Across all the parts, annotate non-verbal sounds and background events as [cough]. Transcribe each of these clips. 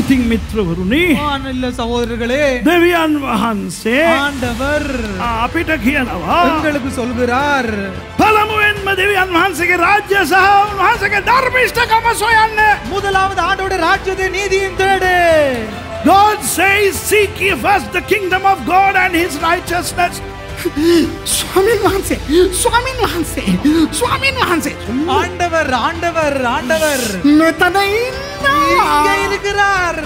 ඉතින් මිත්‍රවරුණි ආනල්ල සහෝදරர்களே දෙවියන් වහන්සේ ආண்டவர் අපිට කියනවා உங்களுக்கு சொல்கிறார் පළමුවෙන්ම දෙවියන් වහන්සේගේ රාජ්‍ය සහ වහන්සේගේ ධර්මිෂ්ඨකම සොයන්න முதலாவது ஆண்டவருடைய ராஜ்யத்தை நீதியும் தேடு God says seek ye first the kingdom of God and his righteousness சுவாமின் வான்சே சுவாமின் வான்சே சுவாமின் வான்சே ஆண்டவர் ஆண்டவர் ஆண்டவர் தன்னை இருக்கிறார்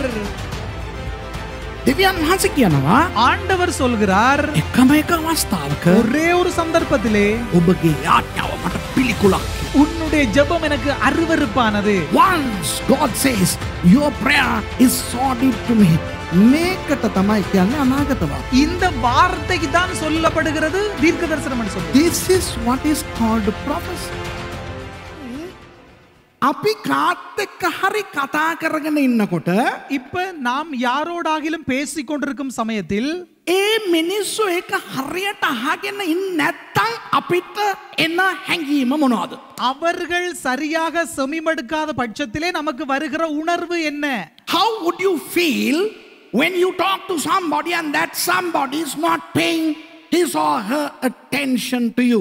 ದಿವ್ಯಾನ್ ಮಾಸಿಕೆಯನವ ಆಂಡವರ್ ಸೊಲ್ಗರಾರ್ ಏಕಮೈಕ ವಾಸ್ತವಕ ஒரே ஒரு சந்தர்ப்பத்திலே உபகே ஆத்யாவ மட்ட பிலிக்குலா உன்னுடைய ஜெபம் எனக்கு அருவருப்பானது once god says your மேக்கட்டத்தமா கேன அநாகதவா இந்த வார்த்தைக்கு தான் சொல்லப்படுகிறது தீர்க்க தரிசனம் என்று is what is called prophecy அப்பி காத்துக்க ஹரி கதாகரகன் இன்ன கொட்ட இப்ப நாம் யாரோடாகிலும் பேசிக்கொண்டிருக்கும் சமயத்தில் ஏ மினிசு ஏக்க ஹரியட்ட ஹாகென்ன இன்னத்தம் அப்பிட்ட என்ன ஹங்கீம முனாது அவர்கள் சரியாக செமிமடுக்காத பட்சத்திலே நமக்கு வருகிற உணர்வு என்ன how would you feel When you talk to somebody and that somebody is not paying his or her attention to you.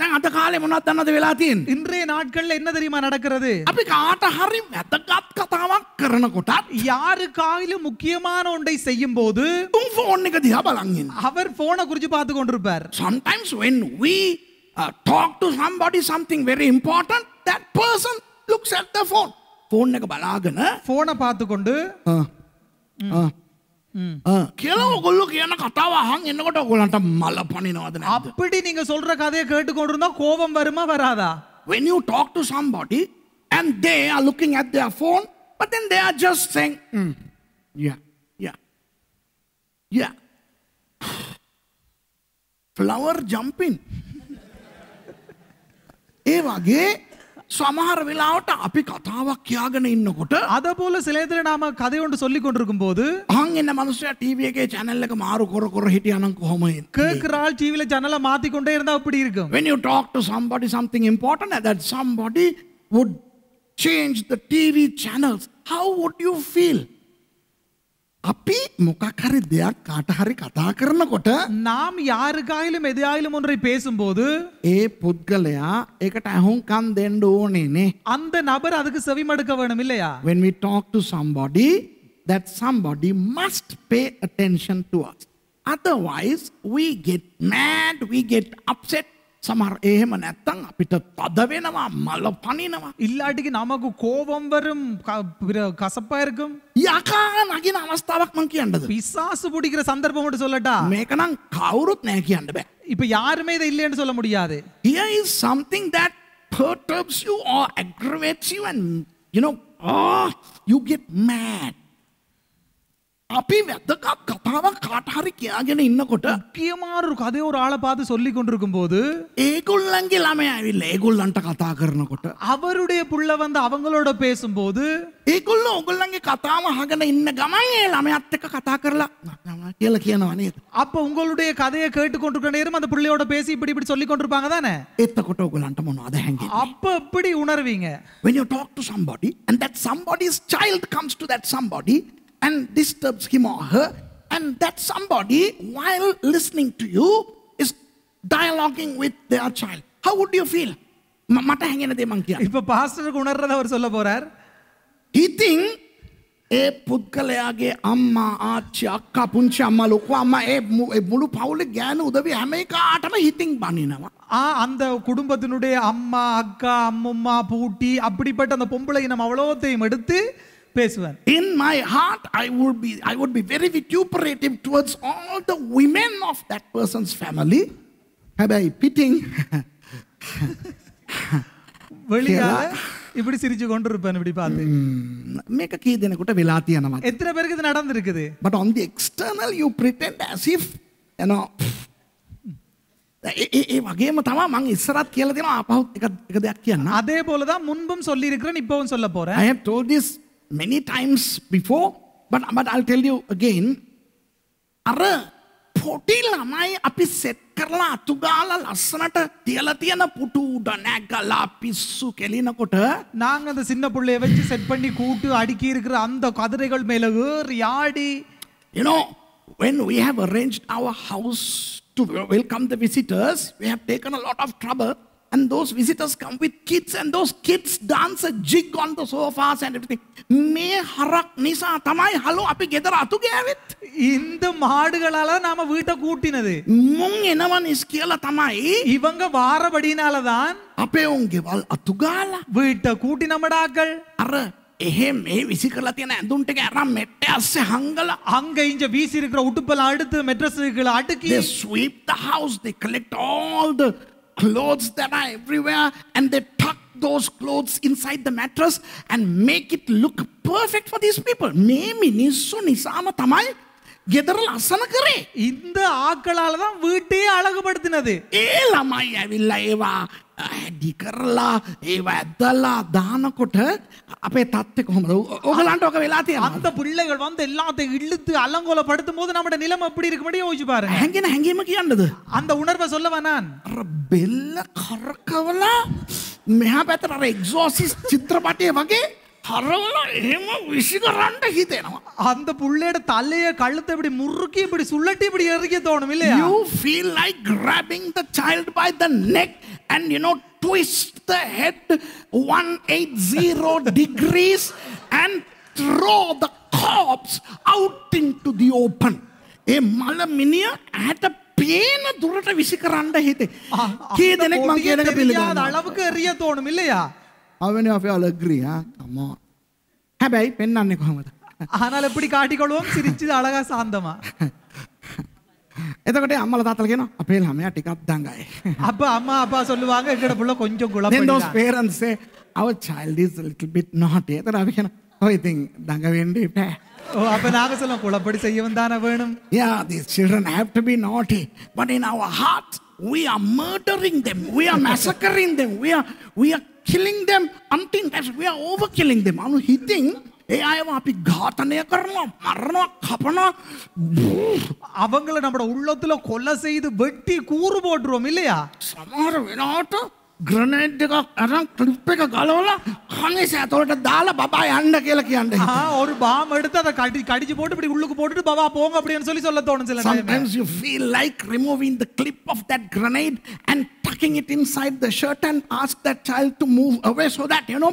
දැන් අද කාලේ මොනවද දන්නවද වෙලා තියෙන්නේ? ඉන්ද්‍රිය நாட்கள்ல என்ன தெரியுமா நடக்கிறது? අපි කාට හරි වැදගත් කතාවක් කරනකොට யாருக்காயிலும் முக்கியமான ஒன்றை செய்யும் போது உன் ஃபோன் එක දිහා බලන් ඉන්න. அவர் ஃபோனை குறிச்சு பார்த்து கொண்டிருப்பார். Sometimes when we uh, talk to somebody something very important that person looks at the phone. Phone එක බලාගෙන ஃபோனை பார்த்து கொண்டு அப்படி நீங்க சொல்ற கதையை கேட்டுக்கொண்டிருந்தா கோபம் வருமா வராதா when you talk to somebody and they are looking phone but then they just saying yeah yeah yeah flower jumping ஏ வாகே சமார விழாவட்ட அப்படி கதாவாக்கியாகன இன்னொட்டு அதை போல சில இதில் கதை ஒன்று சொல்லி கொண்டிருக்கும் போது அங்க என்ன மனுஷன் டிவியக்கே சேனலுக்கு மாறு குறை குறை ஹிட்டியான கோமே கேட்குற ஆள் டிவியில சேனலை மாத்தி கொண்டே இருந்தா அப்படி இருக்கும் when you talk to somebody something important that somebody would change the TV channels how would you feel අපි මොකක් හරි දෙයක් කාට හරි කතා කරනකොට நாம் யாருக்காயிலும் எதையாயிலும் ஒன்றை பேசும்போது ඒ පුද්ගලයා ඒකට ඇහුම්කන් දෙන්න ඕනේ නේ அந்த நபர் அதுக்கு செவிமடுக்க வேணும் இல்லையா when we talk to somebody that somebody must pay attention to us otherwise we get mad we get upset සමහර එහෙම නැත්තං අපිට තද වෙනවා මල පනිනවා. ඉල්ලාටිකි නමකු கோபம்வரும் கசப்பாயிருக்கும் යකා නගින අවස්ථාවක් මං කියන්නද. பிசாசு பிடிக்கிற சந்தர்ப்பம் மட்டும் சொல்லட்டா. මේකනම් කවුරුත් නෑ කියන්න බෑ. இப்ப யாருமே இதை இல்லைன்னு சொல்ல முடியாது. Here is something that perturbs you or aggravates you and you know, oh, you get mad. அப்பி வெத்தகா கதாவா காட்டாரி கியாகின இன்னக்கொட்ட கொட்ட இருக்கும் அதே ஒரு ஆளை பார்த்து சொல்லி கொண்டிருக்கும் போது ஏகுள்ளங்கி இல்லாமே ஆவில்ல ஏகுள்ளன்ட்ட கதா கரணக்கொட்ட அவருடைய புள்ள வந்து அவங்களோட பேசும்போது ஏகுள்ள உங்குள்ளங்கி கதாவா ஆகின இன்ன கமங்கே இல்லாமே அத்தக்க கதா கரல கேள கேணவானே அப்போ உங்களுடைய கதையை கேட்டு கொண்டிருக்க நேரம் அந்த பிள்ளையோட பேசி இப்படி இப்படி சொல்லி கொண்டிருப்பாங்க தானே எத்த கொட்ட உங்குள்ளன்ட்ட மனும் அதை அப்போ எப்படி உணர்வீங்க when you talk to somebody and that somebody's child comes to that somebody and disturbs him or her, and that somebody, while listening to you, is dialoguing with their child. How would you feel? இப்ப பாஸ்டருக்கு உணர்றத அவர் சொல்ல போறார் ஹீத்திங் ඒ පුද්ගලයාගේ අම්මා ආච්චි අක්කා පුංචි අම්මා ලොකු අම්මා ඒ මුළු පවුලේ ගෑනු උදවිය හැම එකාටම හිතින් බනිනවා. ஆ அந்த குடும்பத்தினுடைய அம்மா அக்கா அம்மம்மா பூட்டி அப்படிப்பட்ட அந்த பொம்பளை நம்ம அவ்வளோத்தையும் எடுத்து பேசுவார் in my heart I would be I would be very vituperative towards all the women of that person's family I pitting வெளியா இப்படி சிரிச்சு கொண்டு இருப்பேன் இப்படி பார்த்து மேக்க கீது எனக்கு விளாத்தி அந்த எத்தனை பேருக்கு இது நடந்திருக்குது but on the external you pretend as if ஏனோ ඒ වගේම තම මං ඉස්සරත් කියල දෙෙන අපහුත් එක දෙයක් කියන්න අදේ පොලද මුන්බම් සොල්ලි කරන ඉපවන් සොල්ල පොර ඇ many times before, but, but I'll tell you again. අර පොටි ළමයි අපි සෙට් කරලා අතුගාල ලස්සනට තියල තියෙන පුටු උඩ නැගලා පිස්සු කෙලිනකොට நாங்க அந்த சின்ன புள்ளைய வச்சு செட் பண்ணி கூட்டு அடுக்கி இருக்கிற அந்த கதிரைகள் மேல ஏறி ஆடி you know when we have arranged our house to welcome the visitors we have taken a lot of trouble And those visitors come with kids and those kids dance a jig on the sofas and everything. මේ හරක් නිසා තමයි hello අපි ගෙදර අතු ගෑවෙත්. இந்த மாடுகளால நாம வீட்டை கூட்டினது. මුන් එනවන් ඉස් කියලා තමයි. இவங்க வாரபடினால தான் අපේ උන් ගෙවල් අතු ගාලා வீட்டை கூட்டினමடாக்கள். අර එහෙ මේ විසි කරලා තියෙන ඇඳුම් ටික අරන් මෙට්ට ඇස්සේ හංගලා අංග ඉංජ වීසි இருக்கிற உடுப்பல அடுத்து மெட்ரஸ்களை அடுக்கி they sweep the house they collect all the clothes that are everywhere and they tuck those clothes inside the mattress and make it look perfect for these people. මේ මිනිස්සු නිසාම තමයි ගෙදරල අසන කරේ. இந்த ஆக்களால தான் வீட்டையே அழகுபடுத்தினது. ඒ ළමයි ඇවිල්ලා ඒවා ඇඩි කරලා ඒ ඇද්දල්ලා දානකොට අපේ தත්ත්වය කොහමද? ඔයගලන්ට ඔක වෙලා තියෙනවා. அந்த பிள்ளைகள் வந்து எல்லாத்தையும் இழுத்து அலங்கோல படுத்தும் போது நம்மட நிலைமை எப்படி இருக்க முடியும் யோசிச்சு பாருங்க. හැංගෙන හැංගීම කියන්නද? அந்த உணர்வை சொல்லவா நான்? අර බෙල්ල කරකවලා මෙහා පැත්තට අර එක්සෝසිස් චිත්‍රපටයේ වගේ හරවල එහෙම විසි කරන්න හිතෙනවා. අන්ද පුල්ලට තල්ලය කල්ලත එපடி මුරුකි இப்படி சுள்ளட்டி இப்படி எறிக்க தோணும் இல்லையா you feel like grabbing the child by the neck and you know twist the head 180 degrees and throw the corpse out into the open ඒ මල මිනිය ඇත පේන දුරට විසි කරන්න හිතේ කී දෙනෙක් මං කියන එක පිළිගන්නවා அளவுக்கு எறிய தோணும் இல்லையா How many of you all agree? Huh? Come on. හැබැයි පෙන්න්නේ කොහොමද. අහනල පිටි කාටිකොළුවන් සිරිච්චි අලග සන්දම. එතකට අම්මල තාතලගෙන අපේ ළමයා ටිකක් දඟයි. අප අම්මා අපා சொல்லுவாங்க எங்கட புள்ள கொஞ்சம் குழப்பம் Then Those parents say our child is a little bit naughty. එතන අපි කියන ඔය ඉතින් දඟ වෙන්න එපා. ඔව් අප නාග சொல்லுவோம் குழப்படி செய்யவும் தான வேணும். Yeah, these children have to be naughty, but in our heart we are murdering them. We are massacring them. We are we are killing them until that we are over killing them. අනු හිතින් ඒ අයව අපි ඝාතනය කරනවා මරණවා කපනවා அவங்கள நம்மளோட உள்ளத்துல கொலை செய்து வெட்டி கூறு போடுறோம் இல்லையா சமார வினாட்டம் ග්‍රනේට් එකක් අරන් ක්ලිප් එක ගලවලා කනේ සෑතොලට දාලා බබා යන්න කියලා කියන්න ஆ, ஒரு பாம் எடுத்து அதை கடி கடிச்சு போட்டு இப்படி உள்ளுக்கு போட்டுட்டு பாவா போங்க அப்படின்னு சொல்லி சொல்ல தோணும் சில time. Sometimes you feel like removing the clip of that grenade and tucking it inside the shirt and ask that child to move away so that, you know,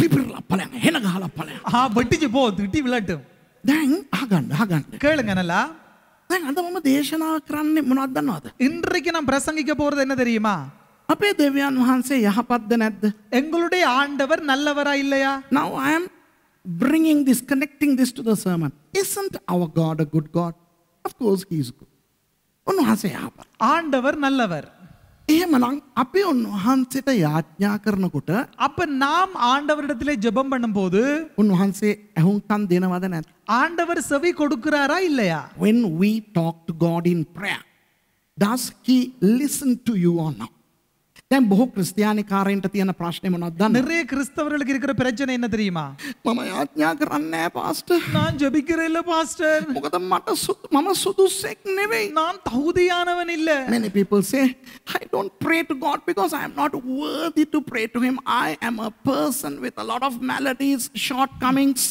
පිපිරලා පලයන් හෙන ගහලා පලයන්. ஆ வெட்டிச்சு போ திட்டி விளாட்டு தேங் ஆகாண்ட் ஆகாண்ட் கேளுங்க நல்லா දැන් අද මම දේශනාව කරන්නේ මොනවද දන්නවද? இன்றைக்கு நான் பிரசங்கிக்க போறது என்ன தெரியுமா? අපේ දෙවියන් වහන්සේ යහපත්ද නැද්ද? எங்களுடைய ஆண்டவர் நல்லவரா இல்லையா? Now I am bringing this connecting this to the sermon. Isn't our God a good God? Of course he is good. උන්වහන්සේ යහපත්. ආண்டவர் நல்லவர். එහෙමනම් අපි උන්වහන්සේට යාඥා කරනකොට අප நாம் ஆண்டவரிடத்திலே ஜெபம் பண்ணும்போது උන්වහන්සේ ඇහුම්කන් දෙනවද නැත් ஆண்டவர் செவி கொடுக்கிறாரா இல்லையா when we talk to god in prayer does he listen to you or not දැන් බොහෝ ක්‍රිස්තියානි කාරයන්ට තියෙන ප්‍රශ්නේ මොනවද දන්නවද? நிறைய கிறிஸ்தவர்களுக்கு இருக்கிற பிரச்சனை என்ன தெரியுமா? මම යාඥා කරන්නේ නැහැ පාස්ටර්. நான் ஜெபிக்கிறே இல்ல பாஸ்டர். මොකද මට මම සුදුස්සෙක් නෙවෙයි. நான் தகுதியானவன் இல்ல. Many people say I don't pray to God because I am not worthy to pray to him. I am a person with a lot of maladies, shortcomings.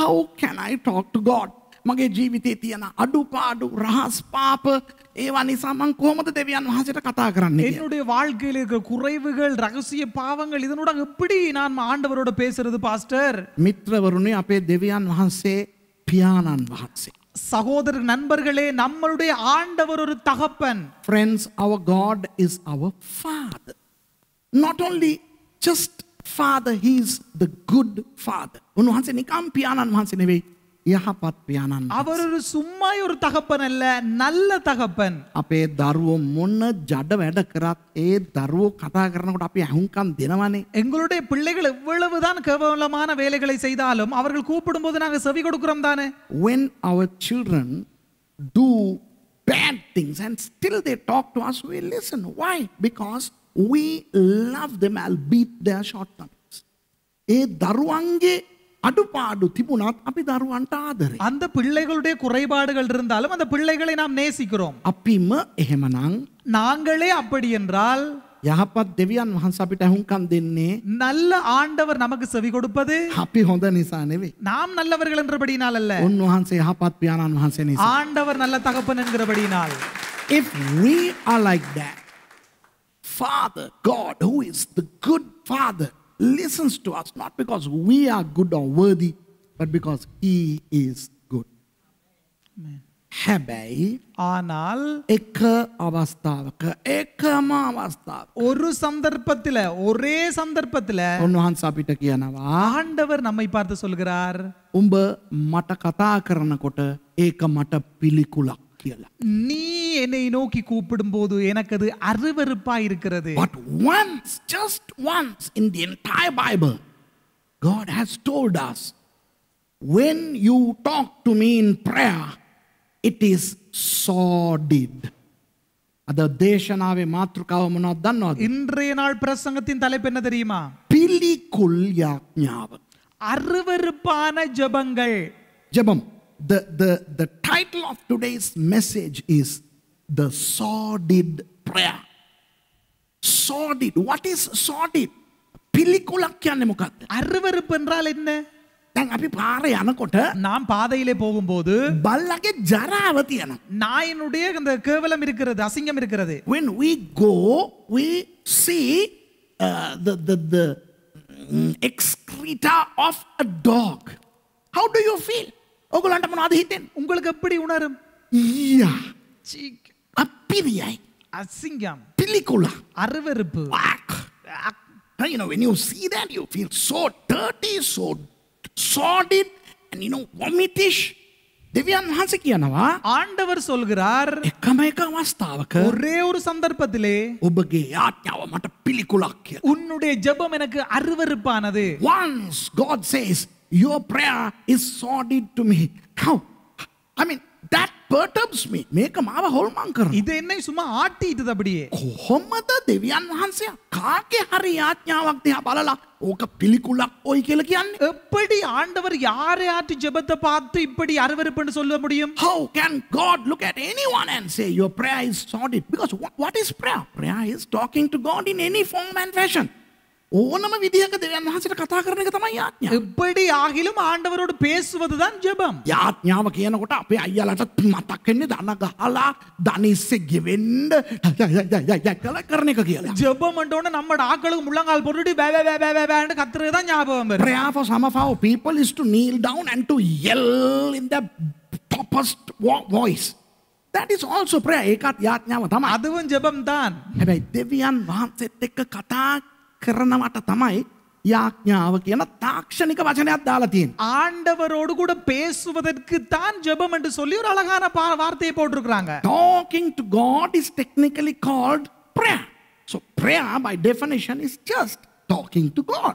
How can I talk to God? මගේ ජීවිතේ තියෙන අඩුපාඩු රහස් පාප ඒවා නිසා මං කොහොමද දෙවියන් වහන්සේට කතා කරන්නේ என்னுடைய வாழ்க்கையில இருக்க குறைவுகள் ரகசிய பாவங்கள் இதனோட எப்படி நான் ஆண்டவரோட பேசுறது பாஸ்டர் மித்ரவருනේ அப்பே தேவியான் වහන්සේ පියාණන් වහන්සේ சகோதர நண்பர்களே நம்மளுடைய ஆண்டவர் ஒரு தகப்பன் ஃப்ரெண்ட்ஸ் அவர் காட் இஸ் அவர் father not only just father he is the good father උන්වහන්සේ நிகாம் පියාණන් වහන්සේ නෙවෙයි යහපත් පියාණන් අවරු සුම්මයි ஒரு தகப்பன் அல்ல நல்ல தகப்பன் අපේ දරුවෝ මොන ජඩ වැඩ කරත් ඒ දරුවෝ කතා කරනකොට අපි අහුම්කම් දෙනවනේ எங்களுடைய பிள்ளைகள் எவ்வளவுதான் கேவலமான வேலைகளை செய்தாலும் அவர்கள் கூப்பிடும்போது நாங்க செவி கொடுக்கிறோம் தானே when our children do bad things and still they talk to us we listen why because we love them albeit their shortcomings ඒ දරුවන්ගේ அடுப்பாடு திபுனாத் அப்படி தருவான்ට ආදරේ. அந்த பிள்ளைகளுடைய குறைபாடுகள் இருந்தாலும் அந்த பிள்ளைகளை நாம் நேசிக்கிறோம். අපිම එහෙමනම් நாங்களே அப்படி என்றால் යහපත් දෙවියන් වහන්ස අපිට ඇහුම්කම් දෙන්නේ நல்ல ஆண்டவர் நமக்கு செவி கொடுப்பது අපි හොඳ නිසා නෙවෙයි நாம் நல்லவர்கள் என்றபடியினால் அல்ல උන්වහන්සේ යහපත් පියාණන් වහන්සේ නිසා ஆண்டவர் நல்ல தகப்பன் என்கிறபடினால் if we are like that father god who is the good father listens to us, not because we are good or worthy, but because He is good. Amen. හැබැයි ஆனால் එක අවස්ථාවක එකම අවස්ථාව ஒரு சந்தர்ப்பத்தில ஒரே சந்தர்ப்பத்தில උන්වහන්සේ අපිට කියනවා ආண்டவர் நம்மை பார்த்து சொல்கிறார் උඹ මට කතා කරනකොට ඒක මට පිළිකුලක් நீ என்னை நோக்கி கூப்பிடும் போது எனக்கு அது அருவருப்பா இருக்கிறது but once just once in the என்டைய Bible God has told us when you talk to me in prayer, it is sordid. அதை தேசனாவே மாத்திருக்காவ முன்னாள் இன்றைய நாள் பிரசங்கத்தின் தலைப்பு என்ன தெரியுமா பிலிக்குள் யாஜ்ஞாவன் அருவருப்பான ஜபங்கள் ஜபம் the, the, the title of today's message is The Sordid Prayer. Sordid. What is sordid? පිළිකුලක් කියන්නේ මොකක්ද? අරවරුප என்றால் என்ன? දැන් අපි පාරේ යනකොට நாம் பாதையிலே போகும்போது බල්ලගේ ජරාව තියෙනවා. நாயினுடைய அந்த கேவலம் இருக்கிறது, அசிங்கம் இருக்கிறது. When we go, we see uh, the the the excreta of a dog. How do you feel? உங்கள் ஆண்டவன் உங்களுக்கு எப்படி உணரும் அசிங்கம் பிள்ளிக்குள்ள அருவருப்பு You know, when you see that, you feel so dirty, so sordid, and you know, vomitish. ஆண்டவர் சொல்கிறார் ஒரு சந்தர்ப்பத்திலே உன்னுடைய ஜெபம் எனக்கு அருவருப்பானது Your prayer is sordid to me. How? I mean, that පටබ්ස් මේක මාව හොල්මං කර ඉද එන්නේ සුම ආට්ටි ඉටද බඩියේ කොහොමද දෙවියන් වහන්සේ කාගේ හරි යාඥාවක් දෙහා බලලා ඕක පිළිකුලක් ඔයි කියලා කියන්නේ எப்படி ஆண்டவர் யாரையாட்டு ஜெபத்தை பார்த்து இப்படி அருவருப்புன்னு சொல்ல முடியும் how can god look at anyone and say your prayer is sordid because what, what is prayer prayer is talking to god in any form and fashion ஓனம விதியாக தேவன் வහන්සේට කතා කරන එක තමයි යාඥා. எப்படி ஆகிலும் ஆண்டவரோடு பேசுவது தான் ஜெபம். යාඥාව කියනකොට අපේ අයියාලට මතක් වෙන්නේ දන ගහලා ධනිස්සෙ ගෙවෙන්න යකලා කරන එක කියලා. ஜெபம் பண்ணோட நம்ம ஆட்களுக்கு முள்ளங்கால் போட்டுட்டு வே வே வே வே வே வேன்னு கத்துறது தான் ஞாபகம் வரும். Prayer for some of our people is to kneel down and to yell in the properest voice. that is also prayer ඒකත් යාඥාව තමයි. අදවන් ජෙබම් දාන්. හැබැයි දෙවියන් වහන්සේත් එක්ක කතා කරනවට තමයි යාඥාව කියන තාක්ෂණික වචනයක් දාලා තියෙන්නේ. ආණ්ඩවරෝடு கூட பேசுவதற்கு தான் ஜெபம் என்று சொல்லி ஒரு அழகான வார்த்தை போட்டுருக்காங்க. Talking to God is technically called prayer. So prayer by definition is just talking to God.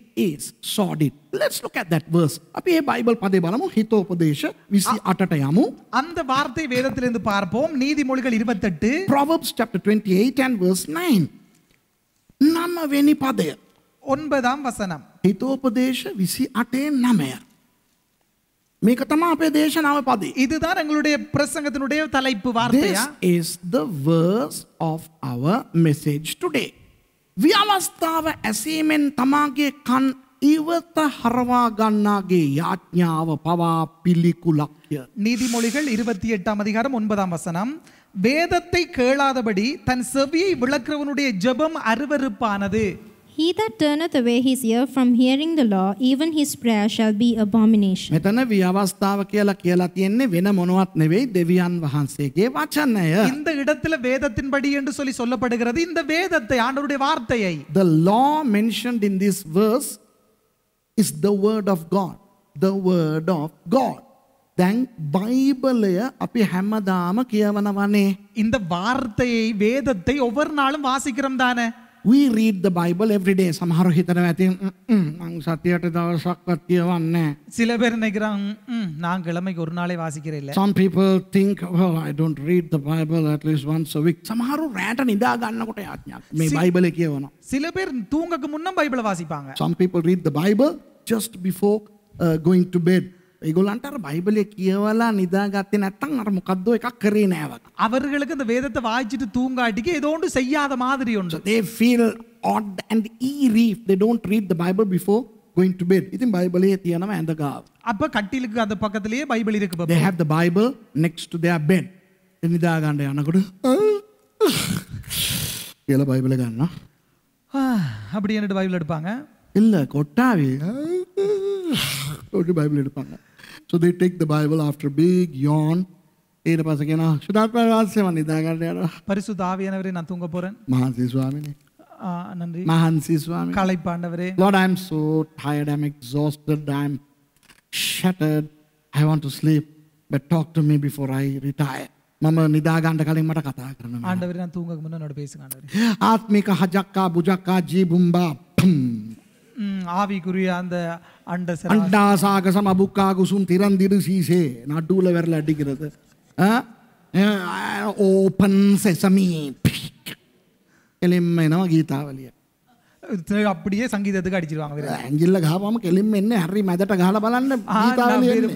is sordid. Let's look at that verse. අපි මේ බයිබල් පදේ බලමු හිතෝපදේශ 28ට යමු. அந்த வார்த்தை வேதத்திலிருந்து பார்ப்போம் நீதிமொழிகள் 28 Proverbs chapter 28 and verse 9. නම වෙනි පදය. ஒன்பதாம் வசனம். හිතෝපදේශ 28 9. මේක තමයි අපේ දේශනාව පදේ. இதுதான் எங்களுடைய பிரசங்கத்தினுடைய தலைப்பு வார்த்தையா. This is the verse of our message today. ව්‍යවස්ථාව ඇසීමෙන් තමාගේ කන් இவத்த ஹரவாகண்ணாகே யாஜ்ஞாவ பவா නීති මොලිකල් இருபத்தி எட்டாம் அதிகாரம் ஒன்பதாம் வசனம் வேதத்தை கேளாதபடி தன் செவியை விளக்கிறவனுடைய ஜெபம் அருவருப்பானது He that turneth away his ear from hearing the law, even his prayer shall be abomination. මෙතන විවස්ථාව කියලා කියලා තියෙන්නේ වෙන මොනවත් නෙවෙයි දෙවියන් වහන්සේගේ වචනය. இந்த இடத்துல வேதத்தின்படி என்று சொல்லி சொல்லப்படுகிறது இந்த வேதத்தை ஆண்டவருடைய வார்த்தையை. The law mentioned in this verse is the word of God. The word of God. දැන් බයිබලය අපි හැමදාම කියවනවනේ. இந்த வார்த்தையை வேதத்தை ஒவ்வொரு நாளும் வாசிக்கிறோம் தானே we read the Bible every day. සමහර හිතනවා ඇති මං සතියට දවසක්වත් කියවන්නේ சில பேர் நினைக்கிறாங்க "ம், நான் கிழமைக்கு ஒரு நாளே வாசிக்கிறேன் Some people think, well, I don't read the Bible at least once a week. සමහරු රෑට නිදා ගන්නකොට යාඥාවක්. මේ බයිබලේ කියවනවා. சில பேர் தூங்கக்கு முன்னம் பைபிளை வாசிப்பாங்க Some people read the Bible just before uh, going to bed. ඒගොල්ලන්ට බයිබලය කියවලා නිදාගත්තේ නැත්තම් අර මොකද්දෝ එකක් කරේ නෑවක්. அவர்களுக்கு இந்த வேதத்தை வாய்ச்சிட்டு தூங்காட்டிக்கு ஏதோ ஒன்று செய்யாத மாதிரி ஒன்று they feel odd and eerie if they don't read the bible before going to bed. ඉතින් බයිබලයේ තියෙනවා ඇඳ ගාව. අප කට්ටිලක අද පக்கத்திலேயே பைபிள் இருக்கு பாப்பா. they have the bible next to their bed. නිදා ගන්න යනකොට කියලා බයිබල ගන්න. அப்படி என்னட்டு பைபிள் எடுப்பாங்க இல்லை கொட்டாவி ஒரு பைபிள் எடுப்பாங்க So they take the Bible after a big yawn. பரிசுத்தாவியானவரே நான் தூங்க போறேன் மகான்சி சுவாமினே நன்றி மகான்சி சுவாமி களைப்பாண்டவரே Lord I'm so tired I am exhausted I am shattered I want to sleep but talk to me before I retire මම නිදාගන්න කලින් මට කතා කරනවා ආண்டவரே நான் தூங்கக்கு முன்னாடி பேசுங்க ஆண்டவரே ஆத்மிக ஹஜக்கா புஜக்கா ஜீபும்பா ஆவிக்குரிய அந்த அண்ட அண்டா சாகசம் அபுக்கா குசும் திறந்திரு சீசே நடுவுல விரல அடிக்கிறது ஓபன் செசமி எலிம்மைனா கீதாவலிய அப்படியே சங்கீதத்துக்கு அடிச்சிருவாங்க இல்ல காபாம கெலிம் என்ன ஹரி மெதட்ட கால பலன்னு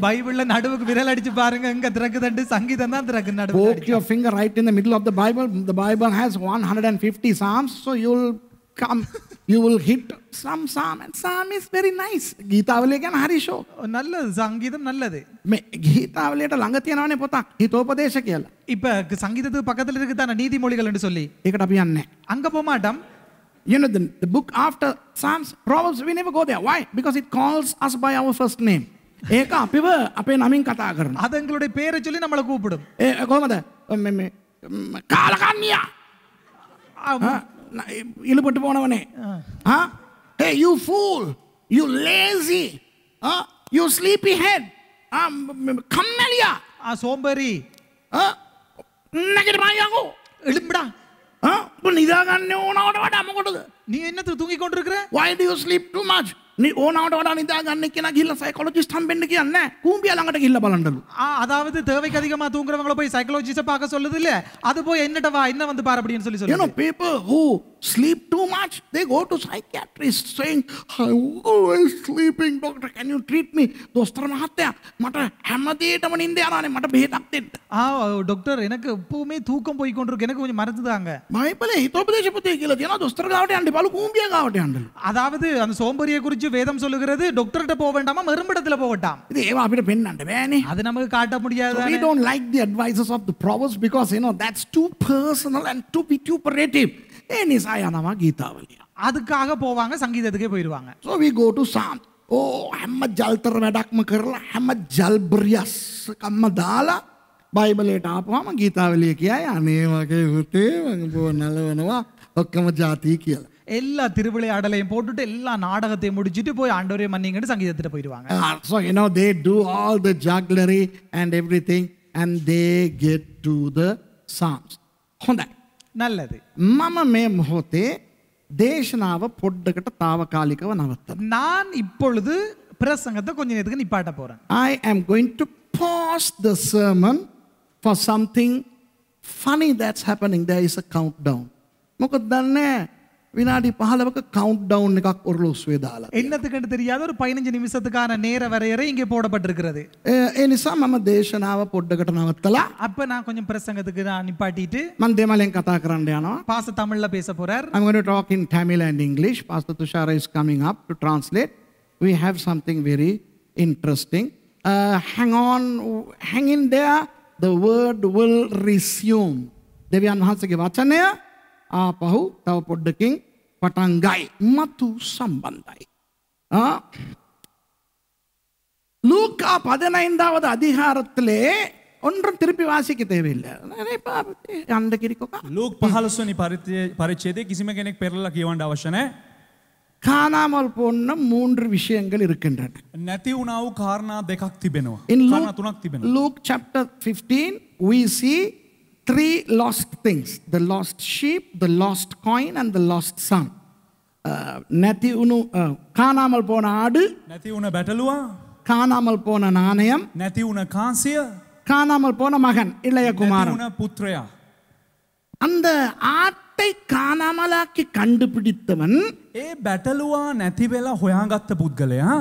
பைபிள்ல நடுவுக்கு விரல் அடிச்சு பாருங்க இங்க திறக்குதுண்டு சங்கீதம் தான் திறக்கு நடுவு poke your finger right in the middle of the Bible the Bible has 150 psalms so you will come you will hit some psalm and psalm is very nice ഗീതാവലിക്കാൻ ഹരിഷോ നല്ല സംഗീതം നല്ലത് ഗീതാവലിയുടെ ലംഗത്തിയാണവനെ പോത്താ ഹിതോപദേശക്കല്ല இப்ப சங்கீதத்துக்கு பக்கத்துல இருக்கு தானே நீதிமொழிகள் என்று சொல்லி இக்கட போய் அண்ணே அங்க போக மாட்டோம் You know, the, the book after Psalms, Proverbs, we never go there. Why? Because it calls us by our first name. ඒක අපිව අපේ නමින් කතා කරන. අද එங்களுடைய பேரை சொல்லி நம்மள கூப்பிடும். ඒ කොහමද? මේ මේ කාලකන්නියා. இழுபட்டு போனவனே ah hey you fool you lazy ah you sleepy head ah கம்மலியா ஆ சோம்பேறி ஆ நெகட்டிவ் ஆயாங்கோ எழும்புடா ஆ இப்போ நிதாகான்னு உனோட வாடாம கொண்டது நீ என்னத்துக்கு தூங்கி கொண்டிருக்கிற why do you sleep too much ඕනට වඩා නිදාගන්න කියෙන ගිල්ල සයිකොලොජිස්ට හම්බෙන්ට කියන්න කූම්පිය ළඟට கில்ல பலண்டது அதாவது தேவைக்கு அதிகமா தூங்குறவங்கள போய் சைக்காலஜிஸ்ட் பார்க்க சொல்லுது இல்ல அது போய் என்னட்டவா என்ன வந்து பாரு அப்படின்னு சொல்லி சொல்லணும் sleep too much, they go to psychiatrists saying, I'm always sleeping, doctor, can you treat me? දොස්තර මහත්තයා මට හැමදේටම නින්ද යනවානේ මට බෙහෙතක් දෙන්න. ආ ડોක්ටර් எனக்கு எப்பவுமே தூக்கம் போய் கொண்டிருக்கு எனக்கு கொஞ்சம் மறந்துதாங்க. பைபிளே ஹிதோபதேசபுத்தே කියලා තියෙනවා දොස්තර ගාවට යන්න බලු කූඹිය ගාවට යන්න. அதாவது அந்த சோம்பேறியை குறித்து வேதம் சொல்லுகிறது டாக்டர்கிட்ட போக வேண்டாமா மறுமிடத்துல போகட்டாம். இது ஏவா අපිට பெண்ணන්න බෑනේ. அது நமக்கு காட்ட முடியாது. We don't like the advices of the proverbs because you know that's too personal and too vituperative. ஏ நிசாயானமா கீதாவலியா அதுக்காக போவாங்க சங்கீதத்துக்கே போயிடுவாங்க so we go to psalm ஓ හැම ජල්තර වැඩක්ම කරලා හැම ජල්බරියස් කම්ම දාලා பைபிளே ආපුවාම ගීතාවලිය කියයි අනේ වගේ හුතේ මගේ නලවනවා ඔක්කම ஜாති எல்லா திருவிளையாடலையும் போட்டுட்டு எல்லா நாடகத்தையும் முடிச்சுட்டு போய் ஆண்டவரே மன்னிங்கன்னு சங்கீதத்தில் போயிடுவாங்க so you they do all the jugglery and everything and they get to the songs ஹோந்தாய் நல்லது மம மே முகத்தே தேசனாவ பொட்டுக்கிட்ட தாவகாலிகவ நவத்த நான் இப்பொழுது பிரசங்கத்தை கொஞ்ச நேரத்துக்கு நிப்பாட்ட போறேன் I am going to pause the sermon for something funny that's happening there is a countdown முகத்தானே வினாடி பாலவுக்கு கவுண்ட் டவுன் එකක් ඔරලෝසුවේ දාලා என்னத்துக்குன்னு தெரியாத ஒரு பதினஞ்சு நிமிஷத்துக்கான நேர வரையறை இங்கே போடப்பட்டிருக்கிறது ඒ නිසා මම දේශනාව පොඩ්ඩකට නවත්තලා அப்ப நான் கொஞ்சம் பிரசங்கத்துக்கு நான் நிப்பாட்டிட்டு මම දෙමළෙන් කතා කරන්න යනවා பாஸ்டர் தமிழ்ல பேச போறார் I'm going to talk in Tamil and English pastor Tushar is coming up to translate we have something very interesting uh, hang on hang in there the word will resume දෙවියන් වහන්සේගේ වචනය ආපහු තව පොඩ්ඩකින් පටන් ගයි මතු සම්බන්ධයි. லூக்கா பதினைந்தாவது அதிகாரத்திலே ஒன்றும் திருப்பி வாசிக்க தேவையில்லை அந்த கிரிக்கோக்கா லூக் பஹாலசுனி பரிச்சேதே கிசிமகேனக் பெரலா கிவாண்ட அவசனே காணாமல் போன மூன்று விஷயங்கள் இருக்கின்றன நதி உணவு காரணா தெகாக் திபெனுவா இன் லூக் துணாக் திபெனுவா Luke chapter 15 we see three lost things the lost sheep the lost coin and the lost son. நெத்தி වුණු காணாமல் போன ஆடு நெத்தி உன பெட்டலுவா காணாமல் போன நாணயம் நெத்தி உன காசிய காணாமல் போன மகன் இளைய குமாரன் புத்திரையா அந்த ஆட்டை காணாமலாக்கி கண்டுபிடித்தவன் ஏ பெட்டலுவா நெத்திவேலா ஹொயாங்கத்த புத்கலையா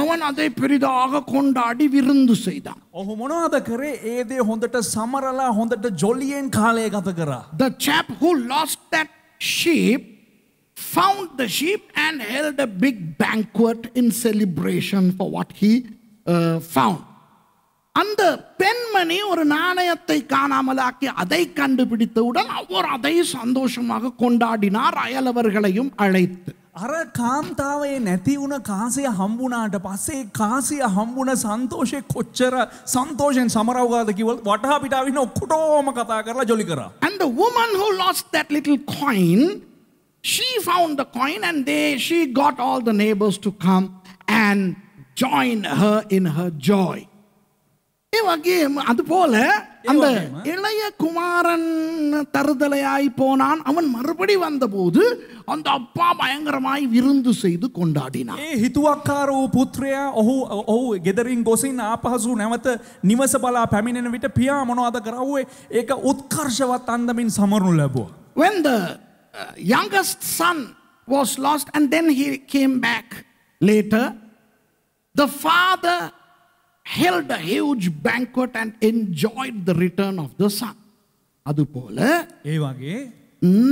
அவன் அதை பெரிதாக கொண்டாடி විරුන්දු செய்தான். ඔහු මොනවද කරේ? ඒ දේ හොඳට සමරලා හොඳට ජොලියෙන් කාලය ගත කරා. The chap who lost that sheep found the sheep and held a big banquet in celebration for what he uh, found. அந்த பெண்மணி ஒரு நாணயத்தை காணாமலாக்கி அதை கண்டுபிடித்தவுடன் அவர் அதை சந்தோஷமாக கொண்டாடினார் அயலவர்களையும் அழைத்து අර කාන්තාවේ නැති වුණ කාසය හම්බුණාට පස්සේ කාසිය හම්බුණ සන්තෝෂය කොච්චර සන්තෝෂයෙන් සමරවගාද කිවල් වටහා පිටාවින්න ඔක්කොටෝම කතා කරලා ජොලි කරා. And the woman who lost that little coin, she found the coin and they, she got all the neighbors to come and join her in her joy. ඒ වගේ அது போல அந்த இளைய குமாரன் தருதலையாய் போனான் அவன் மறுபடி வந்தபோது அந்த அப்பா பயங்கரமாய் விருந்து செய்து கொண்டாடினான் ඒ හිතුවක්කාර වූ පුත්‍රයා ඔහු ඔහු ගෙදරින් ගොසින් ආපහසු නැවත නිවස බලා පැමිණෙන විට පියා මොනවද කරවුවේ ඒක උත්කර්ෂවත් අන්දමින් සමරනු ලැබුවා when the uh, youngest son was lost and then he came back later the father held a huge banquet and enjoyed the return of the sun. அதுபோல ඒ වගේ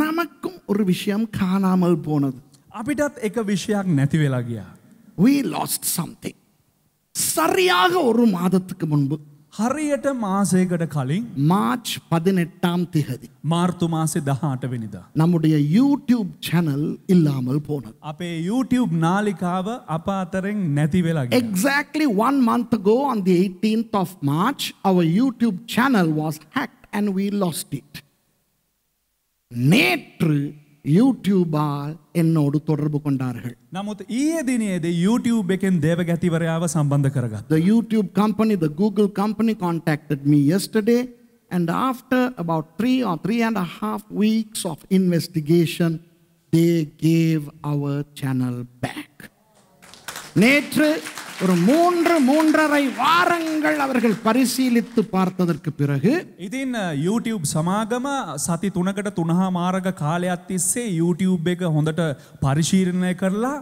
நமக்கும் ஒரு விஷயம் காணாமல் போனது අපිටත් එක විෂයක් නැති වෙලා ගියා. We lost something. சரியாக ஒரு மாதத்துக்கு முன்பு හරියට மாசයකට කලින් மார்ச் 18ஆம் தேதி மார்ச் மாசே 18 වෙනිදා நம்முடைய YouTube channel இல்லாமல் போனது අපේ YouTube නාලිකාව අප අතරින් නැති වෙලා ගියා Exactly 1 month ago on the 18th of March our YouTube channel was hacked and we lost it நேற்று யூடியூபால் என்னோடு தொடர்பு கொண்டார்கள் නමුත් ඊයේ දිනයේදී YouTube එකෙන් දේවගැතිවරයාව සම්බන්ධ කරගත්තා. The YouTube company, the Google company contacted me yesterday and after about three or three and a half weeks of investigation, they gave our channel back. நேற்று ஒரு மூன்று மூன்றரை வாரங்கள் அவர்கள் பரிசீலித்து பார்த்ததற்கு பிறகு இதின் யூடியூப் சமாகம சதி துணகட துணகா මාරක කාලයක් තිස්සේ யூடியூப் பரிசீலனை හොඳට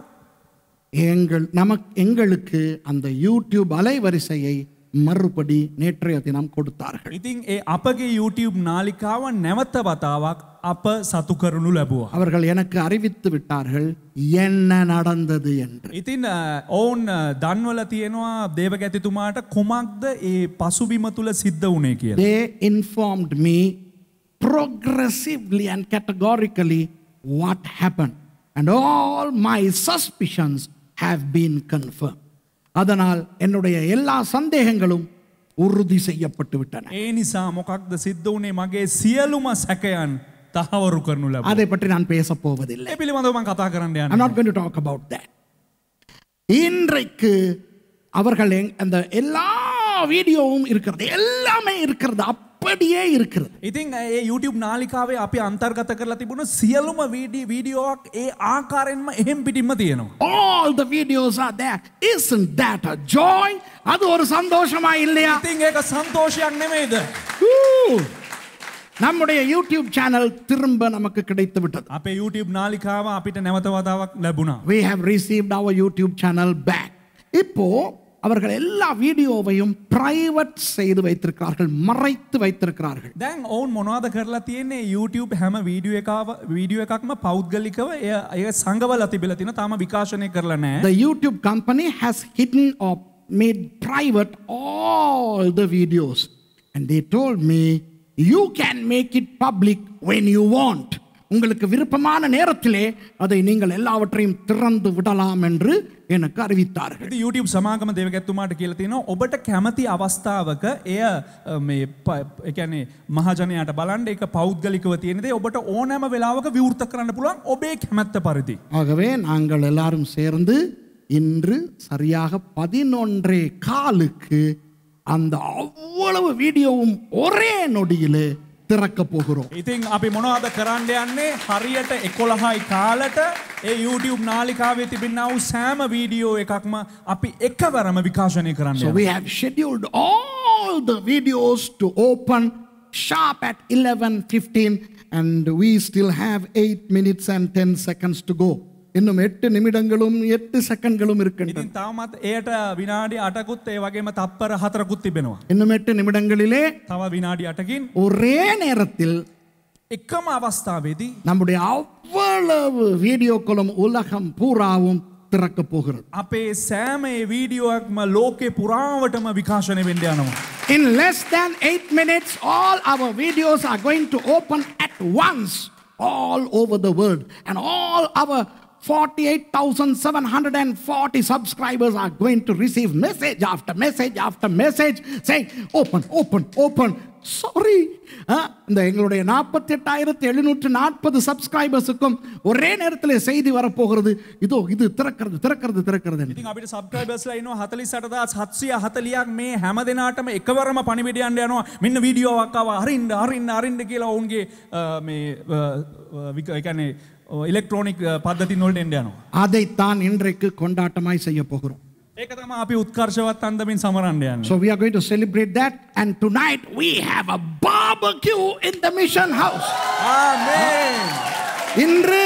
எங்கள் நமக்கு எங்களுக்கு அந்த யூடியூப் அலைவரிசையை மறுபடி நேற்றைய தினம் கொடுத்தார்கள் ඉතින් ඒ අපගේ YouTube නාලිකාව නැවත වතාවක් අප සතු කරනු ලැබුවා. அவர்கள் எனக்கு அறிவித்து விட்டார்கள் என்ன நடந்தது என்று. ඉතින් ඔවුන් දන්වල තියෙනවා දේවගැතිතුමාට කුමක්ද ඒ පසුබිම තුල සිද්ධ වුණේ කියලා. They informed me progressively and categorically what happened and all my suspicions have been confirmed. அதனால் என்னுடைய எல்லா சந்தேகங்களும் உறுதி செய்யப்பட்டு விட்டன ஏனிசா නිසා சித்தூனே மகே වුණේ මගේ සියලුම සැකයන් அதை பற்றி நான் பேச போவதில்லை. ඒ පිළිබඳව මම කතා ஆன் යන්නේ. I'm not going to talk about இன்றைக்கு அவர்கள் அந்த எல்லா வீடியோவும் இருக்கிறது எல்லாமே இருக்கிறது அப் அப்படியே இருக்கிறது ඉතින් ඒ YouTube නාලිකාවේ අපි අන්තර්ගත කරලා තිබුණ සියලුම වීඩියෝක් ඒ ආකාරයෙන්ම එහෙම් පිටින්ම තියෙනවා all the videos are there isn't that a joy அது ஒரு சந்தோஷமா இல்லையா ඉතින් ඒක සන්තෝෂයක් නෙමෙයිද நம்முடைய யூடியூப் சேனல் திரும்ப நமக்கு கிடைத்து விட்டது அப்ப யூடியூப் நாளிக்காக அப்பிட்ட நெவத்த வாதாவா லபுனா we have received our youtube channel back இப்போ அவர்கள் எல்லா வீடியோவையும் பிரைவேட் செய்து வைத்திருக்கிறார்கள் மறைத்து வைத்திருக்கிறார்கள் දැන් ඔවුන් මොනවද කරලා තියෙන්නේ YouTube හැම වීඩියෝ එකව වීඩියෝ එකක්ම පෞද්ගලිකව එය එය සංගවලා තිබිලා තියෙනවා තාම විකාශනය කරලා නැහැ The YouTube company has hidden or made private all the videos and they told me you can make it public when you want உங்களுக்கு விருப்பமான நேரத்திலே அதை நீங்கள் எல்லாவற்றையும் திறந்து விடலாம் என்று எனக்கு அறிவித்தார்கள் யூடியூப் சமாகம தேவகத்துமாட்டு கேள்த்தினோ ஒபட்ட கெமதி அவஸ்தாவக ஏ மே கேனே மகாஜனையாட பலாண்டு ஏக்க பௌத்கலிக்கு வத்தியனதே ஒபட்ட ஓனம விழாவுக்கு விவுர்த்தக்கரான புலாம் ஒபே கெமத்த பருதி ஆகவே நாங்கள் எல்லாரும் சேர்ந்து இன்று சரியாக பதினொன்றே காலுக்கு அந்த அவ்வளவு வீடியோவும் ஒரே நொடியிலே திறக்க போகிறோம் So we have scheduled all the videos to open sharp at 11:15 and we still have 8 minutes and 10 seconds to go இன்னும் எட்டு நிமிடங்களும் எட்டு செகண்ட்களும் இருக்கின்றன ඉතින් තාමත් එයට විනාඩි 8කුත් ඒ වගේම තත්පර 4කුත් තිබෙනවා இன்னும் எட்டு நிமிடங்களிலே තව විනාඩි 8කින් ஒரே நேரத்தில் එකම අවස්ථාවේදී நம்முடைய அவ்வளவு வீடியோக்களும் உலகம் பூராவும் திறக்க போகிறது අපේ සෑම වීඩියෝක්ම ලෝකේ පුරාවටම විකාශනය වෙන්න යනවා In less than 8 minutes all our videos are going to open at once all over the world and all our 48,740 subscribers are going to receive message after message after message saying, open, open, open. Sorry இந்த எங்களுடைய நாற்பத்தி எட்டாயிரத்தி எழுநூற்று நாற்பது சப்ஸ்கிரைபர்ஸுக்கும் ஒரே நேரத்தில் செய்தி வரப்போகிறது இதோ இது திறக்கிறது திறக்கிறது திறக்கிறது ඉතින් අපිට සබ්ස්ක්‍රයිබර්ස්ලා ඉන්නවා 47740ක් මේ හැම දිනාටම එකවරම පණිවිඩයන් යනවා මෙන්න වීඩියෝවක් ආවා අරින්න අරින්න අරින්න කියලා ඔවුන්ගේ මේ ඒ කියන්නේ ඉලෙක්ට්‍රෝනික් පද්ධති නොල්ට එන්ඩ යනවා அதைத்தான் இன்றைக்கு கொண்டாட்டமாய் செய்ய போகிறோம் ඒක තම අපි උත්කර්ෂවත් අන්දමින් සමරන්න යන්න. So we are going to celebrate that and tonight we have a barbecue in the mission house. Amen. இன்று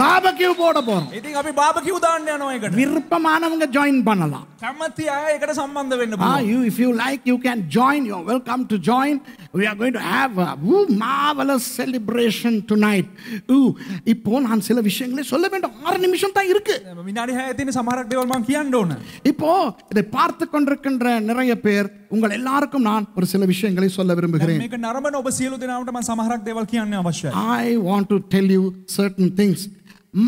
பாபக்யூ போட போறோம் ඉතින් அப்படி බාබකිව් දාන්න යනවා இங்க விருப்பமானவங்க ஜாயின் பண்ணலாம் කැමති අය එකට සම්බන්ධ වෙන්න ah, you you, you you like you can join you're welcome to we are going to have a ooh, marvelous celebration tonight ooh, இப்போ நான் சில விஷயங்களை சொல்ல வேண்டும் ஆறு நிமிஷம் தான் இருக்கு විනාඩි 6 තියෙන සමහරක් දේවල් මම இப்போ இதை பார்த்து கொண்டிருக்கின்ற நிறைய பேர் உங்கள் எல்லாருக்கும் நான் ஒரு சில விஷயங்களை சொல்ல விரும்புகிறேன் මේක නරඹන ඔබ සියලු දෙනාට මම සමහරක් දේවල් කියන්න want I want to tell you certain things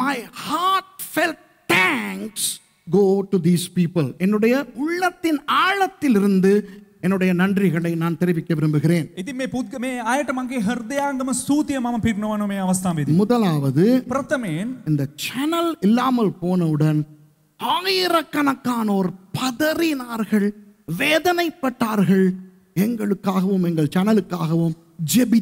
my heartfelt thanks go to these people என்னுடைய உள்ளத்தின் ஆழத்திலிருந்து என்னுடைய நன்றிகளை நான் தெரிவிக்க விரும்புகிறேன் ඉතින් මේ පුද්ගමේ අයට මගේ හෘදයාංගම ස්තුතිය මම முதலாவது பிரதமேன் இந்த சேனல் இல்லாமல் போனவுடன் ஆயிரக்கணக்கானோர் பதறினார்கள் வேதனைப்பட்டார்கள் எங்களுக்காகவும் எங்கள் சேனலுக்காகவும் thousands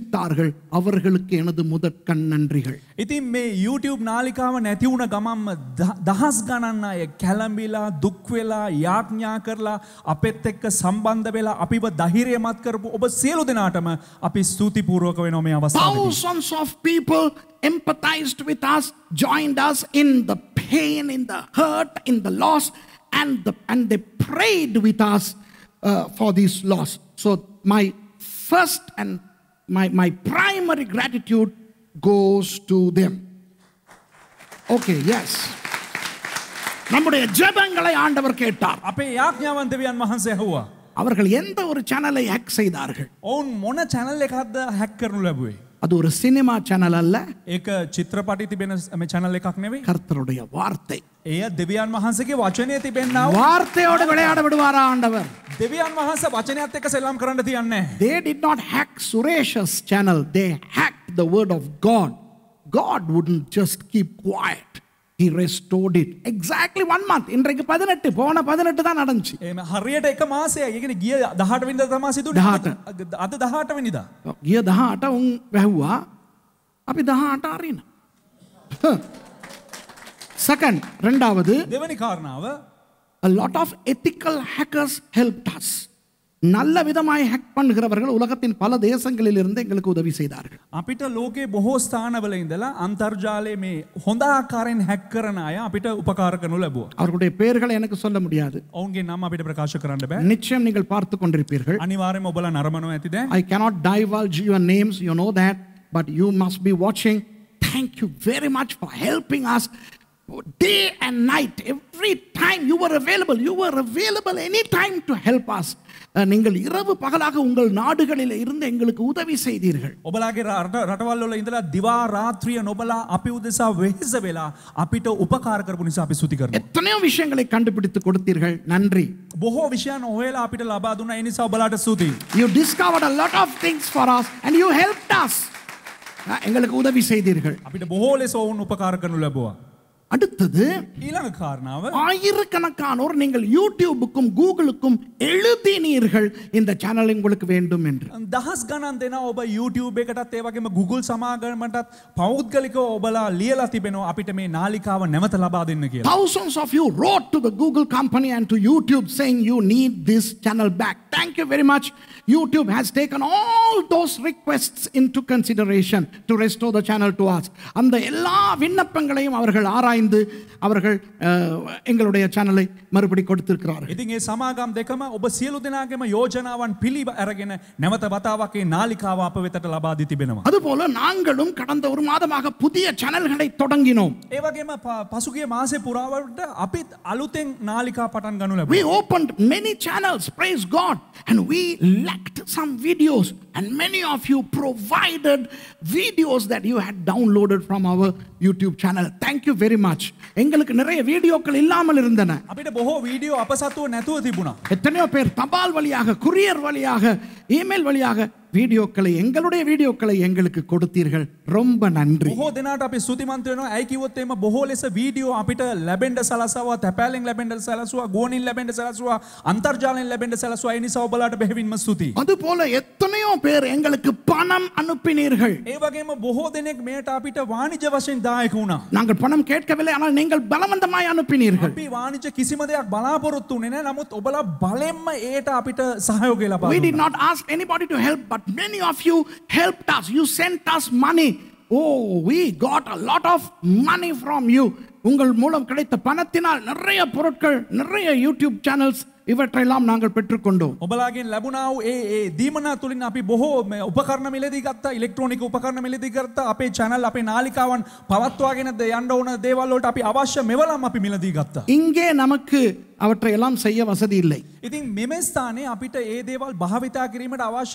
of people empathized with us joined us in the pain in the hurt in the loss and they prayed with us uh, for this loss so my first and my, my primary gratitude goes to them. Okay yes. நம்முடைய ஜெபங்களை ஆண்டவர் கேட்டார் அப்பே யாக்ஞாவன் தேவியான் மகன் சேகுவா அவர்கள் எந்த ஒரு சேனலை ஹேக் செய்தார்கள் ஓன் மொன சேனலை ஹேக் கரணும் லபுவே அது ஒரு சினிமா சேனல் அல்ல ඒක චිත්‍රපටි තිබෙන චැනල් එකක් නෙවෙයි கர்த்தருடைய வார்த்தை එය දෙවියන් වහන්සේගේ වචනය තිබෙනා வார்த்தையோடு விளையாட விடுவாரா ஆண்டவர் දෙවියන් වහන්සේ වචනයත් එක්ක සෙල්ලම් කරන්න තියන්නේ they did not hack suresh's channel they hacked the word of god god wouldn't just keep quiet He restored it. Exactly one month. இன்றைக்கு பதினெட்டு போன பதினெட்டு தான் நடந்துச்சு හරියට එක මාසයක් ඒකන ගිය දහට විනිද තමා සිදුනේ දහට අද දහට විනිදා ගිය දහට උන් වැහුවා අපි දහට අරින සකන් ரெண்டாவது දෙවැනි කාරණාව a lot of ethical hackers helped us நல்ல விதமாய் ஹேக் பண்ணுகிறவர்கள் உலகத்தின் பல தேசங்களில் இருந்து எங்களுக்கு உதவி செய்தார்கள் අපිට ලෝකේ බොහෝ ස්ථානවල ඉඳලා අන්තර්ජාලයේ මේ හොඳ ආකාරයෙන් හැක් කරන අය අපිට උපකාර කරනු ලැබුවා. அவர்களுடைய பெயர்களை எனக்கு சொல்ல முடியாது. அவங்களுடைய நாம අපිට ප්‍රකාශ කරන්න බෑ. நிச்சயம் நீங்கள் பார்த்து கொண்டிருப்பீர்கள். அனிவாரியமா ඔබලා නරඹනවා ඇතිද? I cannot divulge your names, you know that, but you must be watching. Thank you very much for helping us day and night. Every time you were available, you were available anytime to help us. நீங்கள் இரவு பகலாக உங்கள் நாடுகளில் இருந்து எங்களுக்கு உதவி செய்தீர்கள் ඔබලාගේ රටවල්ල ඉඳලා දිවා රාත්‍රිය නොබලා நொபலா උදෙසා වෙහෙස වෙලා අපිට උපකාර කරපු எத்தனையோ விஷயங்களை கண்டுபிடித்து கொடுத்தீர்கள் நன்றி. බොහෝ விஷயம் හොයලා අපිට ලබා දුන්නා ඒ නිසා ඔබලාට සුති. You discovered a lot of things for us and you helped us. எங்களுக்கு உதவி செய்தீர்கள். අපිට බොහෝ ලෙස ඔවුන් උපකාර කරනු அடுத்தது இலங்க காரணம் ஆயிரக்கணக்கானோர் நீங்கள் யூடியூபுக்கும் கூகுளுக்கும் எழுதி நீர்கள் இந்த சேனல் உங்களுக்கு வேண்டும் என்று தஹஸ் கணம் தினா ஒப்ப யூடியூபே கட்டா தேவாக்கி கூகுள் சமாகமண்டா பௌத்களுக்கு ஒபலா லியலா திபெனோ அப்பிட்டமே நாளிக்காவ நெமத்த லபா தின்னு thousands of you wrote to Google company and YouTube saying you need this channel back thank you very much YouTube has taken all those request in consideration to restore the channel to us அந்த எல்லா விண்ணப்பங்களையும் அவர்கள் ஆராய் ஆராய்ந்து அவர்கள் எங்களுடைய சேனலை மறுபடி கொடுத்திருக்கிறார் இது இங்கே சமாகாம் யோஜனாவன் பிலி அரகின நெவத்த பத்தாவாக்கை நாளிக்காவா நாங்களும் கடந்த ஒரு மாதமாக புதிய சேனல்களை தொடங்கினோம் அபித் அலுத்தெங் நாளிக்கா பட்டன் கனுல many channels praise God you provided videos that YouTube channel thank you very much much எங்களுக்கு நிறைய வீடியோக்கள் இல்லாமல் இருந்தன அப்படி බොහෝ வீடியோ අප සතුව නැතුව எத்தனையோ பேர் தபால் வழியாக courier வழியாக email வழியாக වීඩියෝක්களை எங்களுடைய වීඩියෝක්களை எங்களுக்கு கொடுத்தீர்கள் ரொம்ப நன்றි. බොහෝ දෙනාට අපි ස්තුතිවන්ත වෙනවා. ඇයි කිව්වොත් එහෙම බොහෝ ලෙස වීඩියෝ අපිට ලැබෙන්න සලසවා, තැපෑලෙන් ලැබෙන්න සලසවා, ගෝණින් ලැබෙන්න සලසවා, අන්තර්ජාලයෙන් ලැබෙන්න සලසවා. ඒ නිසා ඔබලාට බෙහෙවින්ම ස්තුති. அதுபோல எத்தனையோ பேர் எங்களுக்கு பணம் அனுப்பினீர்கள். ඒ වගේම බොහෝ දෙනෙක් මෙයට අපිට වාණිජ වශයෙන් දායක වුණා. நாங்கள் பணம் கேட்கவில்லை ஆனால் நீங்கள் பலவந்தமாய் அனுப்பினீர்கள். අපි වාණිජ කිසිම දෙයක් බලාපොරොත්තු වෙන්නේ නැහැ. නමුත් ඔබලා බලෙන්ම ඒට අපිට සහයෝගය ලබා දුන්නා. We did not ask anybody to help but But many of you helped us. You sent us money. Oh, we got a lot of money from you. உங்கள் மூலம் கிடைத்த பணத்தினால் நிறைய பொருட்கள் நிறைய யூடியூப் சேனல்ஸ் ඉවටයිලාම් නාගල් පෙට්‍රකොඩු ඔබලාගේ ලැබුණාව ඒ දීමනා තුළින් අපි බොහෝ උපකරණ මිලදිගත් ඉලෙක්ට්‍රෝනික උපකරණ මිලදිකරත අපේ චැනල් අපේ නාලිකාවන් පවත්වාගෙනද යන්න ඕන දේවල්ලට අපි අවශ්‍ය මෙවලම් අපි මිලදී ගත්තා. இங்கே நமக்கு அவற்றையெல்லாம் செய்ய வசதி இல்லை இதிங் மிமேஸ்தானே அபிட்ட ஏ தேவால் பாவிதா கிரீமட் அவாஷ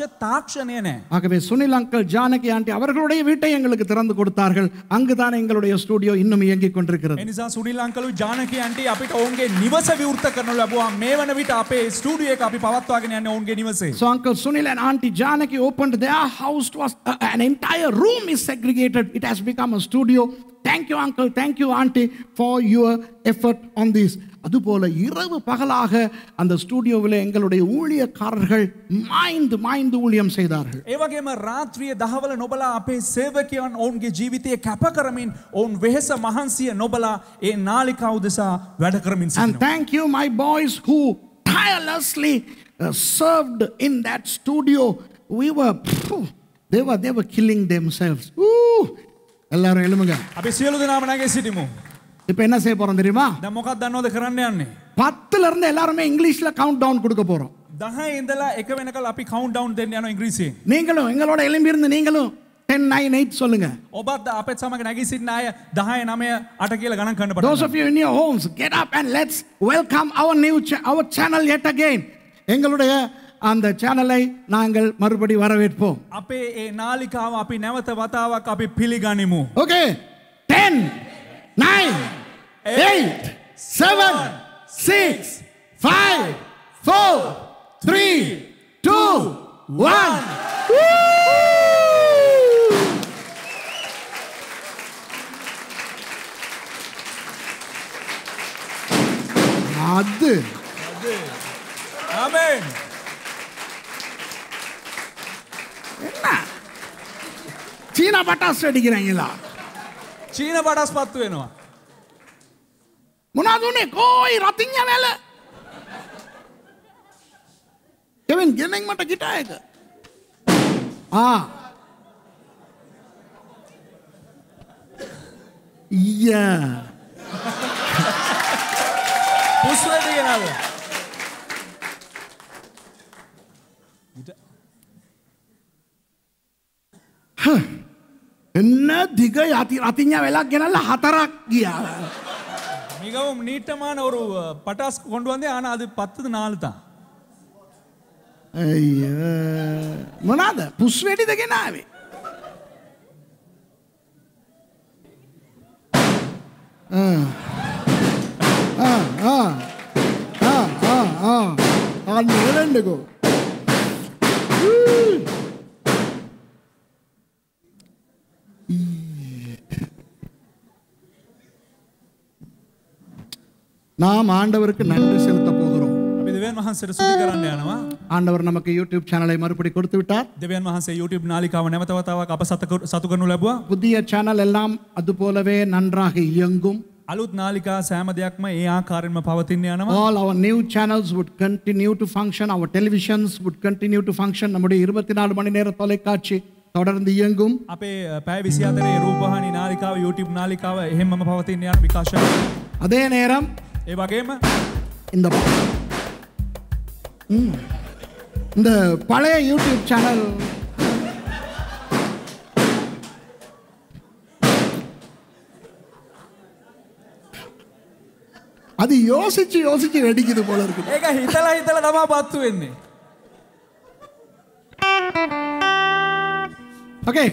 ஆகவே சுனில் அங்கிள் ஜானகி ஆண்டி அவர்களுடைய வீட்டை எங்களுக்கு திறந்து கொடுத்தார்கள் அங்குதான் எங்களுடைய ஸ்டுடியோ இன்னும் இயங்கிக் கொண்டிருக்கிறது எனிசா சுனில் அங்கிள் ஜானகி ஆண்டி அபிட்ட உங்கே நிவச விருத்த கண்ணுல அபுவா மேவன அப்பே ஸ்டுடியோ காபி பவத்வாகன ஆண்டி நிவசே so uncle Sunil and Janaki opened their house was an entire room is segregated it has become a thank you uncle thank you aunty for your effort on this அதுபோல் இரவு பகலாக அந்த ஸ்டூடியோவில் எங்களுடைய ஊழியக்காரர்கள் மாய்ந்து மாய்ந்து ஊழியம் செய்தார்கள் ඒ වගේම රාත්‍රියේ දහවල නොබලා අපේ සේවකයන් ඔවුන්ගේ ජීවිතය කැප කරමින් ඔවුන් වෙහෙස මහන්සිය නොබලා ඒ නාලිකාව උදෙසා වැඩ කරමින් සිටිනවා And thank you my boys who tirelessly uh, served in that studio we were phew, they were they were killing themselves ooh எல்லாரும் எழுமுங்க அப்ப சீலுது நாம நகேசிட்டுமோ இப்ப என்ன செய்ய போறோம் தெரியுமா இந்த முகத்தானோ கரண்டியான் பத்துல இருந்து எல்லாருமே இங்கிலீஷ்ல கவுண்ட் டவுன் கொடுக்க போறோம் நீங்களும் எங்களோட எலும்பிருந்து நீங்களும் டென் நைன் எயிட் சொல்லுங்க ஒபாத் அப்பே சமக்கு நகைசிட்டு நாய தஹாய நாமைய அடக்கியில கணக்கு கண்டுபடும் those of you in your homes get up and let's welcome our new our channel yet again எங்களுடைய அந்த சேனலை நாங்கள் மறுபடி வரவேற்போம் අපේ ඒ නාලිකාව අපි නැවත වතාවක් අපි පිළිගනිමු. Okay ten nine eight seven six five four three two one அது චීන පටස් වැඩිගෙනලා. චීන පටස් පත්තු වෙනවා. මොනදුනේ කෝයි රතිංහ නැල එවෙන් ගෙනෙක් මට ගිටා එක ඊය පුස්වට ගෙනාව Huh. එන්න දිග යති රතිඥ වෙලක් ගෙනල්ල හතරක් ගියා. மிகவும் நீட்டமான ஒரு பட்டாசு கொண்டு வந்தேன் ஆனால் அது பத்து நாலு தான் ஐயா මොනාද පුස් වෙඩිද ගෙනාවේ ආ ආ ආ ආ ආ ආ நாம் ஆண்டவருக்கு நன்றி செலுத்த போகிறோம் දෙවන් වහන්සට සුදි කරන්න යනවා ආන්නවර නමක YouTube චනලයි මරුපඩි කොடுத்து விட்டார் දෙවන් වහන්සේ YouTube නාලිකාව නැවතවතාවක් අප සතු කරනු ලැබුවා புதிய channel எல்லாம் அதுபோலவே நன்றாக இயங்கும் අලුත් නාලිකා සෑම දෙයක්ම ඒ ආකාරයෙන්ම පවතින්න යනවා all our new channels would continue to function our televisions would continue to function நம்முடைய 24 மணி நேர தொலைக்காட்சி தொடர்ந்து இயங்கும் අපේ පැය 24 රූපවාහිනී නාලිකාව YouTube නාලිකාව එහෙමම පවතින්න යන විකාශය அதே நேரம் ඒ වගේම இந்த இந்த பழைய யூடியூப் சேனல் அது யோசிச்சு யோசிச்சு நடிக்குது போல இருக்கு ஏங்க ஹிதல ஹிதல தமா பாத்து වෙන්නේ ஓகே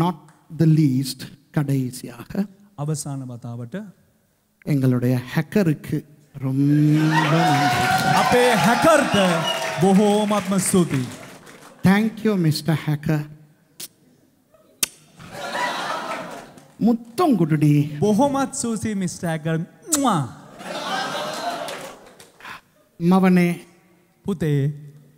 not the least கடைசியாக அவசான வதாவட்ட எங்களுடைய ஹேக்கருக்கு ரொம்ப අපේ හැකර්ට බොහෝමත්ම ස්තුතියි. Thank you Mr. Hacker. මුත්තම් ගුඩුඩි බොහොමත් සූසි මිස්ටර් හැකර් මවනේ පුතේ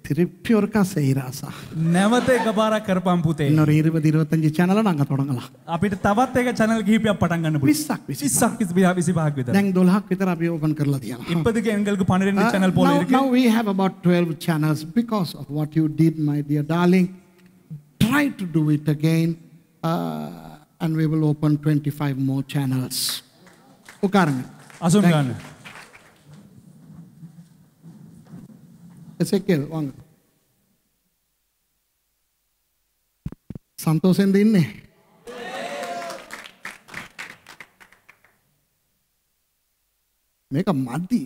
திருப்பி ஒருக்கா செய்கிறா சார் නැවත එකපාරක් කරපම් පුතේ. இன்னொரு இருபது இருபத்தஞ்சு சேனலை நாங்கள் தொடங்கலாம் අපිට තවත් එක චැනල් කිහිපයක් පටන් ගන්න පුළුවන්. විස්සක් විසි විස්සක් විසි- විසිපහක් විතර. දැන් දොලහක් විතර අපි ඕපන් කරලා තියනවා இப்போதைக்கு எங்களுக்கு பன்னிரெண்டு Uh, சேனல் போல now, இருக்கு now we have about 12 channels because of what you did, my dear darling. Try to do it again, uh, and we will open 25 more channels. உட்காருங்க. அசும் கான் එසෙක්කල් වංග. සන්තෝෂෙන්ද ඉන්නේ? මේක මදි.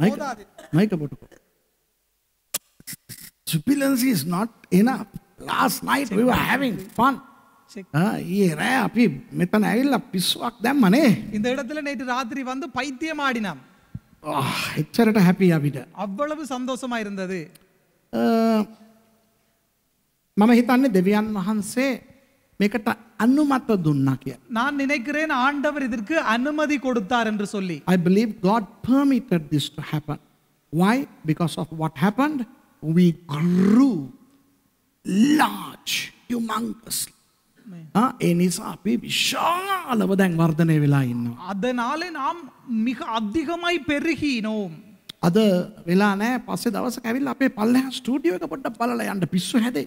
මයික මයික පොටු. Jubilancy is not enough. Last night we were having fun. ඒ රෑ අපි මෙතන ඇවිල්ලා පිස්සුවක් දැම්මනේ. ඉඳ ඉඩදල නේට රාත්‍රී වන්ද පෛත්‍යය මාඩිනම්. அவ்வளவு சந்தோஷமா இருந்தது மம ஹிதான் தேவியான் மகான்சே மேக்கட்ட அனுமத்த துன்னாக்கிய நான் நினைக்கிறேன் ஆண்டவர் இதற்கு அனுமதி கொடுத்தார் என்று சொல்லி I believe God permitted this to happen why because of what happened we grew large humongously එනිසා අපේ විශාලව දැන් වර්ධනය වෙලා ඉන්න. අදනාලේ නම් මික අධිකමයි පෙරහී නෝම්. අද වෙලා නෑ පස්සේ දවස ඇවිල් අපේ පල්ලහ ස්ටඩියෝ එක පොඩ්ඩ බලලා යන්න පිස්සු හැදේ.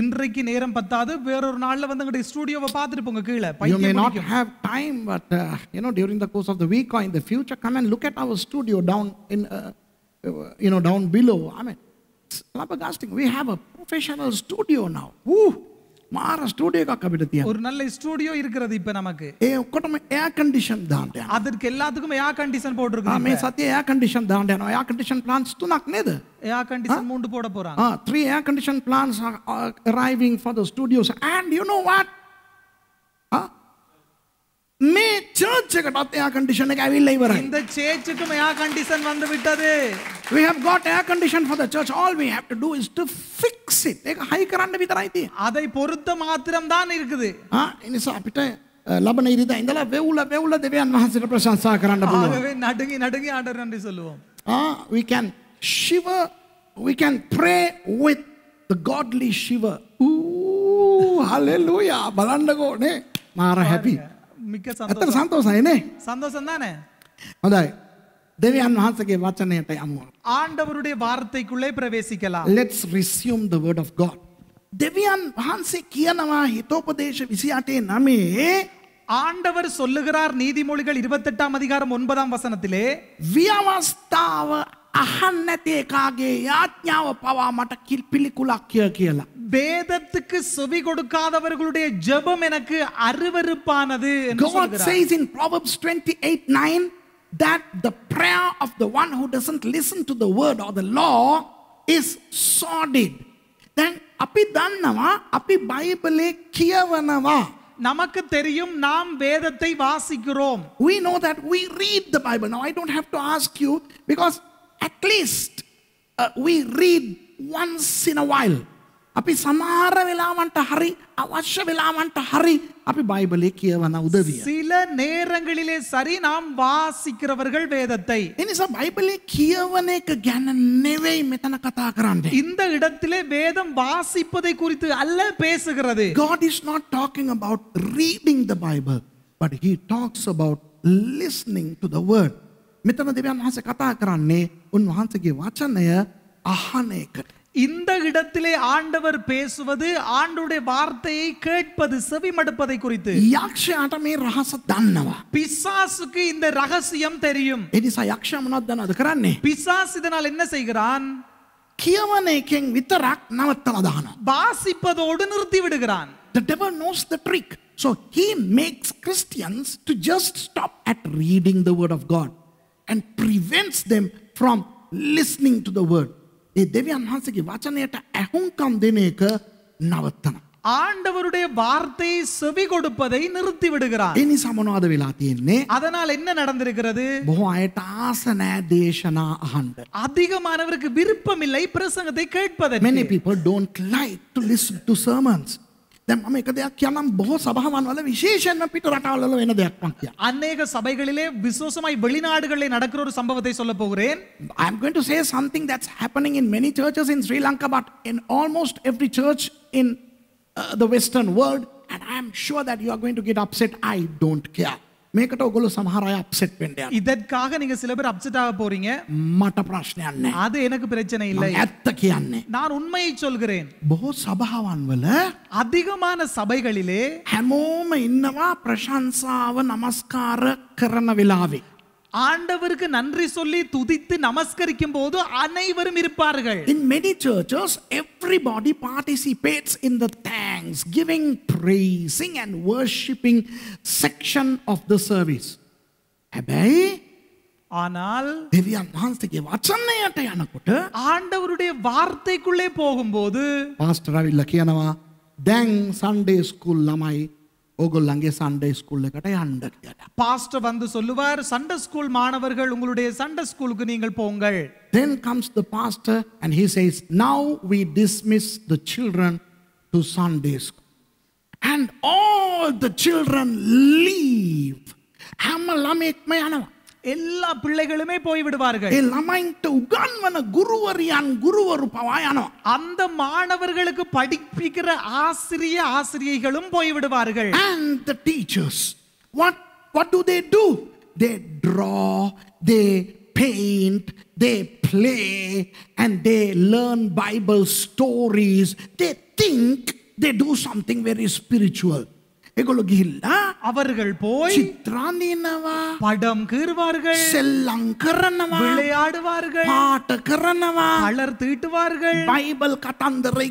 இன்றைக்கு நேரம் பத்தாது வேறொரு நாள்ல வந்து எங்களுடைய ஸ்டுடியோவை பார்த்துட்டு போங்க கீழே you may not have time but uh, you know during the course of the week or in the future come and look at our studio down in uh, you know down below i mean flabbergasting we have a professional studio now Woo! மாற studio காக்க விடுத்தியா ஒரு நல்ல studio இருக்கிறது இப்ப நமக்கு ஏ ஏர் condition தாண்டே அதுக்கு எல்லாத்துக்கும் ஏர் கண்டிஷன் போட்டுருக்கு ஆமே சத்திய ஏர் கண்டிஷன் தாண்டே நான் ஏர் கண்டிஷன் பிளான்ஸ் தூ நாக் ஏர் கண்டிஷன் மூண்டு போட போறாங்க ஆ air condition plans arriving for the studios and you know what ah මේ චර්චකටත් එයා කන්ඩිෂන එක ඇවිල්ල ඉවර ඉද චේච්චකම එයා කන්ඩිසන් වඳ විටදේ We have got air condition for the church. All we have to do is to fix it. ඒක හයි කරන්න විතරයි තියෙන්නේ. அதை பொறுத்த மாத்திரம் தான் இருக்குது. ஆ නිසා අපිට ලබන ඉරිදා ඉඳලා වෙවුල වෙවුල දෙවියන් වහන්සේට ප්‍රශංසා කරන්න පුළුවන්. ආ නඩගි නඩගි ආඩරන්න சொல்லுவோம். ආ we can shiver we can pray with the godly shiver. Ooh hallelujah බලන්නකෝ නේ. මාර හැපි. மிக்க சந்தோஷம் சந்தோஷம் என்ன சந்தோஷம் தானே හොඳයි දෙවියන් වහන්සගේ වචනයට යමුව. ஆண்டவருடைய வார்த்தைக்குள்ளே பிரவேசிக்கலாம் Let's resume the word of God. දෙවියන් වහන්සේ කියනවා හිතෝපදේශ 28 9 ஆண்டவர் சொல்லுகிறார் நீதிமொழிகள் இருபத்தெட்டாம் அதிகாரம் ஒன்பதாம் வசனத்திலே අහන් නැති එකාගේ යාඥාව පවා මට පිළිකුලක් කිය කියලා. வேதத்துக்கு செவி கொடுக்காதவர்களுடைய ஜெபம் எனக்கு அருவருப்பானது God says in Proverbs 28:9 that the prayer of the one who doesn't listen to the word or the law is sordid. Then අපි දන්නවා අපි බයිබලේ කියවනවා நமக்கு தெரியும் நாம் வேதத்தை வாசிக்கிறோம் we know that we read the bible now i don't have to ask you because at least uh, we read once in a while. අපි සමහර වෙලාවන්ට හරි අවශ්‍ය වෙලාවන්ට හරි අපි බයිබලේ කියවන උදවිය. சில நேரங்களிலே சரி நாம் வாசிக்கிறவர்கள் வேதத்தை. එනිසා බයිබලේ කියවන එක ගැන නෙවෙයි මෙතන කතා කරන්නේ. இந்த இடத்திலே வேதம் வாசிப்பதை குறித்து அல்ல பேசுகிறது. God is not talking about reading the Bible, but he talks about listening to the word. මෙතන දෙවියන් වහන්සේ කතා කරන්නේ උන්වහන්සේගේ වචනය අහන இந்த இடத்திலே ஆண்டவர் பேசுவது ஆண்டுடைய வார்த்தையை கேட்பது செவிமடுப்பதை குறித்து தன்னவா பிசாசுக்கு இந்த ரகசியம் தெரியும் பிசாஸ் இதனால் என்ன செய்கிறான் கியவனேக்கெங் வித்தராக் நவத்தலதானோ பாசிப்பதோடு நிறுத்தி விடுகிறான் the devil knows the trick so he makes Christians to just stop at reading the word of God and prevents them from listening to the word. ඒ දෙවියන් වහන්සේගේ වචනයට ඇහුම්කම් දෙන එක නවත්තන. ஆண்டவருடைய வார்த்தை செவி கொடுப்பதை நிறுத்தி விடுகிறார் இனி சமனாத விழா තියෙන්නේ அதனால் என்ன நடந்திருக்கிறது බොහෝ අයට ආස அதிகமானவருக்கு விருப்பம் இல்லை பிரசங்கத்தை கேட்பதை many people don't like to listen to sermons දැන් මම එක දෙයක් කියන්නම් බොහෝ සභාවන් වල විශේෂයෙන්ම පිට රටවල් වල වෙන දෙයක් මම අනේක ஒரு சம்பவத்தை போகிறேன். I am going to say something that's happening in many churches in Sri Lanka but in almost every church in uh, the western world and I am sure that you are going to get upset. I don't care. මේකට ඔගොල්ලෝ සමහර අය upset වෙන්න යනවා. இதற்காக நீங்க சில பேர் அப்செட் ஆக போறீங்க. මට ප්‍රශ්නයක් නැහැ. அது எனக்கு பிரச்சனை இல்லை. ඇත්ත කියන්නේ. நான் உண்மையை சொல்கிறேன். බොහෝ සභාවන් වල அதிகமான சபைகளிலே හැමෝම ඉන්නවා ප්‍රශංසාව නමස්කාර කරන වෙලාවේ. ஆண்டவருக்கு நன்றி சொல்லி துதித்து நமஸ்கரிக்கும் போது அனைவரும் இருப்பார்கள் in many churches everybody participates in the thanks giving praising and worshiping section of the service හැබැයි ஆனால் தேவியான் வார்த்தைக்கு வச்சனையாட்ட යනකොට ஆண்டவருடைய வார்த்தைக்குள்ளே போகும்போது பாஸ்டர் ரவி லக்கியனவா දැන් Sunday school ළමයි ඕගොල්ලන්ගේ සන්ඩ ස්කුල් එකට යන්න කියලා. පාස්ට வந்து சொல்லுவார் சண்டே ஸ்கூல் மாணவர்கள் உங்களுடைய சண்டே ஸ்கூலுக்கு நீங்கள் போங்கள். Then comes the pastor and he says now we dismiss the children to Sunday school. And all the children leave. හැම ළමෙක්ම යනවා. எல்லா பிள்ளைகளுமே போய் விடுவார்கள் அந்த மாணவர்களுக்கு படிப்பிக்கிற ஆசிரிய ஆசிரியைகளும் போய் விடுவார்கள் and the teachers what what do they do they draw they paint they play and they learn Bible stories they think they do something very spiritual அவர்கள் போய் படம் கீறுவார்கள் செல்லம் விளையாடுவார்கள் பைபிள் கதாந்தரை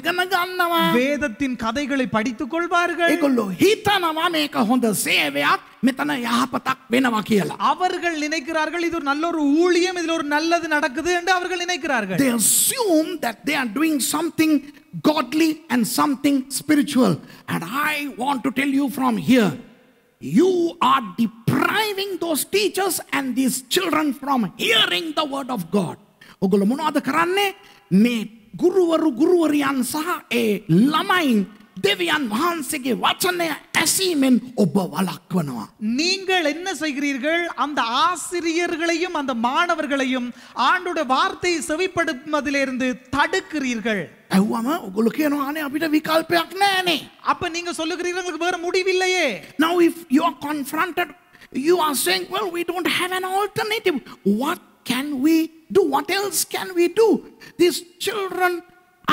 வேதத்தின் கதைகளை படித்துக் கொள்வார்கள் ඒගොල්ලො මෙතන යහපතක් වෙනවා කියලා. அவர்கள் நினைக்கிறார்கள் இது ஒரு நல்ல ஒரு ஊழியம் இதில் ஒரு நல்லது நடக்குது என்று அவர்கள் நினைக்கிறார்கள். They assume that they are doing something godly and something spiritual. And I want to tell you from here you are depriving those teachers and these children from hearing the word of God. ඔගොල්ලෝ මොනවද කරන්නේ? මේ ගුරුවරු ගුරුවරියන් සහ ඒ ළමයින් දෙවියන් වහන්සේගේ වචනය පැසීමෙන් ඔබ වලක්වනවා. நீங்கள் என்ன செய்கிறீர்கள் அந்த ஆசிரியர்களையும் அந்த மாணவர்களையும் ஆண்டோட வார்த்தையை செவிப்படுத்துவதிலிருந்து தடுக்கிறீர்கள் ඇහුවම ඔගොල කියනවානේ අපිට විකල්පයක් නෑනේ. அப்ப நீங்க சொல்லுகிறீர்கள் உங்களுக்கு வேற முடிவில்லையே. Now if you are confronted you are saying well we don't have an alternative what can we do what else can we do these children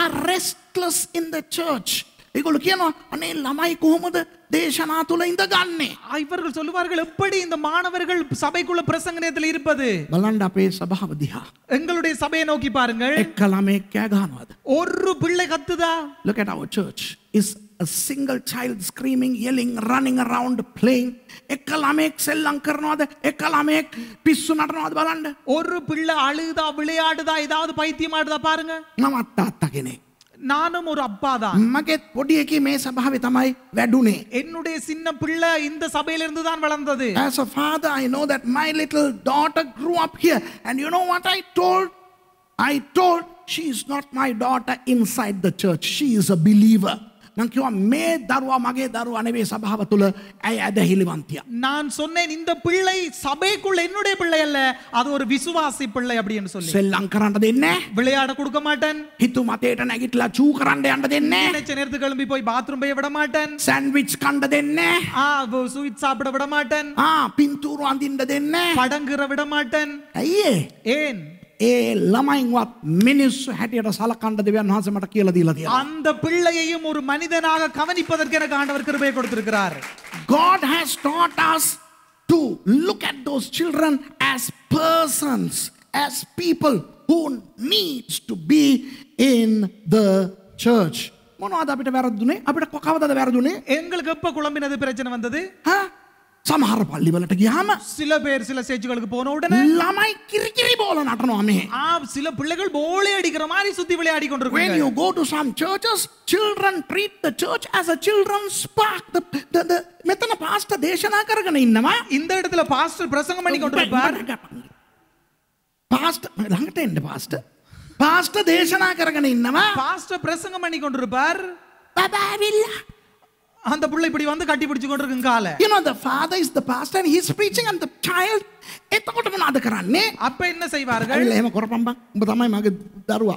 are restless in the church ඒගොල්ලෝ කියනවා අනේ ළමයි කොහොමද தேசனா துளைந்த கண்ணே இவர்கள் சொல்லுவார்கள் எப்படி இந்த மாணவர்கள் சபைக்குள்ள பிரசங்க நேரத்தில் இருப்பது பலண்டா பே சபாபதியா எங்களுடைய சபையை நோக்கி பாருங்கள் எக்கலாமே கேகானது ஒரு பிள்ளை கத்துதா look at our church is a a single child screaming, yelling, running around, playing. එකලාමෙක් அது කරනවාද එකලාමෙක් පිස්සු அது බලන්න ஒரு பிள்ளை அழுதா விளையாடுதா ஏதாவது பைத்தியம் ஆடுதா பாருங்க நம்ம அத்தா அத்தா நானும் ஒரு அப்பா தான் என்னுடைய சின்ன பிள்ளை இந்த சபையில இருந்து தான் வளர்ந்தது as a father i know that my little daughter grew up here and you know what i told i told she is not my daughter inside the church she is a believer நான் කිව්වා මේ දරුවා මගේ දරුවා නෙවෙයි සභාව තුල ඇය நான் சொன்னேன் இந்த பிள்ளை சபைக்குள்ள என்னுடைய பிள்ளை அல்ல அது ஒரு விசுவாசி பிள்ளை அப்படின்னு சொல்லி. செல்லம் කරන්න දෙන්නේ விளையாட கொடுக்க மாட்டேன். හිතු මතේට නැගිටලා චූ කරන්න යන්න දෙන්නේ. நினைச்ச நேரத்துக்கு கிளம்பி போய் பாத்ரூம் போய் விட மாட்டேன். சாண்ட்விச் கண்ட දෙන්නේ. ஆ ஸ்வீட் சாப்பிட விட மாட்டேன். ஆ பின்தூர் அந்திண்ட දෙන්නේ. படங்குற விட மாட்டேன். ஐயே ஏன் ඒ ළමයින්වත් මිනිස්සු හැටියට සලකන්න දෙවියන් වහන්සේ මට කියලා දීලා තියෙනවා. අන්ද பிள்ளையையும் ஒரு மனிதனாக கவனிப்பதற்கு எனக்கு ஆண்டவர் கிருபை கொடுத்திருக்கிறார். God has taught us to look at those children as persons, as people who needs to be in the church. මොනවද අපිට වැරදුනේ? අපිට කවදාද වැරදුනේ? එங்களுக்கு எப்ப குழம்பினது ප්‍රශ්න வந்தது? හා සමහර පල්ලි වලට ගියාම சில பேர் சில ஸ்டேஜ்களுக்கு போன உடனே ළමයි කිරිකිරි போல නටනවා அமே ஆ சில பிள்ளைகள் போலே அடிக்கிற மாதிரி சுத்தி விளையாடி கொண்டிருக்காங்க when you go to some churches children treat the church as a children's park the, the, the මෙතන පාස්ටර් දේශනා කරගෙන இந்த இடத்துல பாஸ்டர் பிரசங்கம் பண்ணி கொண்டிருப்பார் பாஸ்டர் ළඟට එන්න பாස්ටර් பாஸ்டர் දේශනා කරගෙන ඉන්නවා பாஸ்டர் பிரசங்கம் பண்ணி கொண்டிருப்பார் බබා அந்த பிள்ளை இப்படி வந்து கட்டி பிடிச்சு கொண்டு இருக்கு கால you know the father is the pastor and he is preaching and the child ஏத்த கூட நான் அப்ப என்ன செய்வார்கள் இல்ல ஏமா குறப்பம்பா உங்க தம்மை தருவா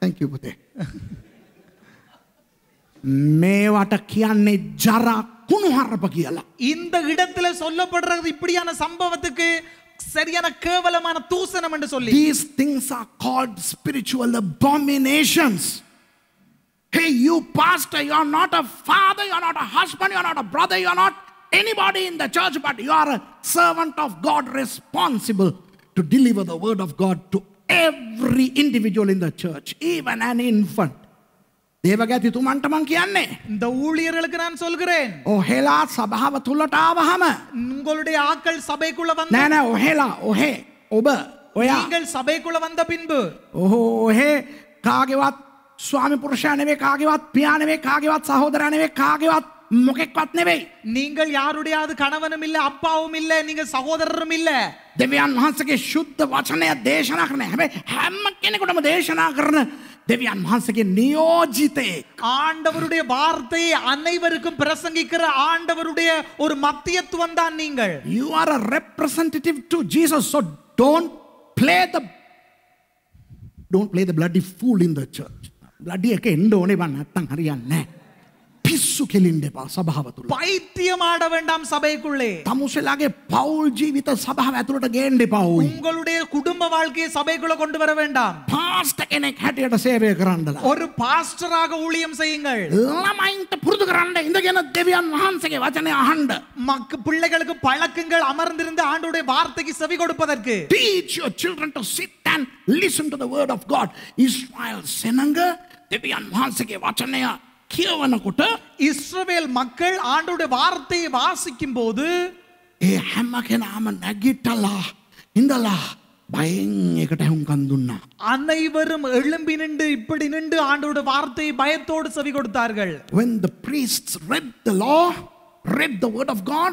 තැංකු පුතේ. මේවට කියන්නේ ජරා කුණුහරප කියලා. இந்த இடத்துல சொல்லப்படுறது இப்படியான சம்பவத்துக்கு சரியான கேவலமான தூசணம் என்று சொல்லி these things are called spiritual abominations hey you pastor you are not a father you are not a husband you are not a brother you are not anybody in the church but you are a servant of god responsible to deliver the word of god to every individual in the church, even an infant. දේවගැතිතුමන්ට මං කියන්නේ இந்த ஊழியர்களுக்கு நான் சொல்கிறேன் ඔහෙලා සභාව තුලට ආවහම உங்களுடைய ஆக்கள் சபைக்குள்ள வந்து නෑ නෑ ඔහෙලා ඔහෙ ඔබ ඔයා நீங்கள் சபைக்குள்ள வந்த பின்பு ஓஹோ ඔහෙ කාගේවත් ස්වාමි පුරුෂයා නෙවෙයි කාගේවත් පියා නෙවෙයි කාගේවත් සහෝදරයා නෙවෙයි කාගේවත් මොකෙක්වත් නෙවෙයි நீங்கள் யாருடையாவது கணவனும் இல்ல அப்பாவும் இல்ல நீங்க சகோதரரும் இல்லை දෙවියන් වහන්සගේ ශුද්ධ වචනය දේශනා කරන හැබැයි හැම්ම කෙනෙකුටම දේශනා කරන දෙවියන් වහන්සගේ නියෝජිතේ ஆண்டவருடைய வார்த்தையை அனைவருக்கும் பிரசங்கிக்கிற ஆண்டவருடைய ஒரு மத்தியத்துவம் தான் நீங்கள் you are a representative to jesus so don't play the don't play the bloody fool in the church bloody එක එන්න ඕනේ බං නැත්තම් හරියන්නේ නැහැ පිස්සු කෙලින්ඩ එපා සභාව තුළ. பைத்தியம் ஆட வேண்டாம் சபைக்குள்ளே තමුසෙලාගේ පවුල් ජීවිත සභාව ඇතුළට ගේන්න එපා ඔවුන්. உங்களுடைய குடும்ப வாழ்க்கையை சபைக்குள்ள கொண்டு வர வேண்டாம் පාස්ට කෙනෙක් හැටියට සේවය කරන්නලා. ஒரு பாஸ்டராக ஊழியம் செய்யுங்கள் ළමයින්ට පුරුදු කරන්න ඉඳගෙන දෙවියන් වහන්සේගේ වචනය අහන්ඩ. மக்கு பிள்ளைகளுக்கு பழக்கங்கள் அமர்ந்திருந்து ஆண்டோடைய வார்த்தைக்கு செவி கொடுப்பதற்கு Teach your children to sit and listen to the word of God. Israel සෙනඟ දෙවියන් වහන්සේගේ වචනය கியவன கூட்ட ඉස්්‍රවේල් மக்கள் ஆண்டோட வார்த்தையை වාසිකින් බෝද ඒ හැම කෙනාම නැගිටලා ඉඳලා பயன் என்கிட்ட அனைவரும் எழும்பி நின்று இப்படி நின்று ஆண்டோட வார்த்தையை பயத்தோடு செவி கொடுத்தார்கள் when the priests read the law read the word of god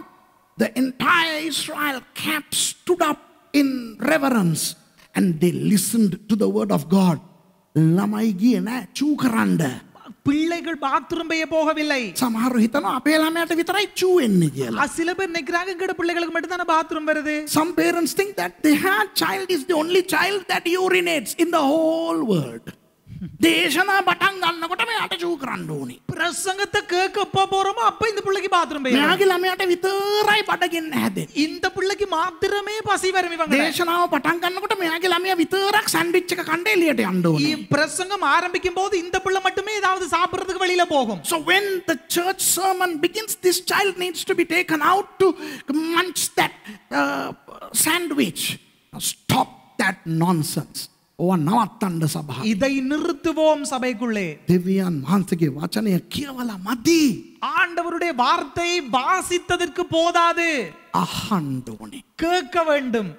the entire israel camp stood up in reverence and they listened to the word of god ළමයි ගියේ නෑ பிள்ளைகள் பாத்ரூம் பைய போகவில்லை சமாரோ ஹிதனோ அபே லாமையட விතරයි சூ என்ன කියලා ஆ சில பேர் நெக்ராக பிள்ளைகளுக்கு மட்டும் தான பாத்ரூம் வருது some parents think that they had child is the only child that urinates in the whole world දේශනා පටන් ගන්නකොට මෙයාට චූ කරන්න ඕනේ. பிரசங்கத்தை கேட்க போறோமோ அப்ப இந்த பிள்ளைக்கு பாத்ரூம் போய் මෙයාගේ ළමයාට විතරයි බඩගින්න හැදෙන්නේ. இந்த பிள்ளைக்கு மாத்திரமே பசி வரும் இவங்க. දේශනාව පටන් ගන්නකොට මෙයාගේ ළමයා විතරක් සෑන්ඩ්විච් එක කන්න එළියට යන්න ඕනේ. இந்த பிரசங்கம் ஆரம்பிக்கும் போது இந்த பிள்ளை மட்டுமே ஏதாவது சாப்பிடுறதுக்கு வெளியில போகும். So when the church sermon begins this child needs to be taken out to munch that uh, sandwich. Now stop that nonsense. ඕවා නවත්තන්න සභා. ඉදයි நிறுத்துவோம் சபைக்குள்ளே. දෙවියන් වහන්සේගේ වචනය කියවලා මදි. ஆண்டவருடைய வார்த்தையை வாசித்ததற்கு போதாது. අහන්න ඕනේ. கேட்க வேண்டும்.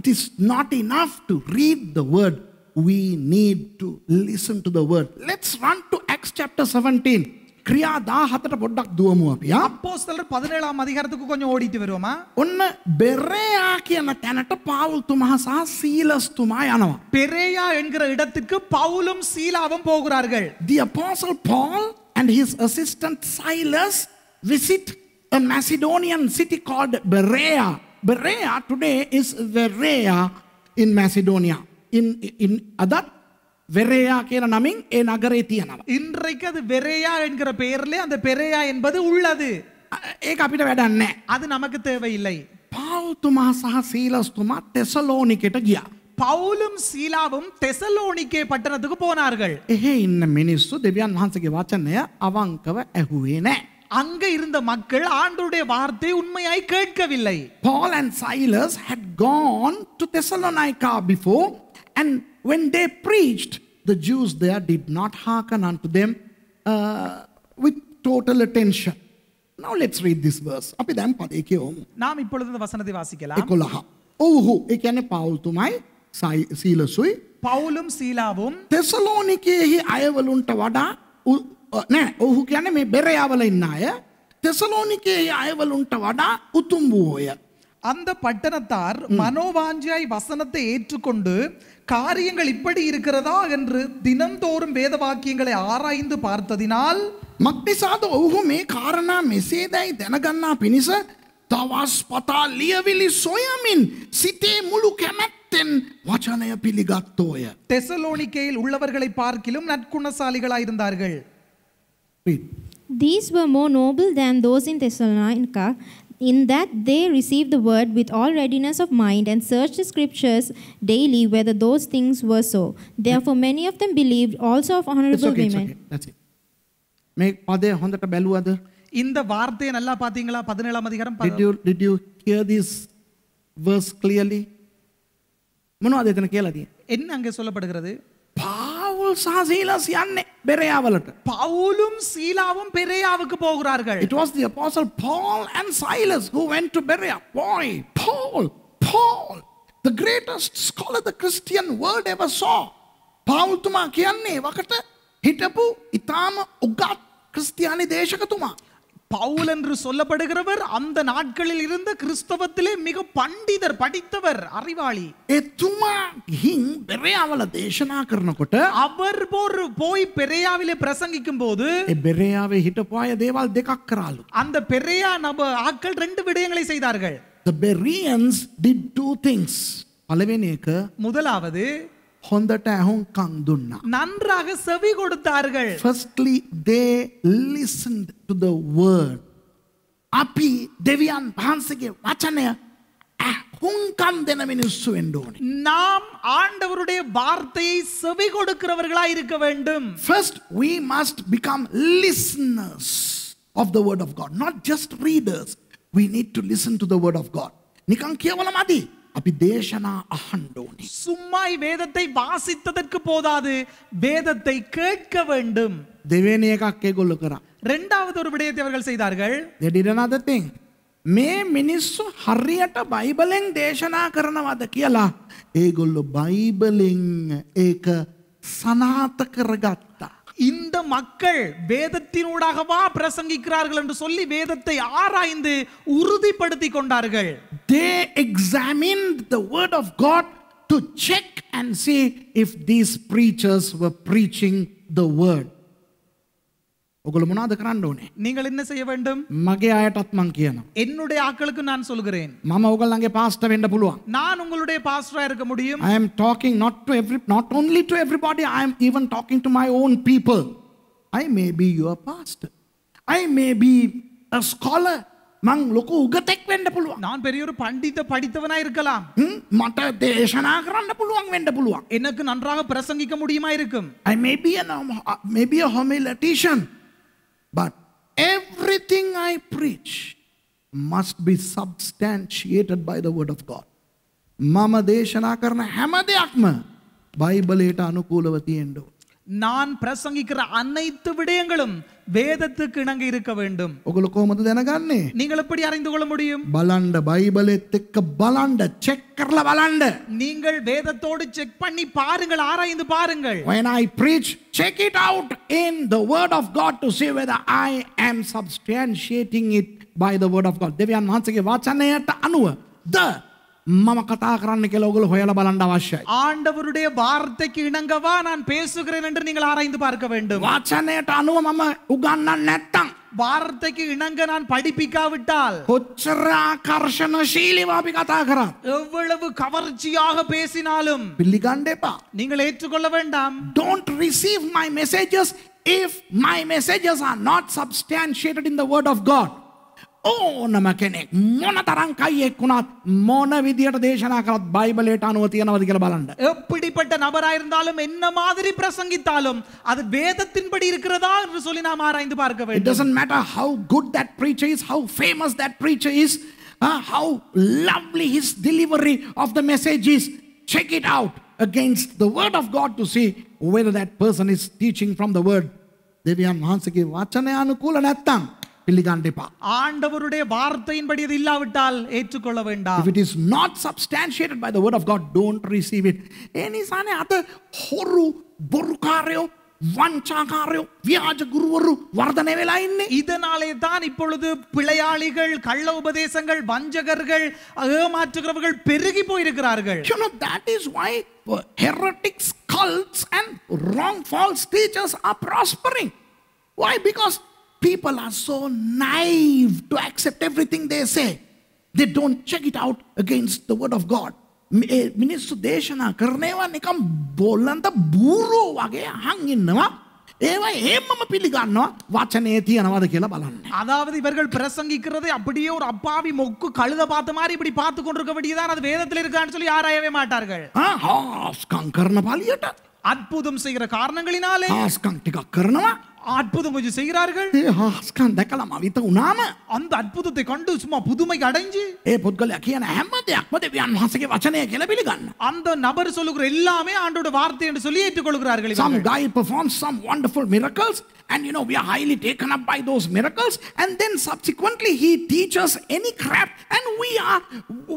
It is not enough to read the word. We need to listen to the word. Let's run to Acts chapter 17. ක්‍රියා 17ට පොඩ්ඩක් දුවමු අපි. අපෝස්තලර 17 அதிகாரத்துக்கு கொஞ்சம் ஓடிட்டு வருவோமா? ඔන්න බෙරේයා කියන තැනට පවුල්තුමා සහ සීලස්තුමා යනවා. பெரேயா என்கிற இடத்துக்கு பவுலும் சீலாவும் போகிறார்கள். The apostle Paul and his assistant Silas visit a Macedonian city called Berea. Berea today is Berea in Macedonia. In in, in that வெரேயா கிற நமிங் ஏ நகரே තියනවා இன்றைக்கு அது வெரேயா என்கிற பெயர்ல அந்த பெரேயா என்பது உள்ளது ஏ අපිට වැඩක් නැහැ அது நமக்கு தேவையில்லை பவுல்තුමා සහ සීලස්තුමා தெසலோனிக்கேට கியா பவுலும் சீலாவும் தெசலோனிக்கே பட்டணத்துக்கு போனார்கள் එහෙ ඉන්න මිනිස්සු දෙවියන් වහන්සේගේ වචනය අවංකව ඇහුවේ அங்க இருந்த மக்கள் ஆண்டருடைய வார்த்தை உண்மையாய் கேட்கவில்லை Paul and Silas had gone to Thessalonica before and when they preached, the Jews there did not hearken unto them uh, with total attention. Now let's read this verse. අපි දැන් පදේ කියවමු. நாம் இப்பொழுது வசனத்தை வாசிக்கலாம். 11. ඔව්හු ඒ කියන්නේ පවුල් තුමයි සීලසුයි පවුලුම් සීලාவும் තෙසලෝනිකයේහි අයවලුන්ට වඩා නෑ ඔහු කියන්නේ මේ බෙරයාවල ඉන්න අය තෙසලෝනිකයේ අයවලුන්ට වඩා උතුම් වූය. அந்த பட்டணத்தார் மனோவாஞ்சியாய் வசனத்தை ஏற்றுக்கொண்டு காரியங்கள் இப்படி இருக்கிறதா என்று தினந்தோறும் வேத வாக்கியங்களை ஆராய்ந்து பார்த்ததினால் මක්නිසාද ඔහු මේ කාරණා මෙසේදැයි දැනගන්නා පිණිස තවස්පතා ලියවිලි සොයමින් සිතේ මුළු කැමැත්තෙන් වචනය පිළිගත්තෝය. தெசலோனிக்கேயில் உள்ளவர்களை பார்க்கிலும் நற்குணசாலிகளாயிருந்தார்கள். These were more noble than those in Thessalonica, in that they received the word with all readiness of mind and searched the scriptures daily whether those things were so. Therefore, many of them believed, also of honorable okay, women. Okay. That's it. May, are there hundred belu other? இந்த வார்த்தையை நல்லா பாத்தீங்களா பதினேழாம் அதிகாரம் did you did you hear this verse clearly மனோ அதை கேளாதீங்க என்ன அங்கே சொல்லப்படுகிறது பா Paul saw Silas යන්නේ බෙරයාවලට. පවුලුම් සීලාவும் பெரியாவுக்கு போகிறார்கள். It was the apostle Paul and Silas who went to Berea. Boy, Paul, Paul, the greatest scholar the Christian world ever saw. පාවුල් තුමා කියන්නේ වකට හිටපු ඊටාම උගත් ක්‍රිස්තියානි දේශකතුමා. பவுல் என்று சொல்லப்படுகிறவர் அந்த நாட்களில் இருந்த கிறிஸ்தவத்திலே மிக பண்டிதர் படித்தவர் அறிவாளி එතුමා ගිහින් බෙරයාවල දේශනා කරනකොට அவர் போர் போய் பெரேயாவிலே பிரசங்கிக்கும் போது பெரேயாவை හිටපු අය දේවල් දෙකක් அந்த பெரியா நப ஆட்கள் ரெண்டு விடயங்களை செய்தார்கள் the Bereans did two things පළවෙනි එක முதலாவது හොඳට ඇහුම් කන් දුන්නා. නන්රාග සවි கொடுத்தார்கள். Firstly they listened to the word. අපි දෙවියන් වහන්සේගේ වචනය කන් දෙන මිනිස්සු වෙන්න ඕනේ. නාම් ආණ්ඩවරුගේ வார்த்தையை සවි கொடுக்கிறவர்களாய் இருக்க வேண்டும். First we must become listeners of the word of God, not just readers. We need to listen to the word of God. නිකන් කියවල මදි. அபிதேசனா அகண்டோனி சும்மா வேதத்தை வாசித்ததற்கு போதாது வேதத்தை கேட்க வேண்டும் දෙවෙනි එකක් ඒගොල්ලෝ කරා. ரெண்டாவது ஒரு விடயத்தை அவர்கள் செய்தார்கள். They did another thing. මේ මිනිස්සු හරියට බයිබලෙන් දේශනා කරනවද කියලා ඒගොල්ලෝ බයිබලෙන් ඒක සනාත කරගත්තා. இந்த மக்கள் வேதத்தினூடாகவா பிரசங்கிக்கிறார்கள் என்று சொல்லி வேதத்தை ஆராய்ந்து உறுதிப்படுத்தி கொண்டார்கள் they examine the word of God to check and see if these preachers were preaching the word உங்களை முன்னாது கிராண்டோனே நீங்கள் என்ன செய்ய வேண்டும் மகே மங் மங்கியனா என்னுடைய ஆக்களுக்கு நான் சொல்கிறேன் மாம உங்கள் அங்கே பாஸ்டர் வேண்ட புழுவா நான் உங்களுடைய பாஸ்டரா இருக்க முடியும் I am talking not to every not only to everybody I am even talking to my own people I may be your pastor I may be a scholar மங் லோக்கு உகத்தைக் வேண்ட புழுவா நான் பெரிய ஒரு பண்டித படித்தவனா இருக்கலாம் மற்ற தேசனாக ரண்ட புழுவாங்க வேண்ட புழுவா எனக்கு நன்றாக பிரசங்கிக்க முடியுமா இருக்கும் I may be a may be a homiletician But everything I preach must be substantiated by the word of God. මම දේශනා කරන හැම දෙයක්ම බයිබලයට අනුකූලව තියෙන්න ඕන. நான் பிரசங்கிக்கிற அனைத்து விடயங்களும் வேதத்துக்கு இணங்க இருக்க வேண்டும் உங்களுக்கு வந்து දැනගන්නේ நீங்கள் எப்படி அறிந்து கொள்ள முடியும் பலாண்ட பைபிளை එක්ක பலாண்ட චෙක් කරලා බලන්න நீங்கள் வேதத்தோடு செக் பண்ணி பாருங்கள் ஆராய்ந்து பாருங்கள் when i preach check it out in the word of god to see whether i am substantiating it by the word of god දෙවියන් වහන්සේගේ වචනයට අනුව the மம கதா கரான்னு கேள உங்களுக்கு ஹோயல பலண்ட அவசியம் ஆண்டவருடைய வார்த்தைக்கு வா நான் பேசுகிறேன் என்று நீங்கள் ஆராய்ந்து பார்க்க வேண்டும் வாச்சனேட்ட அனுவ மம உகன்ன நெட்டம் வார்த்தைக்கு இணங்க நான் படிப்பிக்காவிட்டால் கொச்சர கர்ஷன சீலி வாபி கதா எவ்வளவு கவர்ச்சியாக பேசினாலும் பில்லி காண்டேப்பா நீங்கள் ஏற்றுக்கொள்ள வேண்டாம் don't receive my messages if my messages are not substantiated in the word of God ඕනම කෙනෙක් මොන තරම් කයි එක්ුණත් මොන විදියට දේශනා කළත් බයිබලයට අනුව තියනවද කියලා බලන්න. எப்படிப்பட்ட நபரா இருந்தாலும் என்ன மாதிரி பிரசங்கித்தாலும் அது வேதத்தின்படி இருக்கிறதா என்று சொல்லி நாம் ஆராய்ந்து பார்க்க வேண்டும். It doesn't matter how good that preacher is, how famous that preacher is, uh, how lovely his delivery of the message is. Check it out against the word of God to see whether that person is teaching from the word. දෙවියන් වහන්සේගේ වචනය අනුකූල නැත්නම් பிள்ளிகாண்டிப்பா ஆண்டவருடைய வார்த்தையின்படி இது இல்லாவிட்டால் ஏற்றுக்கொள்ள வேண்டாம் if it is not substantiated by the word of god don't receive it ஏனிசானே அத ஹொரு பொருகாரியோ வஞ்சாகாரோ வியாஜ குருவரு வர்தனை இன்னே இதனாலே தான் இப்பொழுது பிழையாளிகள் கள்ள உபதேசங்கள் வஞ்சகர்கள் ஏமாற்றுகிறவர்கள் பெருகி போயிருக்கிறார்கள் you know that is why uh, heretics cults and wrong false teachers are prospering why because people are so naive to accept everything they say. They don't check it out against the word of God. මිනිස්සු දේශනා කරනවා නිකම් බොල්ලන්ට බූරෝ වගේ අහන් ඉන්නවා ඒවා ஏமம பிலிகான்னா வச்சனே தியனவாத கேல பலன் அதாவது இவர்கள் பிரசங்கிக்கிறது அப்படியே ஒரு அப்பாவி மொக்கு கழுத பார்த்த மாதிரி இப்படி பார்த்து கொண்டிருக்க வேண்டியதான் அது வேதத்தில் இருக்கான்னு சொல்லி யாராயவே மாட்டார்கள் ஆ ஸ்கங்கர்ன பாலியட்ட அற்புதம் செய்கிற காரணங்களினாலே ஆஸ்கன் டிக කරනවා அற்புதம் கொஞ்சம் செய்கிறார்கள் ஏ ஆஸ்கன் දැකලා මවිත உனாம அந்த அற்புதத்தை கண்டு சும்மா புதுமை அடைஞ்சி அடைஞ்சு ඒ පුද්ගලයා කියන හැම வியன் மாசகே වහන්සේගේ වචනය பில கண்ண அந்த நபர் சொல்லுகிற எல்லாமே ஆண்டோட வார்த்தை என்று சொல்லி ஏற்றுக்கொள்கிறார்கள் some guy performs some wonderful miracles and you know we are highly taken up by those miracles and then subsequently he teaches any crap and we are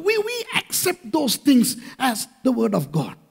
we we accept those things as the word of god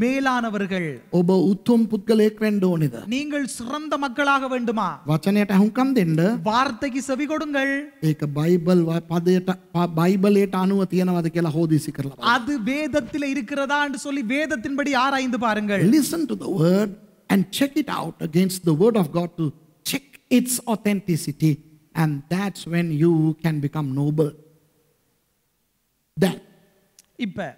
மேலானவர்கள் ஒப Uttam புத்கலேக் வேண்டோனித நீங்கள் சிறந்த மக்களாக வேண்டுமா வச்சனேட்ட come தெண்டு வார்த்தைக்கு செவி கொடுங்கள் ஏக்க Bible பதேட்ட Bible ஏட்ட அணுவ தியனவது கேல ஹோதிசிக்கிறல அது வேதத்தில் இருக்கிறதா என்று சொல்லி வேதத்தின்படி ஐந்து பாருங்கள் listen to the word and check it out against the word of God to check its authenticity and that's when you can become noble that இப்போ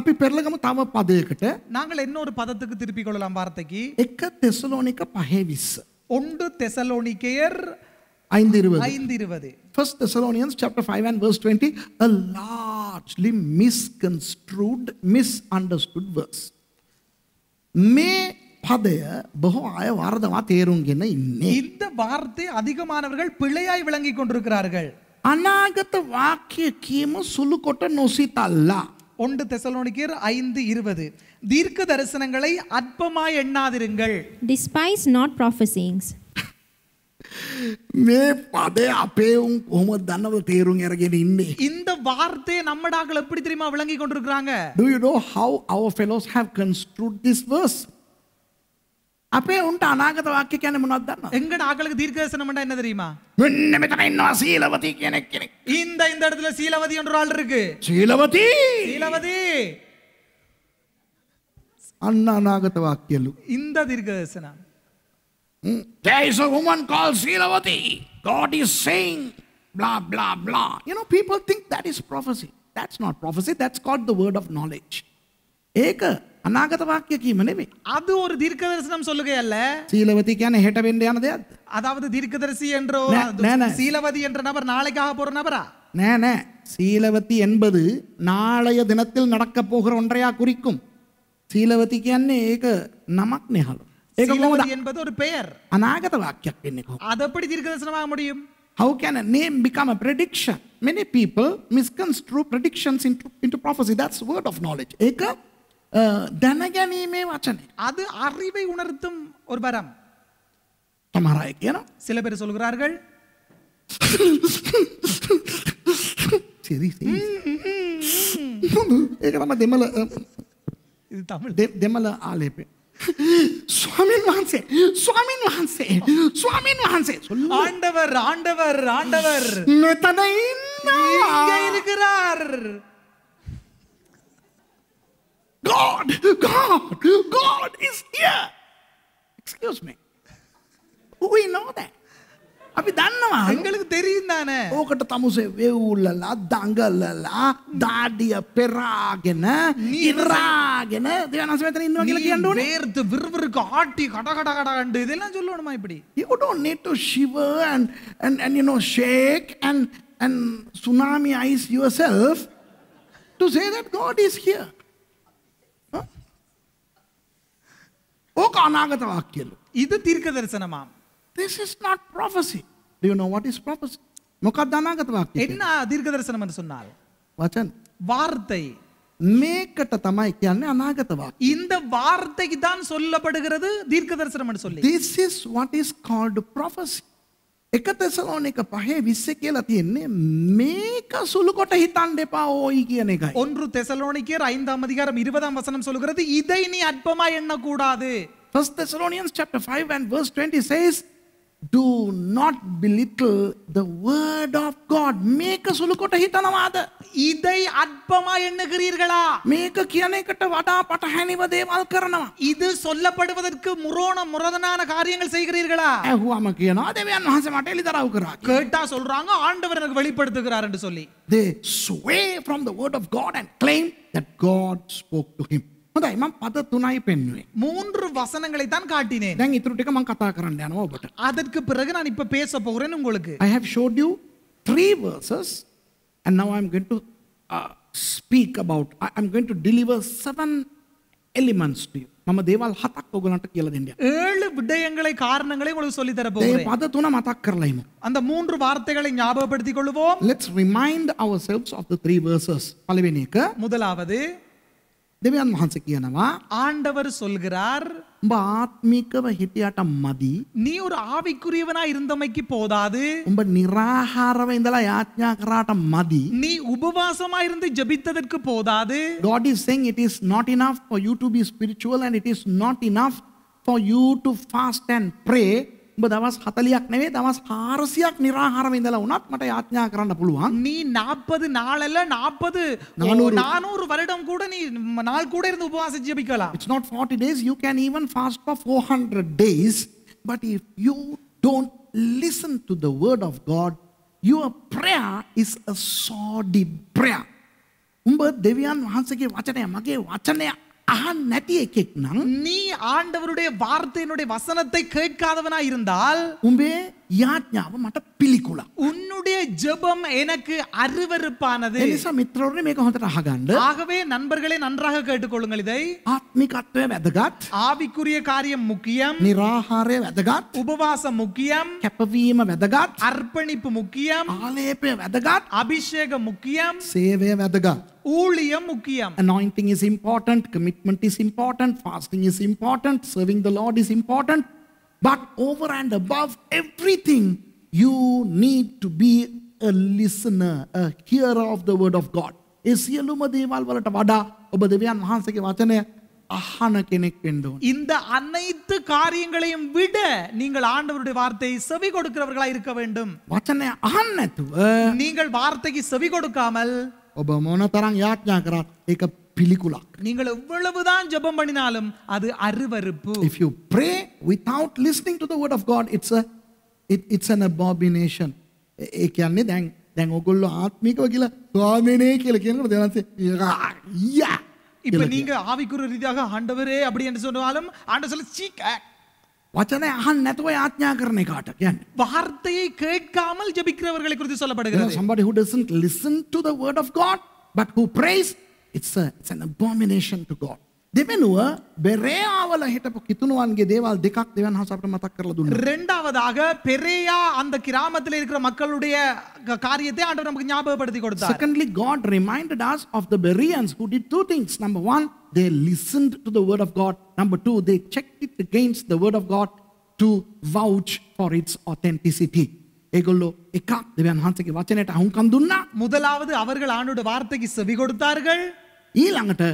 අපි පෙරලගම තව පදයකට நாங்கள் இன்னொரு பதத்துக்கு திருப்பிக் கொள்ளலாம் வார்த்தைக்கு එක තෙසලෝනික පහේ විස්ස. ஒன்று தெசலோனிக்கேயர் ஐந்து இருபது ஐந்து இருபது First Thessalonians chapter 5 and verse 20, a largely misconstrued, misunderstood verse. මේ පදය බොහෝ අය වර්ධවා තේරුම්ගෙන ඉන්නේ. இந்த வார்த்தை அதிகமானவர்கள் பிழையாய் விளங்கிக் கொண்டிருக்கிறார்கள் அනාගත වාක්‍ය කියම සුළුකොට නොසිතල්ලා. ஒன்று தெசலோனிக்கர் ஐந்து இருபது தீர்க்க தரிசனங்களை அற்பமாய் எண்ணாதிருங்கள் டிஸ்பைஸ் நாட் ப்ராஃபஸிங்ஸ் மே பதே தன்னவர் தேரும் இறங்கி இன்னி இந்த வார்த்தை நம்மடாக்கள் எப்படி தெரியுமா விளங்கி கொண்டிருக்கிறாங்க do you know our fellows have construed this අපේ උන්ට අනාගත වාක්‍ය කියන්නේ මොනවද දන්නවද? එංගඩ ආගලක தீர்க்கதரிசனம் என்றால் என்ன தெரியுமா? මෙන්න මෙතන ඉන්නවා සීලවති කෙනෙක් කෙනෙක්. இந்த இந்த இடத்துல சீலவதி என்ற ஆள் இருக்கு. சீலவதி. சீலவதி. අන්න අනාගත වාක්‍යලු. இந்த தீர்க்கதரிசனம். There is a woman called Silawati. God is saying blah blah blah. You know people think that is prophecy. That's not prophecy. That's called the word of knowledge. ඒක අනාගත වාක්‍ය කීම නෙමේ. அது ஒரு தீர்க்கதரிசனம் சொல்லுகை அல்ல. சீலவதி කියන්නේ හෙට වෙන්න යන දෙයක්ද? அதாவது தீர்க்கதரிசி என்ற சீலவதி என்ற நபர் நாளைக்காக போற நபரா? நே நே சீலவதி என்பது நாளைய தினத்தில் நடக்க போகிற ஒன்றையா குறிக்கும். சீலவதி කියන්නේ ඒක නමක් නේ හලු. ඒක කොහොමද? என்பது ஒரு பெயர். අනාගත වාක්‍යයක් වෙන්නේ කොහොමද? அது எப்படி தீர்க்கதரிசனமாக முடியும்? How can a name become a prediction? Many people misconstrue predictions into, into prophecy. That's word of knowledge. ඒක දැනගැනීමේ වචනය. அது அறிவை உணர்த்தும் ஒரு வரம். சில பேர் சொல்கிறார்கள். சரி சரி. இது தமிழ் දෙමළ ආලේපේ. சுவாமின் வான்சே சுவாமின் வான்சே சுவாமின் வான்சே ஆண்டவர் ஆண்டவர் ஆண்டவர் இருக்கிறார் God, God, God is here. Excuse me. We know that. அப்படி தானவா எங்களுக்கு தெரியும் தானே ஓகட்ட தமுசே வேவுல தங்கல்ல தாடிய பெறாகின இறாகின தேவன சமயத்தில் இன்னும் எங்களுக்கு நேர்த்து விறுவிறுக்கு ஆட்டி கட கட கட கண்டு இதெல்லாம் சொல்லணுமா இப்படி you don't need to shiver and and and shake and and tsunamise yourself to say that God is here ඕක අනාගත වාක්‍යලු. இது தீர்க்க தரிசனமாம் This is not prophecy. Do you know what is prophecy? මොකක්ද අනාගත වාක්‍යය? என்ன தீர்க்க தரிசனம் என்று சொன்னால் වචන வார்த்தை මේකට තමයි කියන්නේ අනාගත වාක්‍ය. இந்த வார்த்தைக்கு தான் சொல்லப்படுகிறது தீர்க்க தரிசனம் என்று சொல்லி. This is what is called prophecy. එක තෙසලෝන එක පහේ විස්සෙ කියලා තියෙන්නේ මේක සුළුකොට හිතන් දෙපා ඕයි කියන එකයි. ஒன்று தெசலோனிக்கேர் ஐந்தாம் அதிகாரம் இருபதாம் வசனம் சொல்கிறது இதை நீ அற்பமா எண்ணக்கூடாது First Thessalonians chapter 5 and verse 20 says Do not belittle the word of God. මේක සුළු කොට හිතනවාද? இதை அற்பமா எண்ணுகிறீர்களா? මේක කියන එකට වඩා පටහැනිව දේවල් කරනවා. இது சொல்லப்படுவதற்கு முரண முரதனான காரியங்கள் செய்கிறீர்களா? ඇහුවම කියනවා දෙවියන් වහන්සේ මට එලිදරව් කරා. கேட்டா சொல்றாங்க ஆண்டவர் எனக்கு வெளிப்படுத்துகிறார் என்று சொல்லி. They sway from the word of God and claim that God spoke to him. හොඳයි මම පද තුනයි පෙන්වුවේ. மூன்று வசனங்களை தான் காட்டினேன் දැන් ඉතුරු ටික මම කතා කරන්න යනවා ඔබට. அதற்கு பிறகு நான் இப்ப பேச போகிறேன் உங்களுக்கு I have showed you three verses and now I'm going to uh, speak about I- I'm going to deliver seven elements to you. මම දේවල් හතක් ඔයගලන්ට කියලා දෙන්න. ඒළු விடயங்களை காரணங்களை உங்களுக்கு சொல்லி தர போறேன். போகிறேன் පද තුන මතක් කරලා ඉමු. அந்த மூன்று வார்த்தைகளை ஞாபகப்படுத்திக் கொள்வோம் Let's remind ourselves of the three verses. පළවෙනි එක முதலாவது දෙවියන් වහන්සේ කියනවා ஆண்டவர் சொல்கிறார் உங்க ஆத்மீகவ හිටියට மதி நீ ஒரு ஆவிக்குரியவனா இருந்தமைக்கு போதாது உங்க நிராகாரவ இந்தல யாඥා කරාට මදි நீ உபவாசமா இருந்து ஜெபித்ததற்கு போதாது God is saying it is not enough for you to be spiritual and it is not enough for you to fast and pray උඹ දවස් 40ක් නෙවෙයි දවස් 400ක් निराහාරව ඉඳලා වුණත් මට යාඥා කරන්න පුළුවන්. නී 40 නාලල 40 400 වරඩම් කුඩ නී නාල් කුඩ ඉඳ උපවාස ජීවිකලා It's not 40 days you can even fast for 400 days but if you don't listen to the word of God your prayer is a sordid prayer. උඹ දෙවියන් වහන්සේගේ වචනය මගේ වචනය අහන් නැති கேட்கணும் நீ ஆண்டவருடைய வார்த்தையினுடைய வசனத்தை கேட்காதவனா இருந்தால் உம்பே යාඥාව මට පිළිකුලා. உன்னுடைய ஜெபம் எனக்கு அருவருப்பானது. එනිසා මිත්‍රවරුනි මේක හොඳට අහගන්න. ஆகவே நண்பர்களே நன்றாக கேட்டுக்கொள்ளுங்கள் இதை. ஆத்மிகත්වය வெதகாத் ஆவிக்குரிய காரியம் முக்கியம். நிராகாரே வெதகாத் உபவாசம் முக்கியம். கெப்பவீம வெதகாத் அர்ப்பணிப்பு முக்கியம். ஆலேபே வெதகாத் அபிஷேகம் முக்கியம். சேவே වැදගත්. ஊழியம் முக்கியம் anointing is important commitment is important fasting is important serving the lord is important but over and above everything you need to be a listener a hearer of the word of god ඒ සියලුම දේවල් වලට වඩා ඔබ දෙවියන් වහන්සේගේ වචනය අහන කෙනෙක් වෙන්න ඕන. இந்த அனைத்து காரியங்களையும் விட நீங்கள் ஆண்டவருடைய வார்த்தையை செவி கொடுக்கிறவர்களாய் இருக்க வேண்டும். வசனை அஹன் නැතුව நீங்கள் வார்த்தைக்கு செவி கொடுக்காமல் ඔබ මොන තරම් යාඥා කරත් ඒක පිළිකුලක්. நீங்கள் எவ்வளவுதான் ஜெபம் பண்ணினாலும் அது அருவருப்பு. If you pray without listening to the word of God it's a it, it's an abomination. ඒ කියන්නේ දැන් දැන් ඔගොල්ලෝ ආත්මිකව කියලා ස්වාමිනේ කියලා කියනකොට දෙනන්සේ යා இப்போ நீங்க ஆவிக்குற ரீதியாக ஆண்டவரே அப்படி என்று சொன்னாலும் ஆண்டவர் சொல்லி சீக் வச்சனை අහන්න නැතුව යාඥා කරන එකාට කියන්නේ. வார்த்தையை கேட்காமல் ஜெபிக்கிறவர்களை குறித்து சொல்லப்படுகிறது. Somebody who doesn't listen to the word of God but who prays it's a, it's an abomination to God. දෙවෙනුව බෙරයාවල හිටපු කිතුණුවන්ගේ දේවල් දෙකක් දෙවන් හස අපිට මතක් කරලා දුන්නා. ரெண்டாவதாக பெரேயா அந்த கிராமத்தில் இருக்கிற மக்களுடைய காரியத்தை ஆண்டவர் நமக்கு ஞாபகப்படுத்தி கொடுத்தார். Secondly God reminded us of the Bereans who did two things. Number one they listened to the word of God. Number two, they checked it against the word of God to vouch for its authenticity. ஏகொல்லோ எக்கா தேவன் ஹான்சக்கு வச்சனேட்ட அவங்க கந்துன்னா முதலாவது அவர்கள் de வார்த்தைக்கு செவி கொடுத்தார்கள் ஈழாங்கட்ட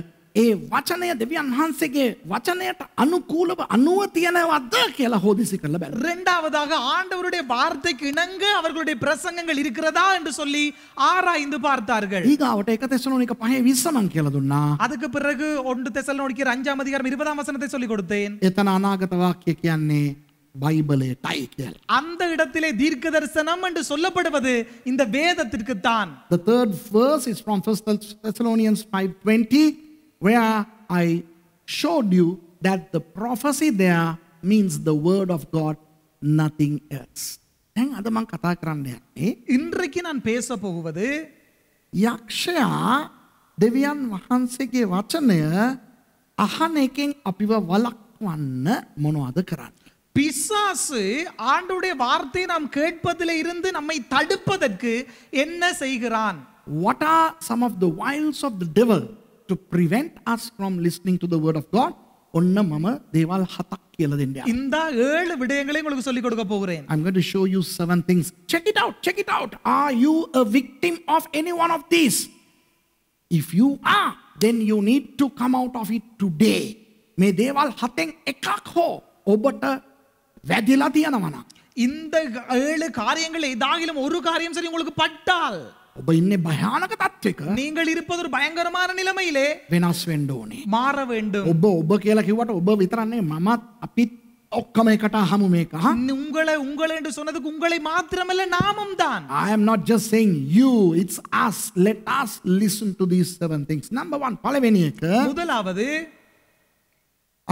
ඒ වචනය දෙවියන් වහන්සේගේ වචනයට අනුකූලව අනුව තියෙනවද කියලා හොදිසි කරලා බලන්න. இரண்டாவதாக ஆண்டவருடைய வார்த்தைக்கு இணங்க அவர்களுடைய பிரசங்கங்கள் இருக்கிறதா என்று சொல்லி ஆராய்ந்து பார்த்தார்கள். ඊගාවට 1 තෙසලෝනික 5:20 මං කියලා දුන්නා. அதுக்கு பிறகு 1 தெசலோனிக்கர் 5 ஆம் அதிகாரம் 20 ஆம் வசனத்தை சொல்லி கொடுத்தேன். එතන අනාගත වාක්‍ය කියන්නේ பைபிளேட்டை கேள் அந்த இடத்திலே தீர்க்க தரிசனம் என்று சொல்லப்படுவது இந்த வேதத்திற்கு தான் the third verse is from 1 Thessalonians 5:20 where I showed you that the prophecy there means the word of God, nothing else. දැන් අද මං කතා කරන්න යන්නේ ඉන්ද්‍රකි නම් පේස පොහුවද යක්ෂයා දෙවියන් වහන්සේගේ වචනය අහන එකෙන් අපිව வளක්වන්න මොනවද කරන්නේ பிசாசு ஆண்டுடைய வார்த்தை நாம் கேட்பதில் இருந்து நம்மை தடுப்பதற்கு என்ன செய்கிறான் what are some of the wiles of the devil to prevent us from listening to the word of God, ஒன்னு மம தேவால் ஹதக் කියලදෙන්න. இந்த ஏழு விடயங்களை உங்களுக்கு சொல்லிக் கொடுக்க போகிறேன். I'm going to show you seven things. Check it out, check it out. Are you a victim of any one of these? If you are, then you need to come out of it today. මේ දේවල් හතෙන් එකක් හෝ ඔබට වැදිලා තියෙනවා නම් இந்த ஏழு காரியங்கள் ஏதாகிலும் ஒரு காரியம் சரி உங்களுக்கு பட்டால் ඔබ ඉන්න භයානක තත්වක நீங்கள் இருப்பது ஒரு பயங்கரமான நிலைமையிலே වෙනස් වෙන්න ඕනේ மாற வேண்டும் ඔබ ඔබ කියලා කිව්වට ඔබ විතරන්නේ මමත් අපිත් ඔක්කම එකට හමු මේක උங்களை உங்களை என்று சொன்னதுக்கு உங்களை மாத்திரமல்ல நாமும் தான் I am not just saying you it's us let us listen to these seven things number 1 පළවෙනි එක முதலாவது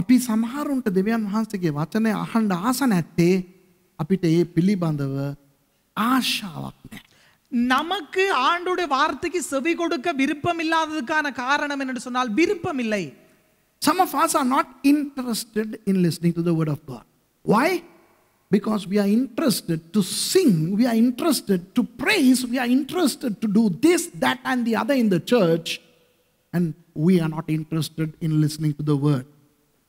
අපි සමහරුන්ට දෙවියන් වහන්සේගේ වචනය අහන්න ආස නැත්තේ අපිට ඒ පිළිබඳව ආශාවක් නැහැ நமக்கு ஆண்டுடைய வார்த்தைக்கு செவி கொடுக்க விருப்பம் இல்லாததுக்கான காரணம் சொன்னால் விருப்பம் இல்லை Some of us are not interested in listening to the word of God. Why? Because we are interested to sing, we are interested to praise, we are interested to do this, that, and the other in the church, and we are not interested in listening to the word.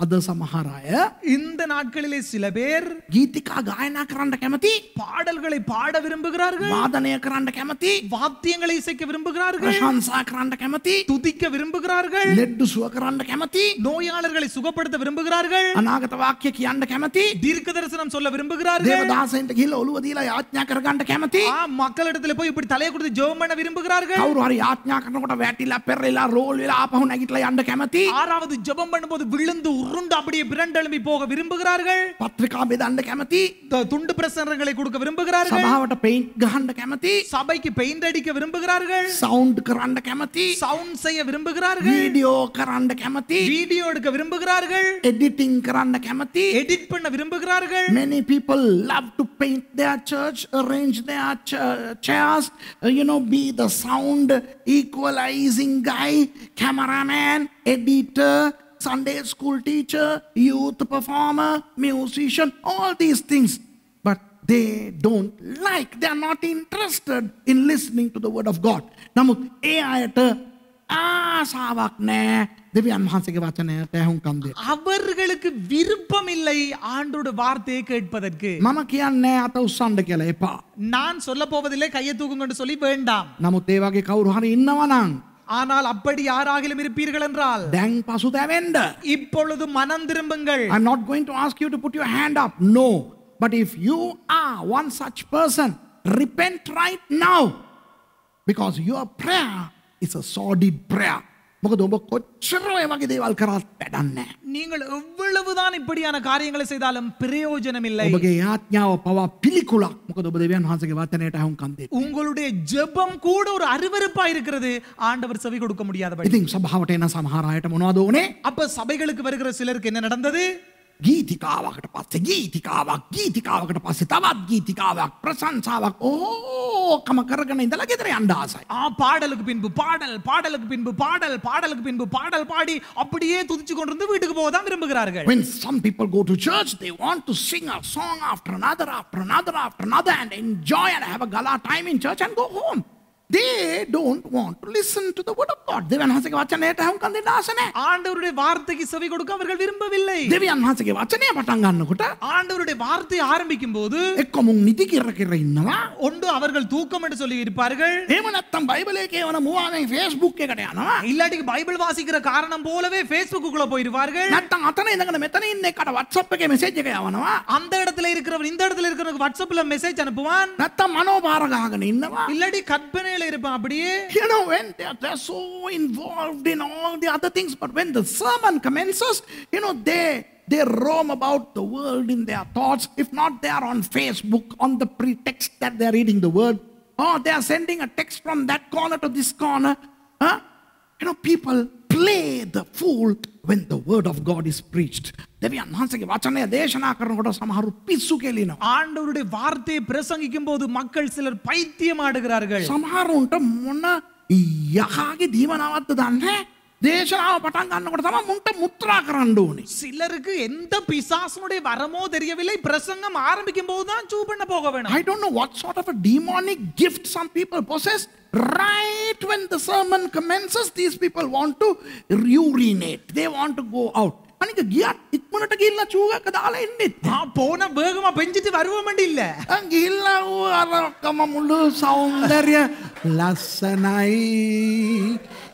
අද இந்த நாட்களிலே சில பேர் கீதிகா காயனா කරන්න කැමති பாடல்களை பாட விரும்புகிறார்கள் வாதனය කරන්න කැමති வாத்தியங்களை இசைக்க விரும்புகிறார்கள் பிரசംസா කරන්න துதிக்க விரும்புகிறார்கள் லெட்டு சுவ කරන්න நோயாளர்களை சுகப்படுத்த விரும்புகிறார்கள் அநாகத வாக்கிய කියන්න கெமத்தி தீர்க்க தரிசனம் சொல்ல விரும்புகிறார்கள் தேவதாசன்ට ගිහිල්ලා ඔළුව දීලා යාඥා කරගන්න කැමති மக்களிடத்துல போய் இப்படி தலையை கொடுத்து ஜெபம் பண்ண விரும்புகிறார்கள் කවුරු හරි යාඥා வேட்டில වැටිලා පෙරලා රෝල් වෙලා ආපහු නැගිටලා ஆறாவது ஜெபம் பண்ணும்போது விழுந்து உருண்டு அப்படியே பிரண்டெழும்பி போக விரும்புகிறார்கள் பத்திரிகா බෙදන්න කැමති துண்டு பிரசரங்களை கொடுக்க விரும்புகிறார்கள் සභාවට பெயிண்ட் ගහන්න කැමති சபைக்கு பெயிண்ட் அடிக்க விரும்புகிறார்கள் சவுண்ட் කරන්න කැමති சவுண்ட் செய்ய விரும்புகிறார்கள் வீடியோ කරන්න කැමති வீடியோ எடுக்க விரும்புகிறார்கள் எடிட்டிங் කරන්න කැමති எடிட் பண்ண விரும்புகிறார்கள் many people love to paint their church arrange their ch chairs you know be the sound equalizing guy cameraman editor Sunday school teacher, youth performer, musician, all these things. But they don't like, they are not interested in listening to the word of God. නමුත් ඒ අයට ஆசாவாக் நே திவ்யான் மகான்சைக்கு வச்சனே தேகும் கந்து அவர்களுக்கு விருப்பம் இல்லை ஆண்டோட வார்த்தையை கேட்பதற்கு மம කියන්නේ අත උස්සන්න කියලා එපා நான் சொல்ல போவதில்லை கையை தூக்குங்கன்னு சொல்லி வேண்டாம் නමුත් ඒ වගේ කවුරු හරි ඉන්නවා නම් ஆனால் அப்படி யாராகிலும் இருப்பீர்கள் என்றால் දැන් தேவேந்த இப்பொழுது மனம் திரும்புங்கள் i'm not going to ask you to put your hand up no but if you are one such person repent right now because your prayer is a sordid prayer මොකද ඔබ කොච්චර වගේ දේවල් කරත් நீங்கள் எவ்வளவுதான் இப்படியான காரியங்களை செய்தாலும் பிரயோஜனம் இல்லை. ඔබගේ යාඥාව පවා පිළිකුලක්. මොකද ඔබ දෙවියන් වහන්සේගේ වචනයට අහුම්කම් உங்களுடைய ஜெபம் கூட ஒரு அருவருப்பா இருக்கிறது. ஆண்டவர் செவி கொடுக்க முடியாதபடி. ඉතින් සභාවට என்ன சமஹாராயட்ட අයට මොනවද ඕනේ? අප සභைகளுக்கு வருகிற சிலருக்கு என்ன நடந்தது? ගීතිකාවකට පස්සේ ගීතිකාවක් ගීතිකාවකට පස්සේ තවත් ගීතිකාවක් ප්‍රශංසාවක් ඕකම කරගෙන ඉඳලා ගෙදර යන්න ආසයි. ஆ பாடலுக்கு பின்பு பாடல் பாடலுக்கு பின்பு பாடல் பாடலுக்கு பின்பு பாடல் பாடி அப்படியே துதிச்சு கொண்டிருந்து வீட்டுக்கு போக தான் விரும்புகிறார்கள் when some people go to church they want to sing a song after another after another after another and enjoy and have a gala time in church and go home they don't want to listen to the word of God தேவன் ஹாசகே வச்சனேට හුම් කන්දේ නාසනේ ஆண்டவருடைய வார்த்தைக்கு செவி கொடுக்க அவர்கள் விரும்பவில்லை தேவன் ஹாசகே வச்சனே பட்டாங்கன்னு ගන්නකොට ஆண்டவருடைய வார்த்தை ஆரம்பிக்கும் போது එක්කමුන් නිදි කිර කිර ஒன்று அவர்கள் தூக்கம் என்று சொல்லி இருப்பார்கள் එහෙම නැත්නම් බයිබලේ කියවන මුවාවෙන් Facebook එකට යනවා பைபிள் வாசிக்கிற காரணம் போலவே Facebook குள்ள போயிருவார்கள் නැත්නම් අතන ඉඳගෙන මෙතන ඉන්න එකට WhatsApp එකේ மெசேஜ் එක அந்த இடத்துல இருக்கிறவன் இந்த இடத்துல இருக்கிறவனுக்கு WhatsAppல மெசேஜ் அனுப்புவான் නැත්නම් மனோபாரகாகன ඉන්නවා இல்லாட்டி கற்பனை you know when they are, they are so involved in all the other things but when the sermon commences you know they they roam about the world in their thoughts. If not, they are on Facebook on the pretext that they are reading the word, or oh, they are sending a text from that corner to this corner. Huh? You know, people play the fool when the word of God is preached. தேவிய அன்ஹான்சகி வச்சனே தேசனாக்கரன் கூட சமஹாரு பிசுகேலின ஆண்டவருடைய வார்த்தையை பிரசங்கிக்கும் போது மக்கள் சிலர் பைத்தியம் ஆடுகிறார்கள் சமஹாரு உண்ட முன்ன யாகி தீவனாவத்து தானே දේශනාව පටන් ගන්නකොට තමයි මුන්ට මුත්‍රා කරන්න ඕනේ. சிலருக்கு எந்த பிசாசுனுடைய வரமோ தெரியவில்லை பிரசங்கம் ஆரம்பிக்கும் போது தான் சூ பண்ண போக வேணும். I don't know what sort of a demonic gift some people possess. Right when the sermon commences these people want to urinate. They want to go out. அன்னைக்கு கியாட் இக்மனட்ட கில்ல சூகக்க தால இன்னித் ஆ போன வேகமா பெஞ்சிட்டு வருவோமண்டி இல்ல அங்க இல்ல அரக்கம முழு சௌந்தர்ய லசனை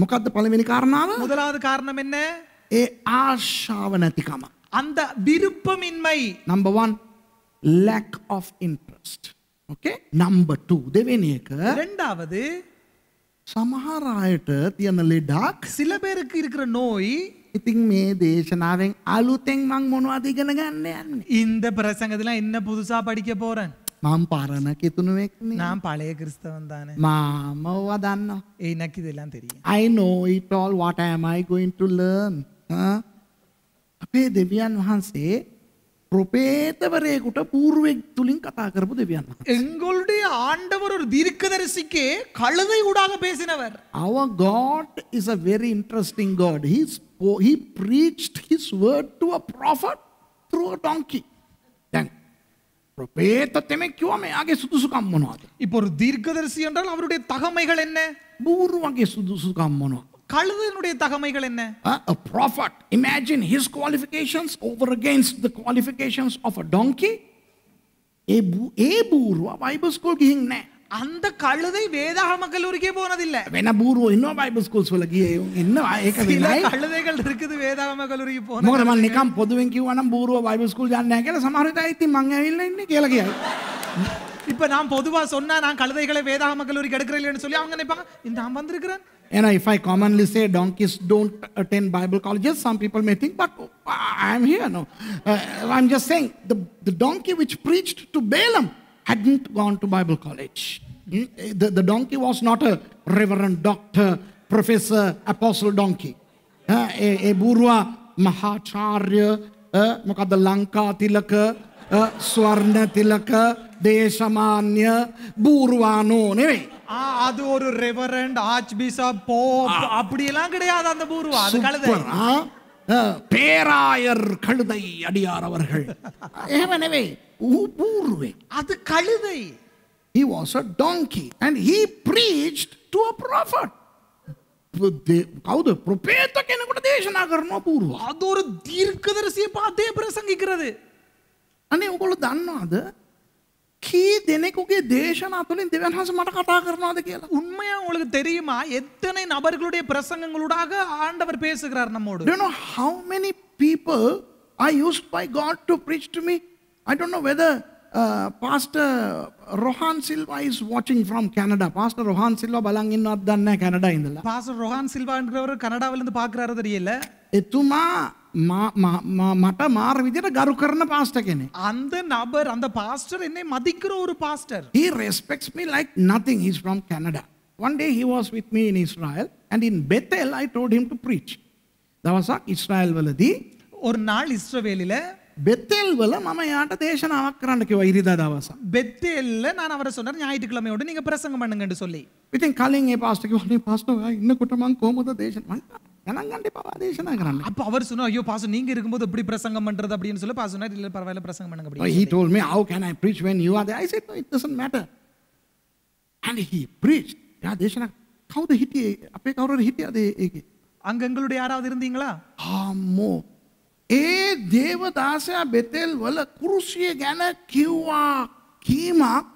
මොකක්ද පළවෙනි කාරණාව මුදලාද කාරණම என்ன ඒ ආශාව නැතිකම அந்த விருப்பமின்மை number one lack of interest okay number two දෙවෙනි එක ரெண்டாவது සමහර අයට තියෙන ලෙඩක් சில பேருக்கு இருக்கிற நோய் ඉතින් මේ දේශනාවෙන් අලුතෙන් මං මොනවද ඉගෙන ගන්න යන්නේ இந்த பிரசங்கத்துல என்ன புதுசா படிக்க போறேன் මම පරණ කිතුනුවෙක්න නම් පලය ක්‍රස්තවන් දාන මාමව දන්න ඒ නැකි දෙල්ලන් තෙරිය අයි නෝයිටෝල් වට ඇමයි ගොයින්ටුලම් අපේ දෙවියන් වහන්සේ புரோபேதவரேகுட்ட பூர்வெக் துளின் கதா கரபு தேவியான் எங்களுடைய ஆண்டவர் ஒரு தீர்க்கதரிசிக்கே கழுதை ஊடாக பேசினவர் அவர் God is a very interesting God he he preached his word to a prophet through a donkey பிரபேதத்தையுமே கியோமே ஆகே சுதுசுகாம் மனோது இப்போ ஒரு தீர்க்கதரிசி என்றால் அவருடைய தகமைகள் என்ன பூர்வாகே சுதுசுகாம் மனோ கழுதனுடைய தகமைகள் என்ன a prophet imagine his qualifications over against the qualifications of a donkey ඒ ඒ බූරුව බයිබස්කෝල් ගිහින් නෑ அந்த කළුදයි වේදාහම කලුරිකේ போனதில்ல වෙන බූරුවෝ ඉන්නවා බයිබල් ස්කූල්ස් වල ගියේ ඉන්නවා ඒක වෙනයි කළුදේකල් இருக்குது වේදාහම කලුරිකේ போனது මොකද මම නිකන් පොදුවෙන් කිව්වා නම් බූරුවෝ බයිබල් ස්කූල් යන්නේ නැහැ කියලා සමහර විට ඉතින් මං ඇවිල්ලා ඉන්නේ කියලා කියයි இப்ப நான் பொதுவா சொன்னா நான் கழுதைகளை வேதாகம கல்லூரி கெடுக்கிறேன்னு சொல்லி அவங்க நினைப்பாங்க இந்த நான் வந்திருக்கிறேன் And if I commonly say donkeys don't attend Bible colleges, some people may think, but I am here. No, uh, I'm just saying the, the donkey which preached to Balaam hadn't gone to Bible college. The, the donkey was not a reverend doctor, professor, apostle donkey. A burwa ඒ බූරුවා මහාචාර්ය මොකද ලංකාතිලක ස්වර්ණතිලක දේශමාන්‍ය බූරුවානෝ නෙවෙයි. அது ஒரு reverend arch bishop Pope அப்படியெல்லாம் கிடையாது அந்த பூர்வா அது கழுதை பேராயர் கழுதை அடியார் அவர்கள் ஏவனவே அது கழுதை he was a donkey and he preached to a prophet ಹೌದು ಪ್ರಪೇತಕ್ಕೆ ಕೂಡ ದೇಶನಾಗರನೋ ಪೂರ್ವ ಅದೊರು ದೀರ್ಘದರ್ಶಿಯ ಪಾದೇ ಪ್ರಸಂಗಿಕ್ಕಿರದು අනේ ඔකොල දන්නවාද කී දෙනෙකුගේ දේශනා තුළින් දෙවන්හස මට කතා කරනවාද කියලා உண்மையா உங்களுக்கு தெரியுமா எத்தனை நபர்களுடைய பிரசங்கங்களூடாக ஆண்டவர் பேசுகிறார் நம்மோடு you know how many people are used by god to preach to me I don't know whether uh, Pastor Rohan Silva is watching from Canada. Pastor Rohan Silva Balanginath Canada Canada இல்ல pastor Rohan சில்வான்றவர் கனடாவில இருந்து பார்க்கறாரு தெரியல එතුමා මට මාර විදිට ගරු කරන පාස්ට කෙනෙ. அந்த நபர் அந்த pastor என்னை மதிக்கிற ஒரு pastor. He respects me like nothing. He's from Canada. One day he was with me in Israel, and in Bethel I told him to preach. Israel ඉස්රායල් Or ஒரு Israel இஸ்ரவேலில பெத்தேல்வில் மம யாட்ட தேசன அவக்கரானுக்கு வைரிதா தவசம் பெத்தேல்ல நான் அவரை சொன்னார் ஞாயிற்றுக்கிழமையோடு நீங்கள் பிரசங்கம் பண்ணுங்கன்னு சொல்லி வித்தின் காலிங் ஏ பாஸ்டர்க்கு உடனே பாஸ்டர் இன்னும் குற்றமாக கோமுத தேசன் எனக்கு கண்டிப்பாக தேசனாகிறாங்க அப்போ அவர் சொன்னார் ஐயோ பாஸ்டர் நீங்கள் இருக்கும்போது எப்படி பிரசங்கம் பண்ணுறது அப்படின்னு சொல்லி பாஸ்டர் சொன்னார் இல்லை பரவாயில்ல பிரசங்கம் பண்ணுங்க அப்படி he told me how can I preach when you are I said it doesn't matter and he preach யா தேசனா கவுது ஹிட்டி அப்பே கவுரர் ஹிட்டி அது அங்கே எங்களுடைய யாராவது இருந்தீங்களா ஆமோ ඒ දේවදාසයා බෙතෙල් වල කුරුසිය ගැන කිව්වා කීමක්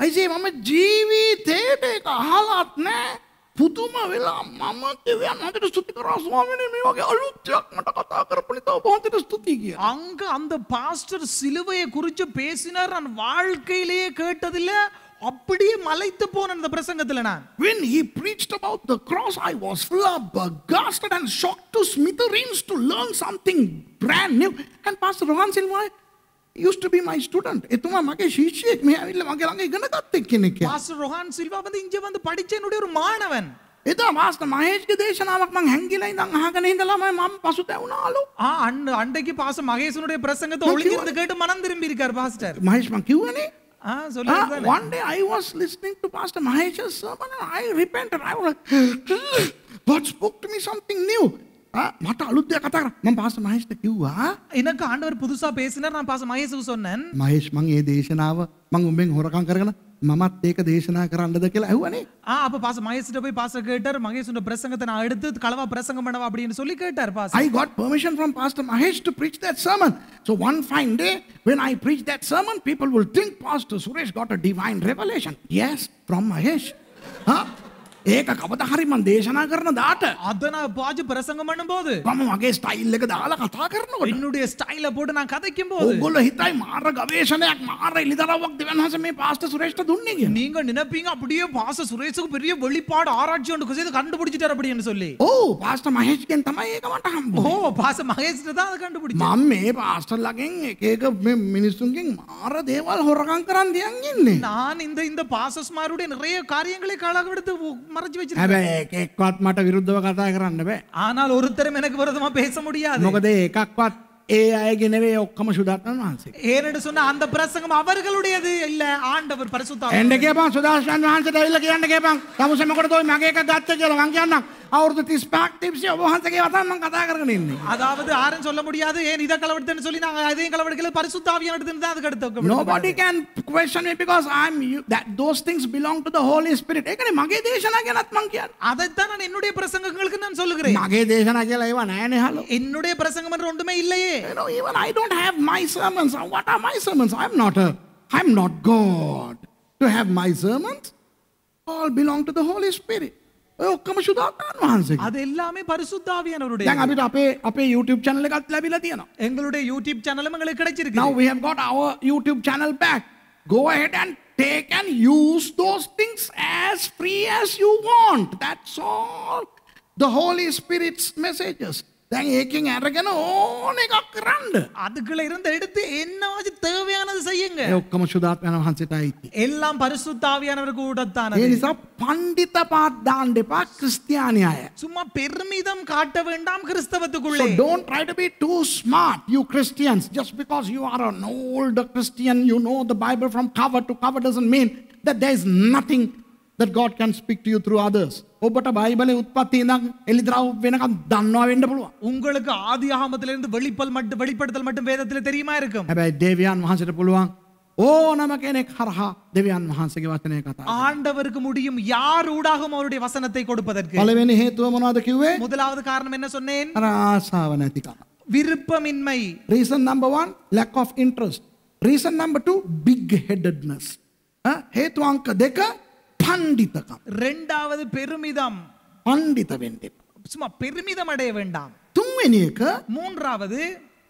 ඇයිසේ මම ජීවිතේට එක අහලත් නෑ පුදුම වෙලා මම දෙවියන් වහන්සේට ස්තුති කරා ස්වාමීනි මේ වගේ අලුත් දෙයක් මට කතා කරපු නිසා ඔබ වහන්සේට ஸ்துதி කිය. அங்க அந்த பாஸ்டர் சிலுவையை குறித்து பேசினார் நான் வாழ்க்கையிலேயே கேட்டதில்லை அப்படியே மலைத்து போன அந்த பிரசங்கத்துல நான் when he preached about the cross i was flabbergasted and shocked to smithereens to learn something brand new and pastor rohan silva used to be my student එතුමා මගේ ශිෂ්‍යයෙක් මේ ඇවිල්ලා මගේ ළඟ ඉගෙන ගත්ත කෙනෙක් pastor rohan silva வந்து இங்க வந்து படிச்ச என்னுடைய ஒரு மாணவன் එදා මාස්ටර් මහේෂ්ගේ දේශනාවක් මං හැංගිලා ඉඳන් අහගෙන ඉඳලා මම මම පසුතැවුණාලු. ආ අන්න අන්ඩේකේ පාස්ටර් මහේෂ්නුடைய பிரசங்கத்தை ஒளிஞ்சிருந்து கேட்டு மனம் திரும்பி இருக்கார் பாஸ்டர். மகேஷ் මං කිව්වනේ Ah, one day I was listening to Pastor Mahesh's sermon and I repented. I was like, God spoke to me something new. මට අලුත් දෙයක් කතා කරා. මම පාස්ටර් මහේෂ්ට කිව්වා එනක ආண்டவர் පුදුසා பேசினார் நான் පාස්ටර් මහේෂව சொன்னேன். මහේෂ් මං ඒ දේශනාව මං උඹෙන් හොරකම් කරගෙන මමත් ඒක දේශනා කරන්නද කියලා ඇහුවනේ. ஆ அப்ப பாஸ்டர் மகேஷ்ட போய் பாஸ்டர் கேட்டார் மகேஷோட பிரசங்கத்தை நான் எடுத்து கலவா பிரசங்கம் பண்ணவா அப்படின்னு சொல்லி கேட்டார் pastor I got permission from pastor Mahesh to preach that sermon so one fine day when I preach that sermon people will think pastor Suresh got a divine revelation yes from Mahesh huh? ඒක කවද හරි මන් දේශනා කරන දාට අදන පාජ ප්‍රසංග මන්න බෝද මම මගේ style එක දාලා කතා කරනකොට ඉන්නුடைய ස්ටයිල් පොඩ නම් කதைக்கும் போது ඔයගොල්ලෝ හිතයි මාර ගවේෂණයක් මාර එලිදරව්වක් දෙවන්හස මේ பாஸ்டர் சுரேஷ்ட දුන්නේ කියලා நீங்க நினைப்பீங்க அப்படியே பாஸ்டர் சுரேஷ்க்கு பெரிய வெளிப்பாடு ஆராய்ச்சி ஒன்று செய்து கண்டுபிடிச்சிட்டார் அப்படின்னு சொல்லி ஓ பாஸ்டர் மகேஷ்ගෙන් තමයි ඒක මට හම්බ ඕ பாஸ்டர் මහේෂ්ට தான் கண்டுபிடிச்சேன் මම මේ பாஸ்டර්ලගෙන් එක එක මේ මිනිස්සුන්ගෙන් මාර දේවල් හොරකම් කරන් දියන් ඉන්නේ நான் இந்த இந்த பாஸ்டர்ஸ்மாருடைய நிறைய காரியங்களை களவெடுத்து மறைச்சு வச்சிருக்கேன் எக்வாத் மாட்ட விருத்தவ கதா கரන්න බෑ ஆனால் ஒருத்தரும் எனக்கு விரோதமா பேச முடியாது මොකද එකක්වත් ඒ අයගේ නෙවෙයි ඔක්කොම සුදාස්නන් වහන්සේ. ඒනට சொன்ன அந்த பிரசங்கம் அவர்களுடையது இல்ல ஆண்டவர் பரிசுத்தாவி. එන්න කියපන් සුදාස්නන් වහන්සේට ඇවිල්ලා කියන්න කියපන්. තමුසෙම කොට තෝයි මගේ එක ගත්ත කියලා මං කියන්නම්. අවුරුදු 35ක් තිස්සේ ඔබ වහන්සේගේ වතන් මං කතා කරගෙන ඉන්නේ. அதாவது யாரும் சொல்ல முடியாது ஏன் இத கலவெடுத்தேன்னு சொல்லி நாங்க அதையும் கலவெடுக்கல பரிசுத்தாவியானது தான் அதுக்கு அடுத்து Nobody can question me because I'm you that those things belong to the Holy Spirit. ඒකනේ මගේ දේශනා ගැනත් මං කියන්නේ. அதைத்தான் நான் என்னுடைய பிரசங்கங்களுக்கு நான் சொல்லுகிறேன். මගේ දේශනා කියලා ඒවා නැහැ නේ හලෝ. என்னுடைய பிரசங்கம் ஒன்றுமே இல்லையே You know, even I don't have my sermons. What are my sermons? I'm not a, I'm not God to have my sermons. All belong to the Holy Spirit. ඔක්කම සුදාතාන් වහන්සේ අද එල්ලාම පරිසුද්ධාවියනවරුට දැන් අපිට අපේ අපේ YouTube channel එකත් ලැබිලා තියෙනවා. එங்களுடைய YouTube channel එකම கிடைச்சிருக்கு. Now we have got our YouTube channel back. Go ahead and take and use those things as free as you want. That's all the Holy Spirit's messages. දැන් ඒකෙන් ඇරගෙන ඕන එකක් කරන්න. அதுக்குள்ள இருந்த எடுத்து என்னவாச்சு தேவையானது செய்யுங்க. ඔක්කොම සුදාත්මයන් වහන්සේට අයිති. එල්ලම් பரிசுத்தாவியானவர் கூடத்தானது. ඒ නිසා පඬිත පාත් දාන්න එපා ක්‍රිස්තියානි අය. சும்மா பெருமிதம் காட்ட வேண்டாம் கிறிஸ்தவத்துக்குள்ளே. So don't try to be too smart you Christians just because you are an old Christian you know the Bible from cover to cover doesn't mean that there is nothing that God can speak to you through others. ඔබට බයිබලේ උත්පත්ති ඉඳන් එලිදරව් වෙනකම් දන්නවා වෙන්න පුළුවන්. உங்களுக்கு ஆதி ஆகமத்திலிருந்து வெளிப்பல் மட்டும் வெளிப்படுத்தல் மட்டும் வேதத்தில் தெரியுமா இருக்கும். හැබැයි දෙවියන් වහන්සේට පුළුවන් ඕනම කෙනෙක් හරහා දෙවියන් වහන්සේගේ වචනය කතා ஆண்டவருக்கு முடியும் யார் ஊடாகவும் அவருடைய வசனத்தை கொடுப்பதற்கு පළවෙනි හේතුව මොනවද කිව්වේ முதலாவது காரணம் என்ன சொன்னேன் අර ආසාව නැතිකම விருப்பமின்மை reason number 1 lack of interest reason number 2 big headedness හේතු අංක දෙක பண்டிதகம் ரெண்டாவது பெருமிதம் பண்டித வேண்டும் சும்மா பெருமிதம் அடைய வேண்டாம் තුන්වෙනික மூன்றாவது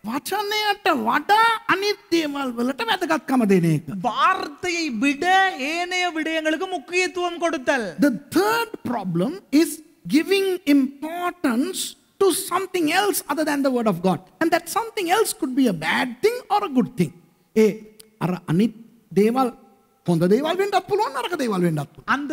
වචනයට වඩා අනිත් දේවල් වලට වැදගත්කම දෙන එක. வார்த்தையை விட ஏனைய விடயங்களுக்கு முக்கியத்துவம் கொடுத்தல். The third problem is giving importance to something else other than the word of God. And that something else could be a bad thing or a good thing. ඒ අර අනිත් දේවල් പൊന്ത ദൈവാൽവേണ്ട അപ്പുലോ നരക ദൈവാൽവേണ്ട அந்த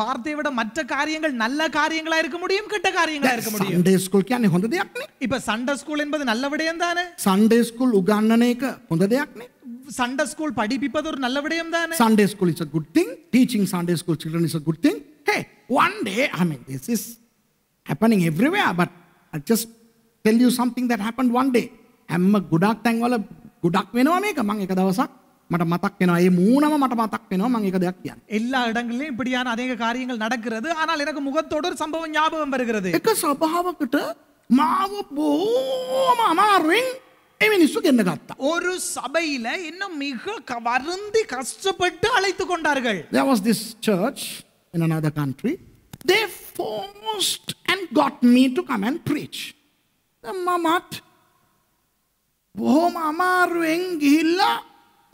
வார்த்தையை விட மற்ற காரியங்கள் நல்ல காரியங்களா இருக்க முடியும் கெட்ட காரியங்களா இருக்க முடியும் സൺഡേ സ്കൂൾ කියන්නේ හොඳ දෙයක් නේ இப்ப சண்டே ஸ்கூல் என்பது நல்ல விடயம் தானே சண்டே ஸ்கூல் උගන්නන එක හොඳ දෙයක් නේ சண்டே ஸ்கூல் படிப்பிப்பது ஒரு நல்ல விடயம் தானே Sunday school is a good thing teaching sunday school children is a good thing hey one day i mean this is happening everywhere but i just tell you something that happened one day හැම ගොඩක් තැන්වල ගොඩක් වෙනවා මේක මම එක දවසක් මට මතක් වෙනවා ඒ மூணම මට මතක් වෙනවා මම ඒක දෙයක් කියන්නේ எல்லா இடங்களிலும் இப்படியான அநேக காரியங்கள் நடக்கிறது ஆனால் எனக்கு முகத்தோடு ஒரு சம்பவம் ஞாபகம் வருகிறது එක සභාවකට මාව බොහොම අමාරුවෙන් ඒ මිනිස්සු ගෙන්න ගත්තා ஒரு சபையில என்ன மிக க- வருந்தி கஷ்டப்பட்டு அழைத்து கொண்டார்கள் there was this church in another country they forced and got me to come and preach දැන් මමත් බොහොම අමාරුවෙන් ගිහිල්ලා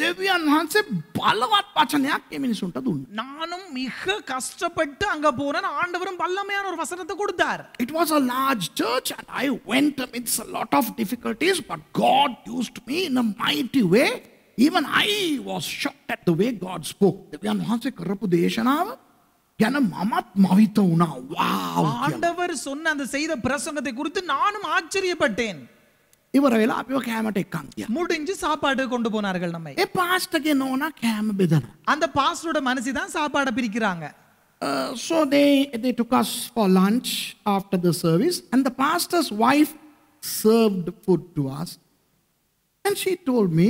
தேவியான் வான்சே பலவாத் பாச்சனையா கேமினி சொன்னது உண்டு நானும் மிக கஷ்டப்பட்டு அங்க போறேன் ஆண்டவரும் வல்லமையான ஒரு வசனத்தை கொடுத்தார் it was a large church and I went it's a lot of difficulties but God used me in a mighty way even I was shocked at the way God spoke தேவியான் வான்சே கரப்பு தேசனாவ என வா ஆண்டவர் சொன்ன அந்த செய்த பிரசங்கத்தை குறித்து நானும் ஆச்சரியப்பட்டேன் இவரை எல்லாம் அப்போ கேம முடிஞ்சு சாப்பாடு கொண்டு போனார்கள் நம்மை ஏ பாஸ்டக்கு என்னோனா கேம பிதன அந்த பாஸ்டரோட மனசு தான் சாப்பாடை பிரிக்கிறாங்க so they they took us for lunch after the service and the pastor's wife served food to us and she told me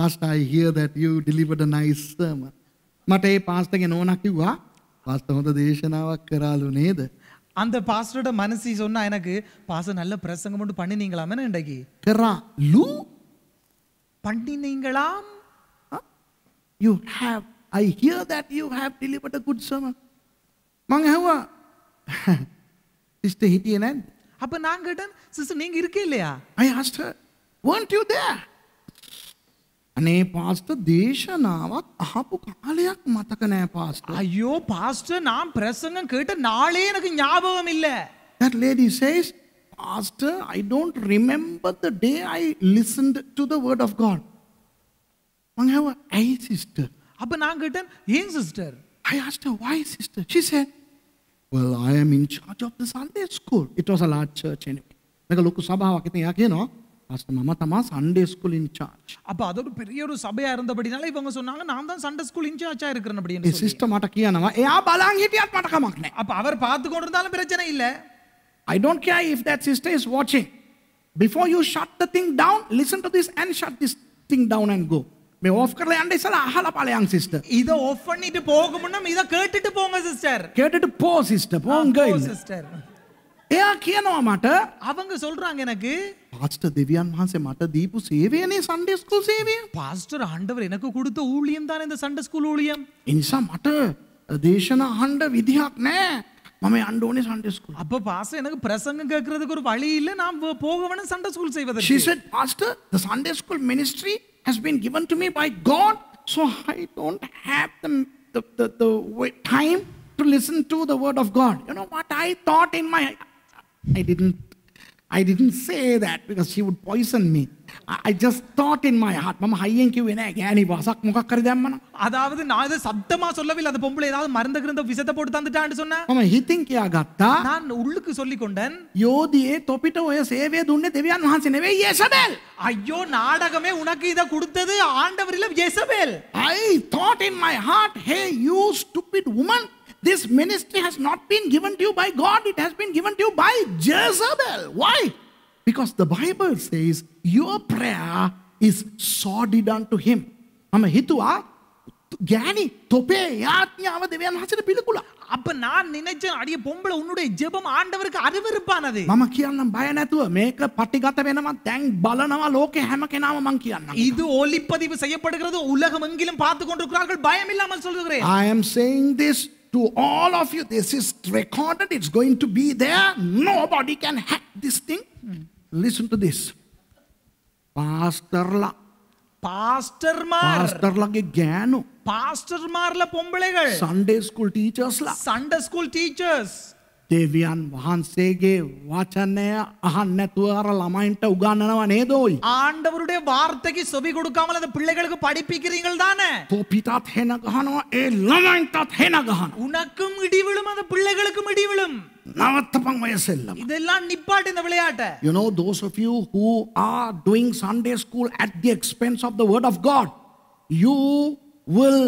pastor i hear that you delivered a nice sermon මට ඒ පාස්ටගේ නෝනා කිව්වා pastor හොඳ දේශනාවක් කරාලු அந்த பாஸ்டரோட மனசு சொன்னா எனக்கு பாச நல்ல பிரசங்கம் மட்டும் பண்ணினீங்களாமே இன்றைக்கு லூ பண்ணினீங்களாம் you have I hear that you have delivered a good sermon மாங்க ஹவா சிஸ்டர் ஹிட்டியனன் அப்ப நான் கேட்டேன் சிஸ்டர் நீங்க இருக்கே இல்லையா I pastor want you there අනේ පාස්ට දේශනාවත් අහපු කාලයක් මතක නෑ පාස්ට. අයෝ පාස්ට நாம் பிரசங்கம் கேட்ட நாளே எனக்கு ஞாபகம் இல்ல. That lady says, Pastor, I don't remember the day I listened to the word of God. මං හැව ඇයි සිස්ටර්? அப்ப நான் கேட்டேன் ஏன் I asked her, why sister? She said, well, I am in charge of the Sunday school. It was a large church anyway. මේක ලොකු සභාවක්. ඉතින් එයා කියනවා பாஸ்டர் மாமா சண்டே ஸ்கூல் இன்சார்ஜ் அப்போ அது ஒரு பெரிய ஒரு சபையாக இருந்தபடினால இவங்க சொன்னாங்க நான் தான் சண்டே ஸ்கூல் இன்சார்ஜாக இருக்கிறேன் அப்படின்னு சிஸ்டம் மாட்டக்கியானவா ஏ பலாங்கிட்டியா மாட்டக்க மாட்டேன் அப்போ அவர் பார்த்து கொண்டிருந்தாலும் பிரச்சனை இல்லை I don't care if that sister is வாட்சிங் before you shut the thing down listen to this and shut this thing down and go may off and sir அஹல பாலையாங்க சிஸ்டர் இத ஆஃப் பண்ணிட்டு போக முன்னம் இத கேட்டுட்டு போங்க சிஸ்டர் கேட்டுட்டு போ சிஸ்டர் போங்க சிஸ்டர் එයා කියනවා මට அவங்க சொல்றாங்க எனக்கு பாஸ்டர் திவ்யான் மாசே மட்ட தீபு சேவையனே சண்டே ஸ்கூல் சேவைய பாஸ்டர் ஆண்டவர் எனக்கு கொடுத்த ஊழியம் தான் இந்த சண்டே ஸ்கூல் ஊழியம் இன்சா மட்ட தேசனா ஆண்ட விதியாக் நே மம ஆண்ட ஓனே சண்டே ஸ்கூல் அப்ப பாஸ்டர் எனக்கு பிரசங்கம் கேக்குறதுக்கு ஒரு வழி இல்ல நான் போக வேணும் சண்டே ஸ்கூல் செய்வதற்கு she said pastor the sunday school ministry has been given to me by god so i don't have the the the, the time to listen to the word of god you know what i thought in my I didn't, I didn't say that because she would poison me. I just thought in my heart, மம்ம ஐயங்கு வினே ஏனி வாசாக் முகக்கரி தேம்மன அதாவது நான் இதை சத்தமா சொல்லவில்லை அந்த பொம்பளை ஏதாவது மருந்து கிருந்த விஷத்தை போட்டு தந்துட்டான்னு சொன்னேன் மம்ம ஹிதிங்கியா கத்தா நான் உள்ளுக்கு சொல்லி கொண்டேன் யோதியே தொப்பிட்ட ஓய சேவே துண்ணே தேவியான் வாசி நெவே ஐயோ நாடகமே உனக்கு இதை கொடுத்தது ஆண்டவரில் யேசபேல் I thought in my heart hey you stupid woman This ministry has not been given to you by God, it has been given to you by Jezebel. Why? Because the Bible says your prayer is sordid unto him. මම හිතුවා ගෑනි தொப்பே யாத்ஞாவ தேவன் ஆச்சரிய பிலுக்குல அப்ப நான் நினைச்சேன் அடிய பொம்பளை உன்னுடைய ஜெபம் ஆண்டவருக்கு அருவருப்பானது මම කියන්නම් බය නැතුව මේක පටිගත වෙනවා දැන් බලනවා ලෝකේ හැම කෙනාම මං කියන්නම් இது ஒளிப்பதிவு செய்யப்படுகிறது உலகம் எங்கிலும் பார்த்து கொண்டிருக்கிறார்கள் பயம் இல்லாமல் சொல்கிறேன் I am saying this to all of you, this is recorded, it's going to be there. Nobody can hack this thing. Listen to this. Pastor La. Pastor Mar. Pastor La Gano. Pastor Marla Sunday school teachers. La. Sunday school teachers. දේවියන් වහන්සේගේ වචනය අහන් අර ළමයින්ට උගන්නනවා නේදෝයි. ආණ්ඩවරුடைய வார்த்தைக்கு செவி கொடுக்காமல் அந்த பிள்ளைகளுக்கு படிப்பிக்கிறீங்கள் தானே තෝපිතත් හෙන ගහනවා ඒ ළමයින්ටත් හෙන ගහන. උනක්කම් இடி விழும் அந்த பிள்ளைகளுக்கும் இடி விழும். நவத்தப்பங் வயசெல்லாம் இதெல்லாம் நிப்பாட்டு இந்த you know those of you who are doing sunday school at the expense of the word of god you will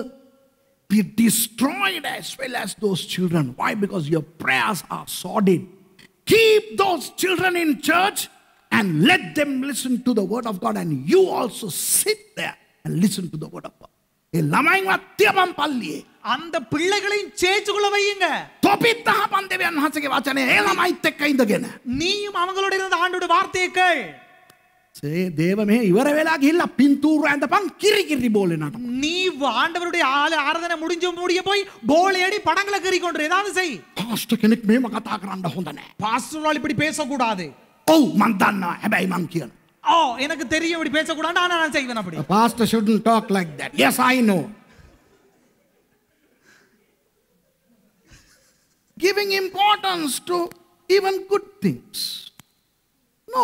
be destroyed as well as those children. Why? Because your prayers are sordid. Keep those children in church and let them listen to the word of God, and you also sit there and listen to the word of God. அந்த பிள்ளைகளையும் நீயும் அவங்களுடைய இருந்த ஆண்டோட வார்த்தையை கேள் தேவமே இவர வேலாக இல்ல பின்தூர் அந்தப்பான் கிரி கிரி போல் நீ ஆண்டவருடைய ஆள ஆராதனை முடிஞ்சு முடிய போய் போல் ஏடி படங்களை கிரி கொண்டு ஏதாவது செய் பாஸ்டர் கெனக் மேம கதாக்குறான்டா ஹோந்தனே பாஸ்டர் இப்படி பேசக்கூடாது ஓ மன் தன்னா ஹெபை கியன் ஓ எனக்கு தெரியும் இப்படி பேசக்கூடாது ஆனா நான் செய்வேன் அப்படி pastor shouldn't talk like that as I know giving importance to even good things no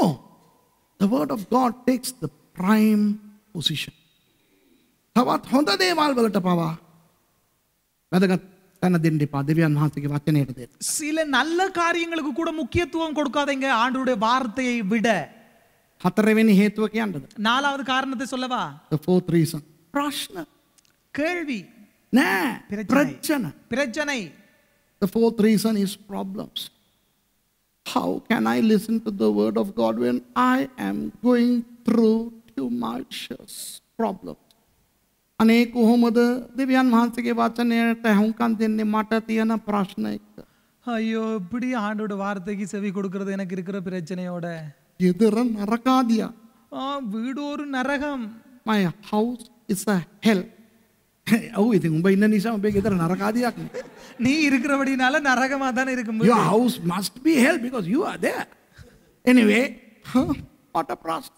the word of God takes the prime position. තවත් හොඳ දේවල් වලට පවා වැදගත් தன திண்டிப்பா திவ்யான் மாசிக்கு வச்சனை எடுத்து சில நல்ல காரியங்களுக்கு கூட முக்கியத்துவம் கொடுக்காதீங்க ஆண்டோடைய வார்த்தையை விட ஹතරවෙනි හේතුව කියන්නද நாலாவது காரணத்தை சொல்லவா the fourth reason ප්‍රශ්න கேள்வி නෑ பிரச்சனை பிரச்சனை the fourth reason is problems How can I listen to the word of God when I am going through tumultuous problems? අනේ කොහොමද දෙවියන් වහන්සේගේ වචනයට ඇහුම්කන් දෙන්නේ මට තියෙන ප්‍රශ්න එක. ஐயோ இப்படி ஆண்டோட வார்த்தைக்கு செவி கொடுக்கறது எனக்கு இருக்கிற பிரச்சனையோட எதிர நரகாதியா வீடு ஒரு நரகம் My house is a hell. ඔව ඉතින් උඹ ඉන්න නිසා උඹේ ගෙදර නරක ආදියක් නේ. நீ இருக்கிறபடினால நரகமா தான இருக்கும் Your house must be hell because you are there. Anyway, what a problem.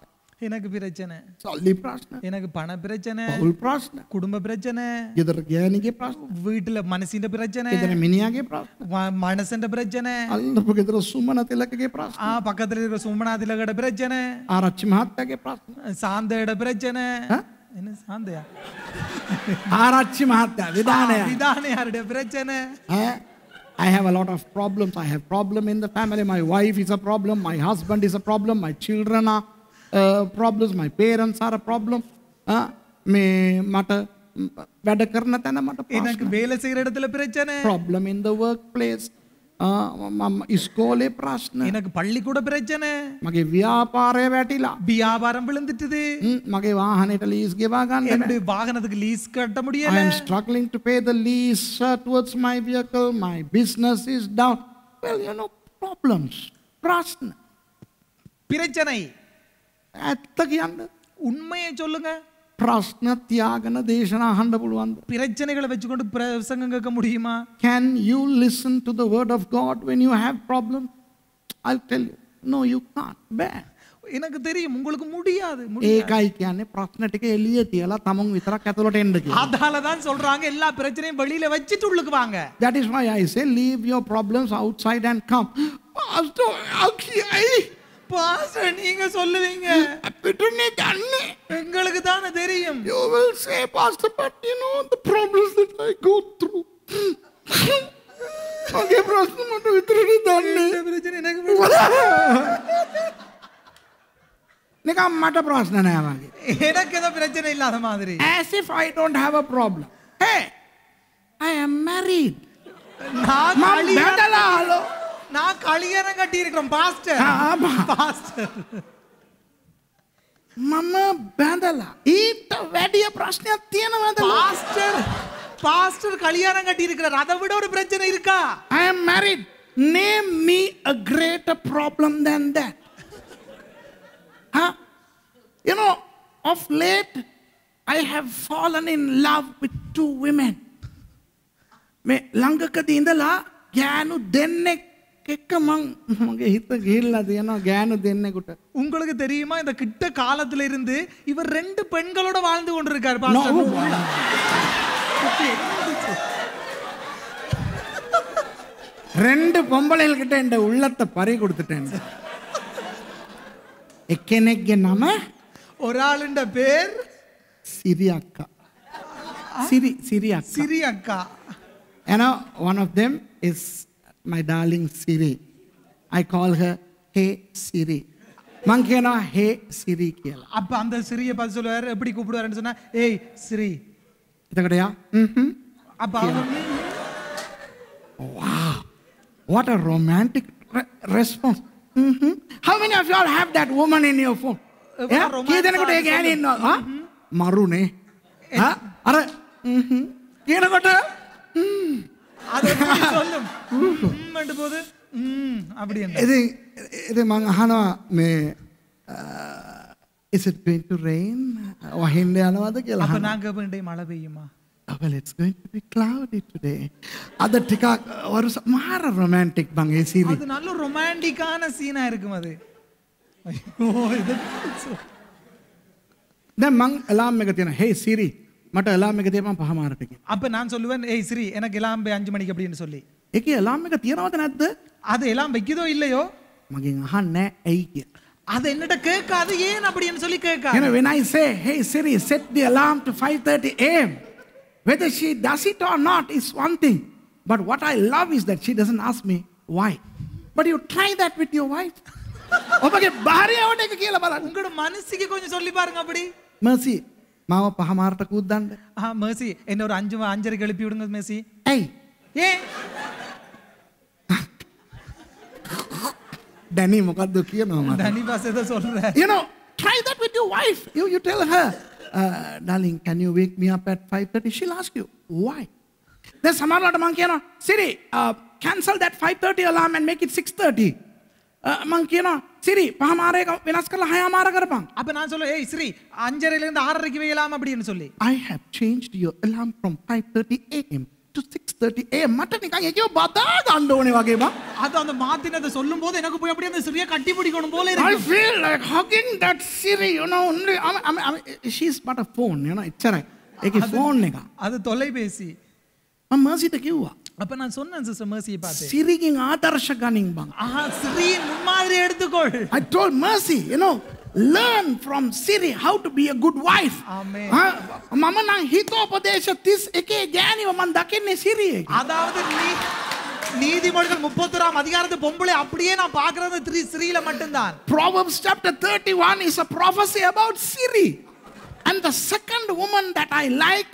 எனக்கு பிரச்சனை சொல்லி பிரச்சனை எனக்கு பண பிரச்சனை பவுல் பிரச்சனை குடும்ப பிரச்சனை இதர் கேனிகே பிரச்சனை வீட்டுல மனசின் பிரச்சனை இதர் மினியாகே பிரச்சனை மனசன் பிரச்சனை அல்ல பக்கத்துல சுமன திலகே பிரச்சனை ஆ பக்கத்துல இருக்கிற சுமனா திலகட பிரச்சனை ஆ ரட்சி மஹாத்யாகே பிரச்சனை சாந்தட பிரச்சனை என்ன சாந்தையா ஆராய்ச்சி மகாத்யா விதானயா விதானே யாருடைய பிரச்சனை I have a lot of problems. I have problem in the family. My wife is a problem. My husband is a problem. My children are uh, problems. My parents are a problem. Uh, me, mata, වැඩ කරන තැන මට ප්‍රශ්න. எனக்கு வேலை செய்யற இடத்துல பிரச்சனை. Problem in the workplace. ඉස්කෝලේ ප්‍රශ්න எனக்கு பள்ளிக்கூட பிரச்சனை මගේ ව්‍යාපාරය වැටිලා வியாபாரம் விழுந்துட்டுது මගේ වාහනයට ලීස් ගෙවා ගන්න என்னுடைய வாகனத்துக்கு லீஸ் கட்ட முடியல I am struggling to pay the lease uh, towards my vehicle my business is down well you know problems பிரச்சனை பிரச்சனை ඇත්ත කියන්න උන්මය சொல்லுங்க ප්‍රශ්න තියාගෙන දේශනා අහන්න පුළුවන්ද? பிரச்சனைகளை வச்சுக்கொண்டு பிரசங்கம் கேட்க முடியுமா? Can you listen to the word of God when you have problem? I'll tell you. No, you can't. Bear. எனக்கு தெரியும் உங்களுக்கு முடியாது ඒකයි කියන්නේ ප්‍රශ්න ටික එළිය තියලා තමන් විතරක් ඇතුළට එන්න කියලා. අදාල தான் சொல்றாங்க எல்லா பிரச்சனையும் வெளியில வச்சிட்டு உள்ளுக்கு வாங்க. That is why I say leave your problems outside and come. Pastor, okay. பாச நீங்க சொல்லுவீங்க பிட்டுனே தண்ணி எங்களுக்கு தானே தெரியும் you will say pastor but you know the problems that i go through அதே பிரச்சனை மட்டும் வித்துட்டு தண்ணி பிரச்சனை எனக்கு எனக்கு அம்மாட்ட பிரச்சனை எனக்கு ஏதோ பிரச்சனை இல்லாத மாதிரி as if i don't have a problem hey i am married நான் மேடலா நான் கல்யாணம் கட்டி இருக்கிறோம் பாஸ்டர் ஆமா பாஸ்டர் මම බැඳලා ඊට වැඩිය பிரச்சனை තියෙනවද පාස්ටර් பாஸ்டர் பாஸ்டர் கல்யாணம் கட்டி இருக்கிறார் அதை விட ஒரு பிரச்சனை இருக்கா I am married name me a greater problem than that you know of late I have fallen in love with two women මේ ලංගකදීඉඳලා ගෑනු දෙන්නෙක් එක්ක මං මගේ හිත ගිල්ලා තියෙනවා ගෑනු දෙන්නෙකුට உங்களுக்கு தெரியுமா இந்த கிட்ட காலத்துல இருந்து இவர் ரெண்டு பெண்களோட வாழ்ந்து கொண்டிருக்காரு ரெண்டு கிட்ட இந்த உள்ளத்தை பறி கொடுத்துட்டேன் எக்கெனெக்க நாம ஒரு ஆளுண்ட பேர் அக்கா சிரி சிரி அக்கா ஏன்னா one of them is my darling Siri. I call her Hey Siri. Monkey Hey Siri kiyala. Appa andha Siri ye pasu loyar apdi kupuduvar ennu sonna Hey Siri. Idha kadaya? Mhm. Appa Wow. What a romantic response. -hmm. How many of y'all have that woman in your phone? Uh, yeah? Romance. Yeah? Mm -hmm. huh? Marune. Huh? Mm -hmm. Mm -hmm. අද පොද අපි ඇති එ මං අහනවා මේ is it going to rain වහින්න යනවද කියලා අප නාගපනටේ මළ பெய்யுமா well it's going to be cloudy today අද ටිකක් ஒரு මාර ரொமான்டிக் බං ඒ සීරි அது நல்ல ரொமான்டிக்கான சீனா இருக்கும் அது ஐயோ இது දැන් මං alarm එක තියෙන hey siri மட்ட எல்லாமே கதையமா பகமா இருக்கீங்க அப்ப நான் சொல்லுவேன் ஏய் சிரி எனக்கு எல்லாம் போய் அஞ்சு மணிக்கு அப்படின்னு சொல்லி ஏக்கி எல்லாம் மிக தீரமாத நேரத்து அது எல்லாம் வைக்கதோ இல்லையோ மகிங் அஹண்ணே ஐக்க அது என்னட கேட்காது ஏன் அப்படினு சொல்லி கேட்கா என்ன when i say hey siri set the alarm to 5:30 am whether she does it or not is one thing but what i love is that she doesn't ask me why but you try that with your wife ஒபகே பாரியோட கேக்கல பாருங்க உங்க கொஞ்சம் சொல்லி பாருங்க அப்படி Mercy මාව පහමාරට කූද්දන්න ආ මර්සි என்ன ஒரு அஞ்சு அஞ்சரை கிளப்பி விடுங்க மெர்சி ஏய் ஏ ඩැනි මොකක්ද කියනවා මට ඩැනි පස්සේද சொல்ற you know try that with your wife you you tell her uh, darling can you wake me up at 5:30 she'll ask you why then සමහරවිට මං කියනවා Siri uh, cancel that 5:30 alarm and make it 6:30 මං කියනවා සිරි පහමාරය වෙනස් කරලා හය අමාර කරපන් අප நான் சொல்லுவேன் ஏய் ஸ்ரீ அஞ்சரையிலிருந்து ஆறரைக்கு வேலாம் அப்படின்னு சொல்லி I have changed your alarm from 5:30 a.m. to 6:30 a.m. මට නිකන් ඒකව බදා ගන්න ඕනේ වගේ බං අද අද அந்த மாத்தினது சொல்லும்போது எனக்கு போய் அப்படியே அந்த சிறிய கட்டி பிடிக்கணும் போல இருக்கு I feel like hugging that Siri you know only I'm, I'm, I'm, mean, she's but a phone you know එච්චරයි ඒකේ phone එක අද அது தொலைபேசி මම මාසිත කිව්වා அப்ப நான் சொன்னேன் சிஸ்டர் பார்த்து பாங்க ஆஹா சிரி I told mercy you know learn from Siri how to be a good wife amen මම නම් හිතෝපදේශ 31 ගෑනිව මම දකින්නේ සිරියේ அதாவது நீ நீதிமொழிகள் முப்பத்தொராம் அதிகாரத்து பொம்பளை அப்படியே நான் பார்க்கறது த்ரீ ஸ்ரீல மட்டும்தான் Proverbs chapter 31 is a prophecy about Siri and the second woman that I like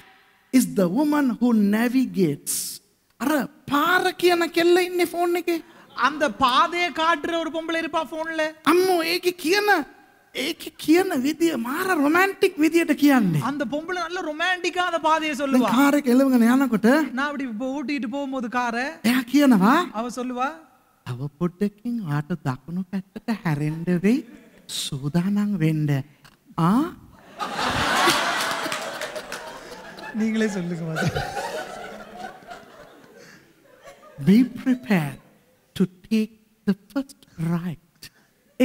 is the woman who navigates අර පාර කියන කෙල්ල ඉන්නේ ෆෝන් அந்த பாதையை காட்டுற ஒரு பொம்பளை இருப்பா போன்ல அம்மோ ஏகி කියන ඒක කියන விதிய மாற ரொமான்டிக் විදියට කියන්නේ. அந்த பொம்பளை நல்ல ரொமான்டிக்கா அந்த பாதையை சொல்லுவா. காரை கிளம்புங்க ஞானකොට நான் அப்படி ஓட்டிட்டு போகும்போது காரை එයා කියනවා. அவ சொல்லுவா. அவ පොඩ්ඩකින් ආට දකුණු පැත්තට හැරෙන්න වෙයි. සූදානම් ஆ நீங்களே சொல்லுங்க மாதிரி be prepared to take the first ride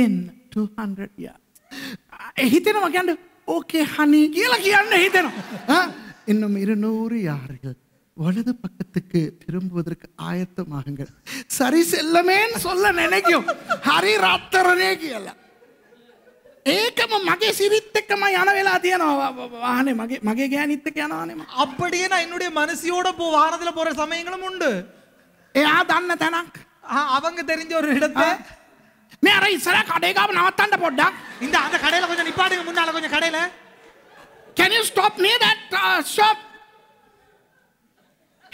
in 200 years. Ah, හිතෙනවා ගැන්න ඕකේ හනී කියලා කියන්න හිතෙනවා. [laughs] Ah, இன்னும் இருநூறு யார்கள் வலது பக்கத்துக்கு திரும்புவதற்கு ஆயத்தமாகுங்கள் சரி செல்லமேன்னு சொல்ல நினைக்கும் ஹரி ராத்தரனே කියලා. ඒකම මගේ සිරිත් එක්කම යන වෙලා තියෙනවා වාහනේ මගේ මගේ ගෑනිත් එක්ක යනවානේ. அப்படியே நான் என்னுடைய மனசியோட போ வாகனத்துல போற சமயங்களும் உண்டு. එයා දන්න තැනක් அவங்க தெரிஞ்ச ஒரு இடத்தை මේ අර ඉස්සර කඩේකම නවත්තන්න පොඩ්ඩක් ඉඳ අද කඩේල கொஞ்சம் நிப்பாட்டுங்க முன்னால கொஞ்சம் கடையில can you stop me that uh, shop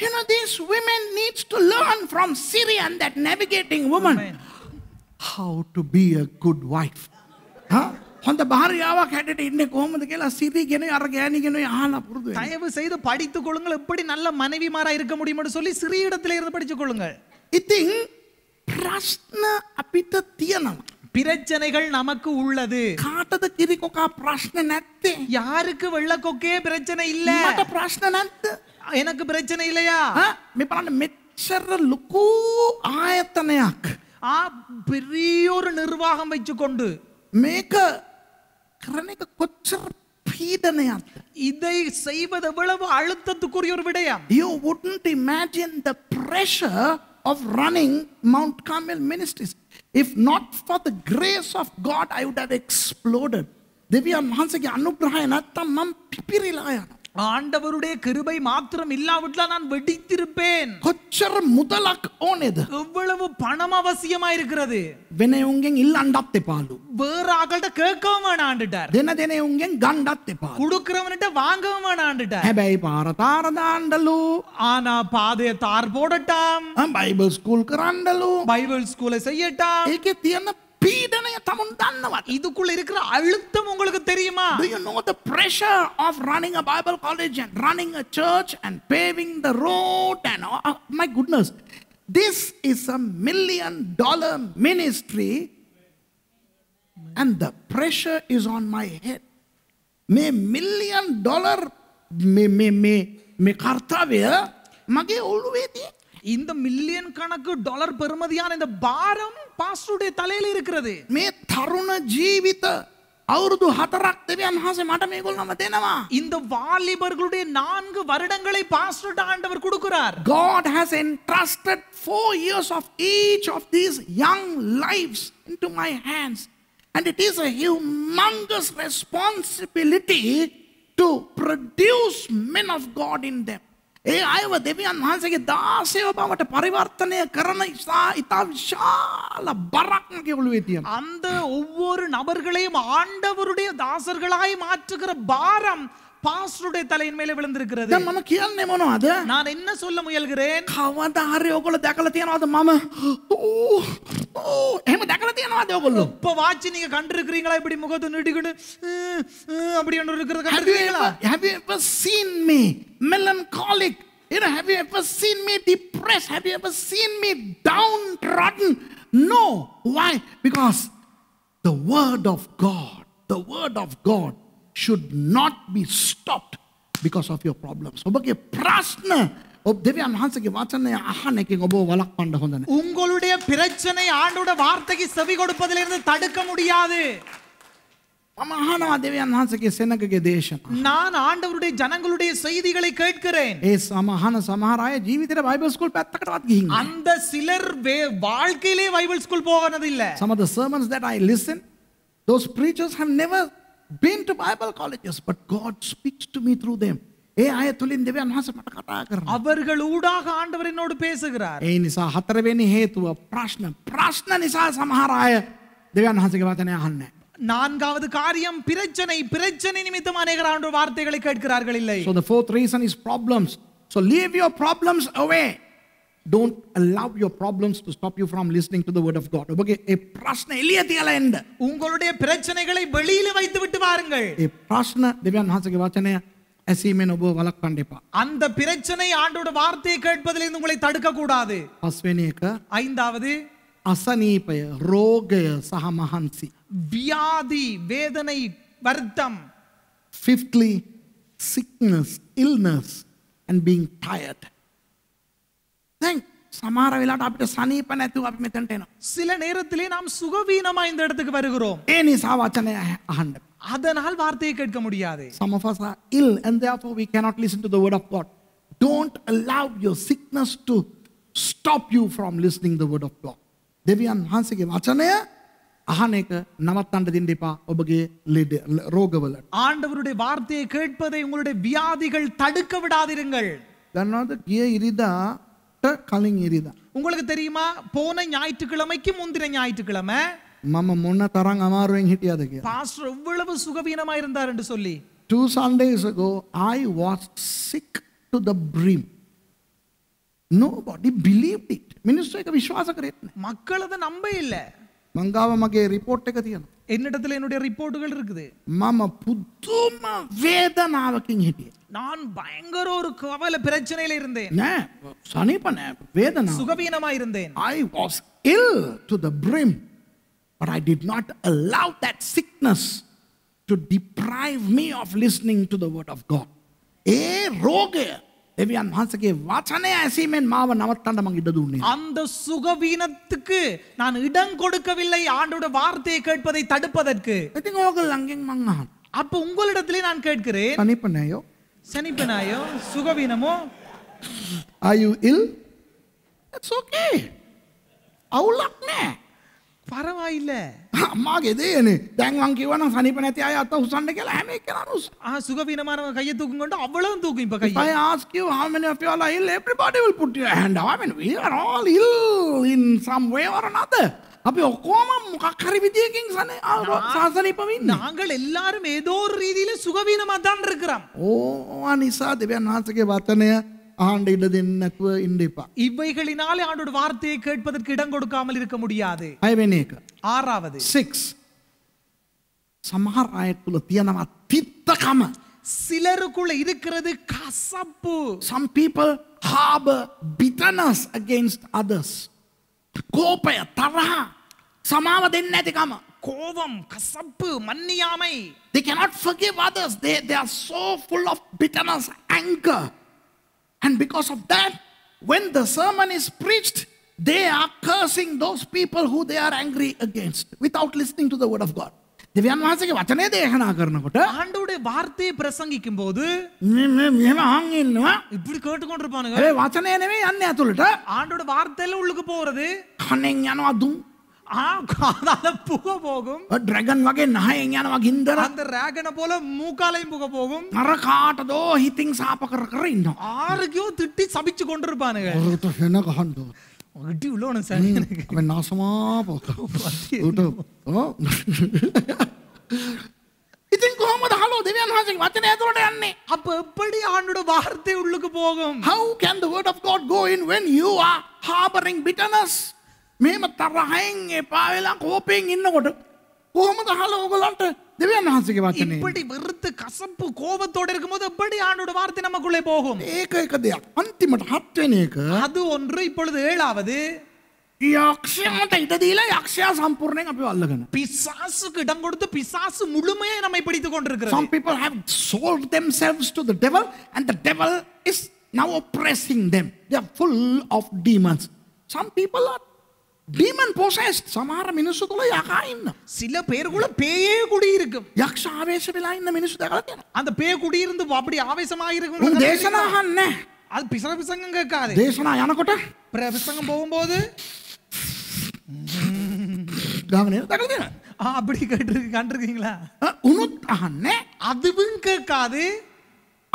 you know these women needs to learn from syrian that navigating woman how to be a good wife huh හොඳ பாரியாவாக கேட்டுட்டு இன்னைக்கு කොහොමද කියලා சிரிக்கணும் අර ගෑණිකணும் ஆளா පුරුදු தயவு செய்து படித்துக் கொள்ளுங்கள் எப்படி நல்ல மனைவிமாரா இருக்க முடியும்னு சொல்லி சிறிய இடத்துல இருந்து படித்துக் கொள்ளுங்கள். ඉතින් பிரஷ்ன අපිට තියෙනවා. பிரச்சனைகள் நமக்கு உள்ளது காட்டது கிரி கொக்கா பிரஷ்ன நத்து யாருக்கு வெள்ளக்கொக்கே பிரச்சனை இல்ல பிரஷ்ன பிரச்சனை எனக்கு பிரச்சனை இல்லையா மிப்பான மெச்சர லுக்கு ஆயத்தனையாக் ஆ பெரிய ஒரு நிர்வாகம் வச்சுக்கொண்டு மேக்க இதை செய்வது எவ்வளவு அழுத்தத்துக்குரிய ஒரு You wouldn't imagine the pressure of running Mount Carmel ministries. If not for the grace of God, I would have exploded. දෙවියන් වහන්සේගේ අනුග්‍රහය නැත්තම් මම පිපිරිලා ஆண்டவருடைய கிருபை மாத்திரம் இல்லாவிட்டால் நான் வெடித்திருப்பேன் கொச்சர் முதலக் ஓனது எவ்வளவு பணம் அவசியமா இருக்கிறது வெனை உங்கெங் இல்லாண்டாத்தே பாலு வேற ஆகள்கிட்ட கேட்கவும் வேணாண்டுட்டார் தின தின உங்கெங் கண்டாத்தே பாலு குடுக்கிறவன்கிட்ட வாங்கவும் வேணாண்டுட்டார் ஹெபை பார தாரதாண்டலு ஆனா பாதைய தார் போடட்டாம் பைபிள் ஸ்கூல் கராண்டலு பைபிள் ஸ்கூலை செய்யட்டாம் ஏகே தியன පීඩනය තමුන් இதுக்குள்ள இருக்கிற அழுத்தம் உங்களுக்கு தெரியுமா? Do you know the pressure of running a Bible college and running a church and paving the road and oh, my goodness. This is a million dollar ministry and the pressure is on my head. මේ million me මේ කර්තාවය මගේ ඔළුවේ තියෙන இந்த million கணக்கு dollar பெருமதியான இந்த பாரம் பாஸ்டருடைய தலையில இருக்கிறது மே தருண ஜீவித அவரது ஹதராக் தேவியா மகாசை மாட்டமே கொள் இந்த வாலிபர்களுடைய நான்கு வருடங்களை பாஸ்டர் ஆண்டவர் கொடுக்கிறார் God has entrusted four years of each of these young lifes in my hands and it is a humongous responsibility to produce men of God in them ඒ අයව දෙවියන් වහන්සේගේ දාසයව බවට පරිවර්තනය කරන ඉතා විශාල බරක් கெවලුවේ තියෙන. අන්ද ஒவ்வொரு නබර්ගලේම ஆண்டவருடைய දාසර්ගලායි மாற்றுகிற බාරම් பாஸ்டருடைய தலையின் மேல விழுந்திருக்கிறது மாமா கேள் நேமனோ அது நான் என்ன சொல்ல முயல்கிறேன் கவாத ஆறு ஓகோல தக்கல தேனோ அது மாமா ஓ எம தக்கல தேனோ அது ஓகோல இப்ப வாட்ச் நீங்க கண்டிருக்கீங்களா இப்படி முகத்து நீடிக்கிடு அப்படி என்ன இருக்குது கண்டிருக்கீங்களா have you ever seen me melancholic You know, have you ever seen me depressed? Have you ever seen me downtrodden? No. Why? Because the word of God, the word of God should not be stopped because of your problems. ඔබගේ ප්‍රශ්න தேவையான மகான்சக்கு வாசனை அஹானைக்கு ஒவ்வொரு வழக்கு பண்ண வந்தன உங்களுடைய பிரச்சனை ஆண்டோட வார்த்தைக்கு செவி கொடுப்பதிலிருந்து தடுக்க முடியாது மகானவா தேவையான மகான்சக்கு செனக்கு தேசம் நான் ஆண்டவருடைய ஜனங்களுடைய செய்திகளை கேட்கிறேன் ஏ சமஹான சமஹாராய ஜீவிதர பைபிள் ஸ்கூல் பெத்தக்கடவாத் கீங்க அந்த சிலர் வாழ்க்கையிலே பைபிள் ஸ்கூல் போகனது இல்ல some of the sermons that i listen those preachers have never been to Bible colleges, but God speaks to me through them. ඒ අය තුලින් දෙවියන් වහන්සේ මට කතා කරනවා. අවර්ගල ඌඩාක ආண்டவர் என்னோடு பேசுகிறார். ඒ නිසා හතරවෙනි හේතුව ප්‍රශ්න. ප්‍රශ්න නිසා සමහර අය දෙවියන් වහන්සේගේ වචනය අහන්නේ நான்காவது காரியம் பிரச்சனை பிரச்சனை நிமித்தம் அநேகர் ஆண்டு வார்த்தைகளை கேட்கிறார்கள் இல்லை so the fourth reason is problems so leave your problems away don't allow your problems to stop you from listening to the word of God உங்களுக்கு பிரச்சனை எளிய தியலند உங்களுடைய பிரச்சனைகளை வெளியில வைத்து விட்டு வாருங்கள் ஏ பிரச்சனை தேவன் மகாசகி வச்சனே அசீமேன் ஒபோ வலக் கண்டிப்பா அந்த பிரச்சனை ஆண்டோட வார்த்தையை கேட்பதிலிருந்து உங்களை தடுக்க கூடாது அஸ்வேனியக்க ஐந்தாவது அசனீபய ரோகய சஹமஹன்சி வியாதி வேதனை வருத்தம் fifthly sickness illness and being tired சமாரவில அப்படி சனீப்ப நேத்து அப்படி மித்தன்டேனும் சில நேரத்திலே நாம் சுகவீனமா இந்த இடத்துக்கு வருகிறோம் அதனால் வார்த்தையை கேட்க முடியாது some of us are ill we cannot listen to the word don't allow your sickness to stop you from the word of God தேவியன் ஆண்டவருடைய வார்த்தையை கேட்பதை உங்களுடைய வியாதிகள் தடுக்க விடாதிருங்கள் பட்ட கலைஞரி தான் உங்களுக்கு தெரியுமா போன ஞாயிற்றுக்கிழமைக்கு முந்தின ஞாயிற்றுக்கிழமை மம முன்ன தரங்க அமாருவேன் பாஸ்டர் எவ்வளவு சுகவீனமா இருந்தார் என்று சொல்லி two Sundays ago I was sick to the no body believe it மினிஸ்டருக்கு விசுவாசம் மக்கள் அதை நம்ப இல்லை மங்காவ மகே ரிப்போர்ட் எக்க தியன் என்னிடத்துல என்னுடைய ரிப்போர்ட்டுகள் இருக்குது மாம புத்தும வேதனாவுக்கு இங்கே நான் பயங்கர ஒரு கவலை பிரச்சனையில இருந்தேன் சனிப்பன வேதனா சுகவீனமா இருந்தேன் I was ill to the brim but I did not allow that sickness to deprive me of listening to the word of God ஏ ரோகே දෙවියන් மாசகே වචනය ඇසීමෙන් මාව නවත්තන්න මං ඉඩ දුන්නේ. அந்த சுகவீனத்துக்கு நான் இடம் கொடுக்கவில்லை ஆண்டோட வார்த்தையை கேட்பதை தடுப்பதற்கு. ඉතින් ඕගොල්ලන්ගෙන් அங்கே අහන්න. அப்ப உங்களிடத்திலே நான் கேட்கிறேன். தனிப்பனாயோ? சனிப்பனாயோ? சுகவீனமோ? Are you ill it's okay අවුලක් නෑ. පරවායිල්ල. අම්මාගේ දේනේ දැන් මං කිව්වනම් සනීප නැති අය අත උස්සන්න කියලා හැම එක්කෙනාම උස්ස. ආ සුගපීනමානව කයිය දුකුන් കൊണ്ട് අවලම් දුකුන් ඉප කයිය. I ask you how many of you all are ill everybody will put your hand up I mean we are all ill in some way or another. අපි ඔක්කොම මොකක් හරි විදියකින් සනේ සාසනීපව ඉන්නේ. நாங்கள் எல்லாரும் ஏதோ ஒரு ரீதியில சுகவீனமா தான் இருக்கிறோம். ඕවා නිසා දෙවියන් වහන්සේගේ වචනය ஆண்டு இட தின்னத்துவ இண்டிப்பா இவைகளினாலே ஆண்டோட வார்த்தையை கேட்பதற்கு இடம் கொடுக்காமல் இருக்க முடியாது ஐவேனேக்கா ආරාවදේ. 6 සමහර අය තුල තියෙනවා තිත්තකම. சிலருக்குள்ள இருக்கிறது கசப்பு. Some people harbor bitterness against others. கோபය තරහ සමාව දෙන්නේ නැතිකම. கோபம் கசப்பு மன்னியாமை they cannot forgive others they they are so full of bitterness anger and because of that when the sermon is preached they are cursing those people who they are angry against without listening to the word of God. දෙවියන් වහන්සේගේ වචනේ දේශනා කරනකොට ஆண்டவருடைய வார்த்தையை பிரசங்கிக்கும் போது මෙහෙම අහන් ඉන්නවා இப்படி கேட்டுக்கொண்டு இருப்பானுங்க ඒ වචනේ නෙමෙයි යන්නේ ඇතුළට ஆண்டவருடைய வார்த்தையில உள்ளுக்கு போறது කණෙන් යනවා දුම් காதால புக போகும் டிராகன் வகை நாயம் ஞானமாக இந்த அந்த டிராகனை போல மூக்காலையும் புக போகும் நர காட்டதோ ஹித்திங் சாப்பக்கற இன்னும் ஆரோக்கியம் திட்டி சபிச்சு கொண்டிருப்பானுங்க இடி விழுவணும் சார் எனக்கு அவன் நாசமாக போட்டோம் ඉතින් කොහොමද හලෝ දෙවියන් වහන්සේගේ වචනය ඇතුළට යන්නේ? අප எப்படி ஆண்டோட வார்த்தை உள்ளுக்கு போகும்? How can the word of God go in when you are harboring bitterness? මේම තරහෙන් එපා වෙලා කෝපයෙන් ඉන්නකොට කොහොමද හලෝ ඔයගලන්ට දෙවියන්හන්සගේ වචන ඉපටි கோபத்தோட இருக்கும்போது எப்படி ஆண்டோட வார்த்தை நமக்குள்ளே போகும் ඒක அது ஒன்று இப்பொழுது ஏழாவது முழுமையை நம்மை demon possessed சமார මිනිස්සු கூட யாகா ඉන්න. சில பேருக்குள்ள பேயே குடி இருக்கும். யக்ஷ ආවේශ වෙලා மினுசு මිනිස්සු அந்த பே குடி இருந்து அப்படி ஆவேசமா இருக்கும். உன் தேசனாக අහන්නේ. அது பிசன பிசங்கம் கேட்காது. யானை යනකොට பிரபிசங்கம் போகும்போது ගාමනේ දැකලා ஆ அப்படி கேட்டு கண்டிருக்கீங்களா? උනුත් அண்ணே அதுவும் கேட்காது.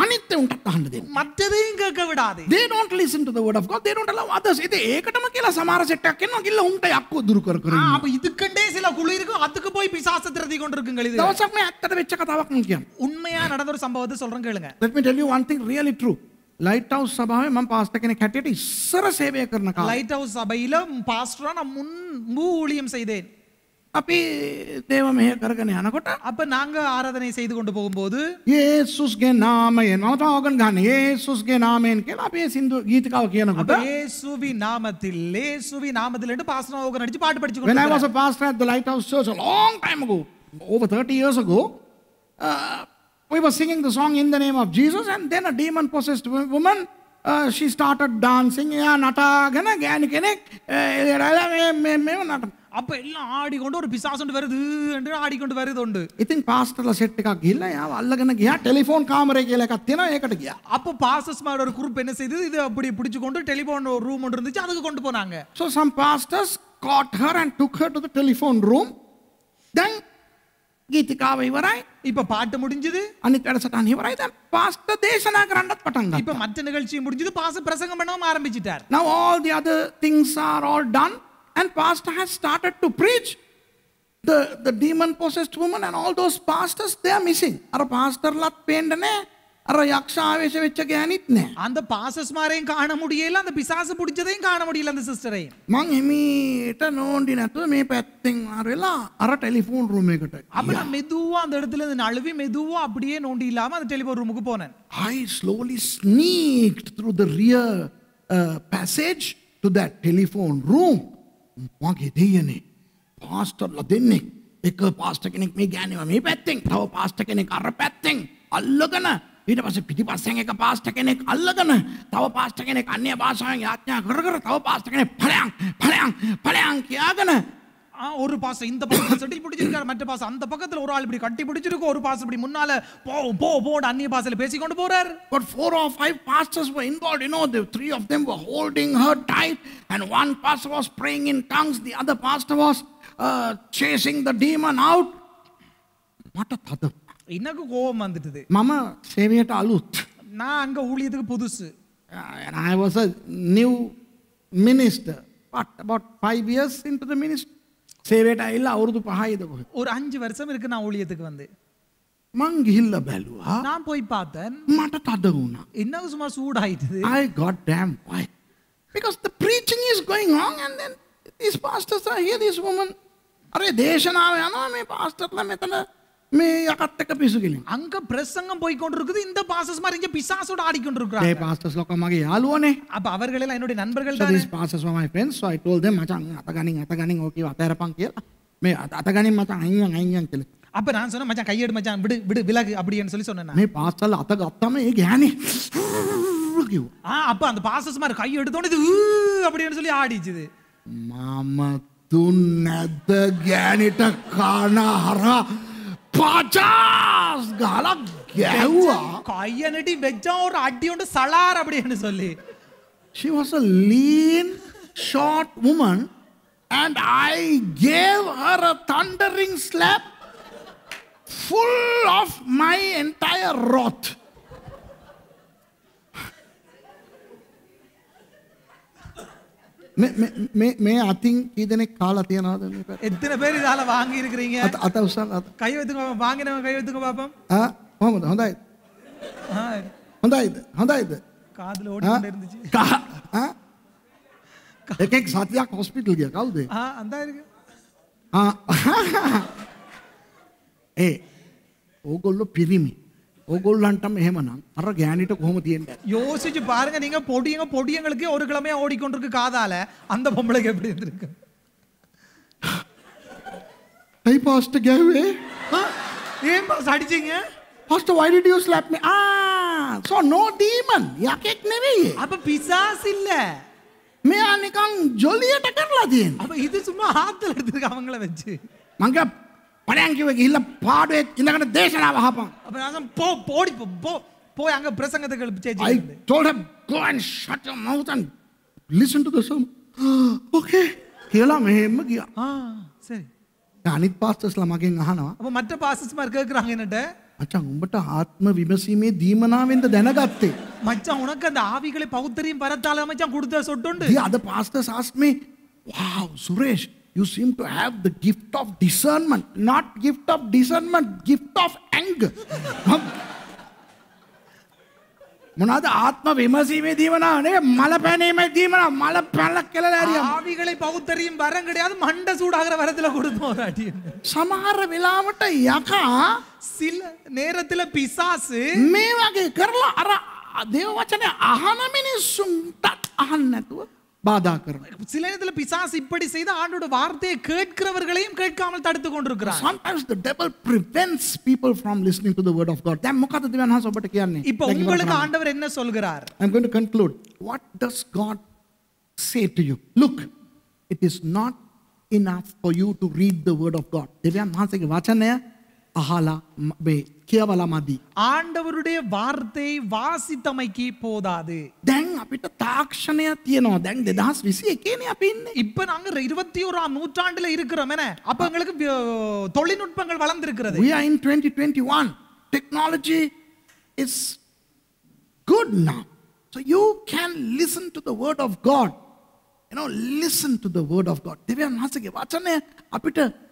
அனைத்தையும் கட்டாண்டது மற்றதையும் கேட்க விடாது they don't listen to the word of God they don't allow others இது ஏகடம கேல சமார செட்டக்கினோ இல்ல உண்டை அக்கு துருக்கு அப்ப இதுக்கண்டே சில குளி இருக்கு அதுக்கு போய் பிசாசு திரதி கொண்டிருக்குங்க இது தோசமே அத்தத வெச்ச கதாவக் முக்கியம் உண்மையா நடந்த ஒரு சம்பவத்தை சொல்றேன் கேளுங்க let me tell you one thing really true lighthouse சபாவே மம் பாஸ்டர் கினை கேட்டிட்டு இசர சேவை கரன கால லைட் ஹவுஸ் சபையில பாஸ்டரா நான் முன் மூ ஊழியம் செய்தேன் அப்பி தேவமே கருகனை அனகோட்ட அப்ப நாங்க ஆராதனை செய்து கொண்டு போகும்போது ஏ சுஸ்கே நாமயன் மலத்தா ஓகன் கான் ஏ சுஸ்கே நாமேன் கேள் அப்படியே சிந்து கீதுக்காவ கேளுங்க ஏ சுவி நாமத்தில் ஏ சுவி நாமத்தில் பாஸ்டர் ஓகன் அடிச்சு பாட்டு படிச்சு கொண்டு வாச பாஸ்டர் த லைட் ஹவுஸ் சோஸ் long time go over thirty years go we was singing the song in the name of Jesus and then a demon possessed woman she started dancing එයා නටාගෙන ගෑනි කෙනෙක් එලා அப்ப எல்லாம் ஆடிக்கொண்டு ஒரு பிசாசுண்டு வருது என்று ஆடிக்கொண்டு வருது உண்டு இத்தின் பாஸ்டர்ல செட்டுக்கா இல்ல அல்லகன கியா டெலிஃபோன் காமரை கீழே கத்தினா ஏக்கட்ட கியா அப்ப பாஸ்டர்ஸ் மாதிரி ஒரு குரூப் என்ன செய்தது இது அப்படி பிடிச்சு கொண்டு டெலிஃபோன் ஒரு ரூம் ஒன்று இருந்துச்சு அதுக்கு கொண்டு போனாங்க so some pastors got her and took her to the telephone room then ಗೀತಿಕಾವೈವರಾಯ್ இப்ப பாட்டு முடிஞ்சது அன்னைக்கு இவராய்தான் பாஸ்ட தேசனாக ரெண்டாவது பட்டாங்க இப்ப மற்ற நிகழ்ச்சி முடிஞ்சது பாச பிரசங்கம் பண்ணவும் ஆரம்பிச்சிட்டார் now all the other things are all done and pastor has started to preach the the demon possessed woman and all those pastors they are missing அர பாஸ்டர்லாம் பேண்டனே அற யக்ஷாவேஷ வச்ச கேனித் நே அந்த பாசஸ் மாரையும் காண முடியல அந்த பிசாசு பிடிச்சதையும் காண முடியல அந்த சிஸ்டரை மங் எமீட்ட நோண்டி நட்டு மே பேத்திங் மாரெல்லாம் அற டெலிஃபோன் ரூம் கிட்ட அப்ப நான் மெதுவா அந்த இடத்துல இருந்து நழுவி மெதுவா அப்படியே நோண்டி இல்லாம அந்த டெலிஃபோன் ரூமுக்கு போனேன் I slowly sneak through the rear passage to that telephone room මගේ දෙයනේ පාස්ටර්ල දෙන්නේ එක පාස්ට කෙනෙක් මේ ගෑනවා මේ පැත්තෙන් තව පාස්ට කෙනෙක් අර පැත්තෙන් අල්ලගන ඊට පස්සේ පිටිපස්සෙන් එක පාස්ටර් කෙනෙක් අල්ලගෙන තව පාස්ටර් කෙනෙක් අන්‍ය භාෂාවෙන් යාඥා කර කර තව පාස්ටර් කෙනෙක් ඵලයන් ඵලයන් ඵලයන් කියාගෙන ஒரு பாசம் இந்த பக்கம் செட்டில் பிடிச்சிருக்காரு மற்ற பாசம் அந்த பக்கத்துல ஒரு ஆள் இப்படி கட்டி பிடிச்சிருக்கும் ஒரு பாசம் இப்படி முன்னால போ போ போட அந்நிய பாசையில பேசி கொண்டு போறார் but four or five pastors were involved you know the three of them were holding her tight and one pastor was praying in tongues the other pastor was uh, chasing the demon out මට තද இன்னக்கு கோபம் வந்துட்டது மம சேவையட்ட அலுத் நான் அங்கே ஊழியத்துக்கு புதுசு I was a new minister but about five years in to the minister சேவையட்டா இல்லை அவரது பகாயுத ஒரு அஞ்சு வருஷம் இருக்கு நான் ஊழியத்துக்கு வந்து மங்க ஹில்ல பேலுவா நான் போய் பார்த்தேன் மாட்ட தடவுனா என்ன சும்மா சூடாயிட்டது I got damn why because the preaching is going on and then these pastors are here this woman அரே தேஷனாவே ஆனா மே பாஸ்டர்ல எத்தனை මේ යකත්තක පිසු කෙලින් අංක பிரசங்கம் போய்க்கொண்டிருக்குது இந்த பாசஸ் மாதிரி இங்க பிசாசோட ஆடி கொண்டிருக்காங்க டேய் பாஸ்டர்ஸ் லோக்க மகே யாளுவனே அப்ப அவர்கள் எல்லாம் என்னோட நண்பர்கள் தான் these pastors were my friends so i told them மச்சான் அத்தகனிங் அத்தகனிங் ஓகே அத்தரப்பன் கேல மே அத்தகனிங் மச்சான் ஐயன் ஐயன் கேளு அப்ப நான் சொன்னேன் மச்சான் கையெடு மச்சான் விடு விடு விலகு அப்படின்னு சொல்லி சொன்னேன் மே பாஸ்டர் அத்த கத்தாம ஏ கேனி ஆ அப்ப அந்த பாஸ்டர்ஸ் மாதிரி கை எடுத்தோட இது அப்படின்னு சொல்லி ஆடிச்சது மாமா துன்னத கேனிட்ட காண பஜாஸ் காலா கேவா கையனடி வெச்சா ஒரு அடியோட சலார் சொல்லி she was a lean short woman and i gave her a thundering slap full of my entire wrath මේ අතින් කීදනෙක් කාලා තියනවාද මේ පැත්තේ? එතන බැරි දාලා වාංගි ඉරකරீங்க. අත අත උසල් අත. කය වෙදුක පාපම් වාංගෙනම කය වෙදුක පාපම්. ආ කොහොමද හොඳයි. හායි. හොඳයිද? හොඳයිද? කාදල ඕඩන්න ඉරந்துச்சு. කහ ආ එකෙක් සතියක් හොස්පිටල් ගිය කවුද? ආ අන්දායිරක. ආ [laughs] ඒ ඕගොල්ලෝ පිරිමි. ඕගොල්ලන්ටම එහෙමනම් අර ගෑනිට කොහොම තියෙන්නේ யோசிச்சு பாருங்க நீங்க பொடியங்க பொடியங்களுக்கு ஒரு கிழமையா ஓடிக்கொண்டிருக்கு காதால அந்த பொம்பளைக்கு எப்படி இருந்திருக்கு டை பாஸ்ட் கேவே ஏன் பாஸ் அடிச்சீங்க pastor why did you slap me ah so no demon யா යකෙක් නෙවෙයි அப்ப பிசாஸ் இல்ல මෙයා නිකන් ජොලියට කරලා තියෙන. இது சும்மா ஆத்துல எடுத்துருக்கு அவங்கள வச்சு மங்க ಪಡೆಯಂಗಿವಾಗ ಇಲ್ಲ ಪಾಡು ಇಲ್ಲ ದೇಶ ನಾವು ಹಾಪ ಪೋ ಪೋಡಿ ಪೋ ಪೋ ಹಂಗ ಪ್ರಸಂಗದಗಳು change I told him go and shut your mouth and listen to the song okay கேளாம ஹேமகியா ஆ சரி அனித் பாஸ்டர்ஸ்லாம் மகன் அஹனா அப்ப மற்ற பாஸ்டர்ஸ் மாதிரி கேக்குறாங்க என்னட்ட மச்சான் உங்கள்கிட்ட ஆத்ம விமர்சையுமே தீமனாவேந்த தனகாத்தே மச்சான் உனக்கு அந்த ஆவிகளை பௌத்தரையும் பரத்தால மச்சான் கொடுத்த சொட்டுண்டு அது பாஸ்டர்ஸ் ஆஸ்மே wow Suresh you seem to have the gift of discernment. Not gift of discernment, gift of anger. මොනවාද ආත්ම විමසීමේදීම නේ මල පැනීමේදීම මල පැලක් කියලා ඇරියම් ආවිகளை பௌத்தரியும் வரம் கிடையாது மண்ட சூடாகிற வரத்துல கொடுத்தோம் ராட்டியන්නේ සමහර වෙලාවට යකා සිල நேரத்துல பிசாசு මේ වගේ කරලා අර දේව වචනේ අහන මිනිස්සුන්ටත් අහන්න නැතුව பாதாக்கிறோம் சில நேரத்தில் பிசாசு இப்படி செய்த ஆண்டோட வார்த்தையை கேட்கிறவர்களையும் கேட்காமல் தடுத்து கொண்டிருக்கிறார் sometimes the devil prevents people of God them முகத்த தேவன் நான் இப்போ உங்களுக்கு ஆண்டவர் என்ன சொல்கிறார் I am going to God say you look not enough of God தேவன் அகலா மே கேவலா ஆண்டவருடைய வார்த்தை வாசித்தமைக்கு போதாது தென் அப்பிட்ட தாக்ஷணைய தியனோ தென் தேதாஸ் விசி எக்கேனே அப்ப இன்ன இப்ப நாங்க இருபத்தி ஒரு நூற்றாண்டுல இருக்கிறோம் என்ன எங்களுக்கு தொழில்நுட்பங்கள் வளர்ந்து இருக்கிறது we are in 2021 technology is good now so you can listen to the word of god you know listen to the word of god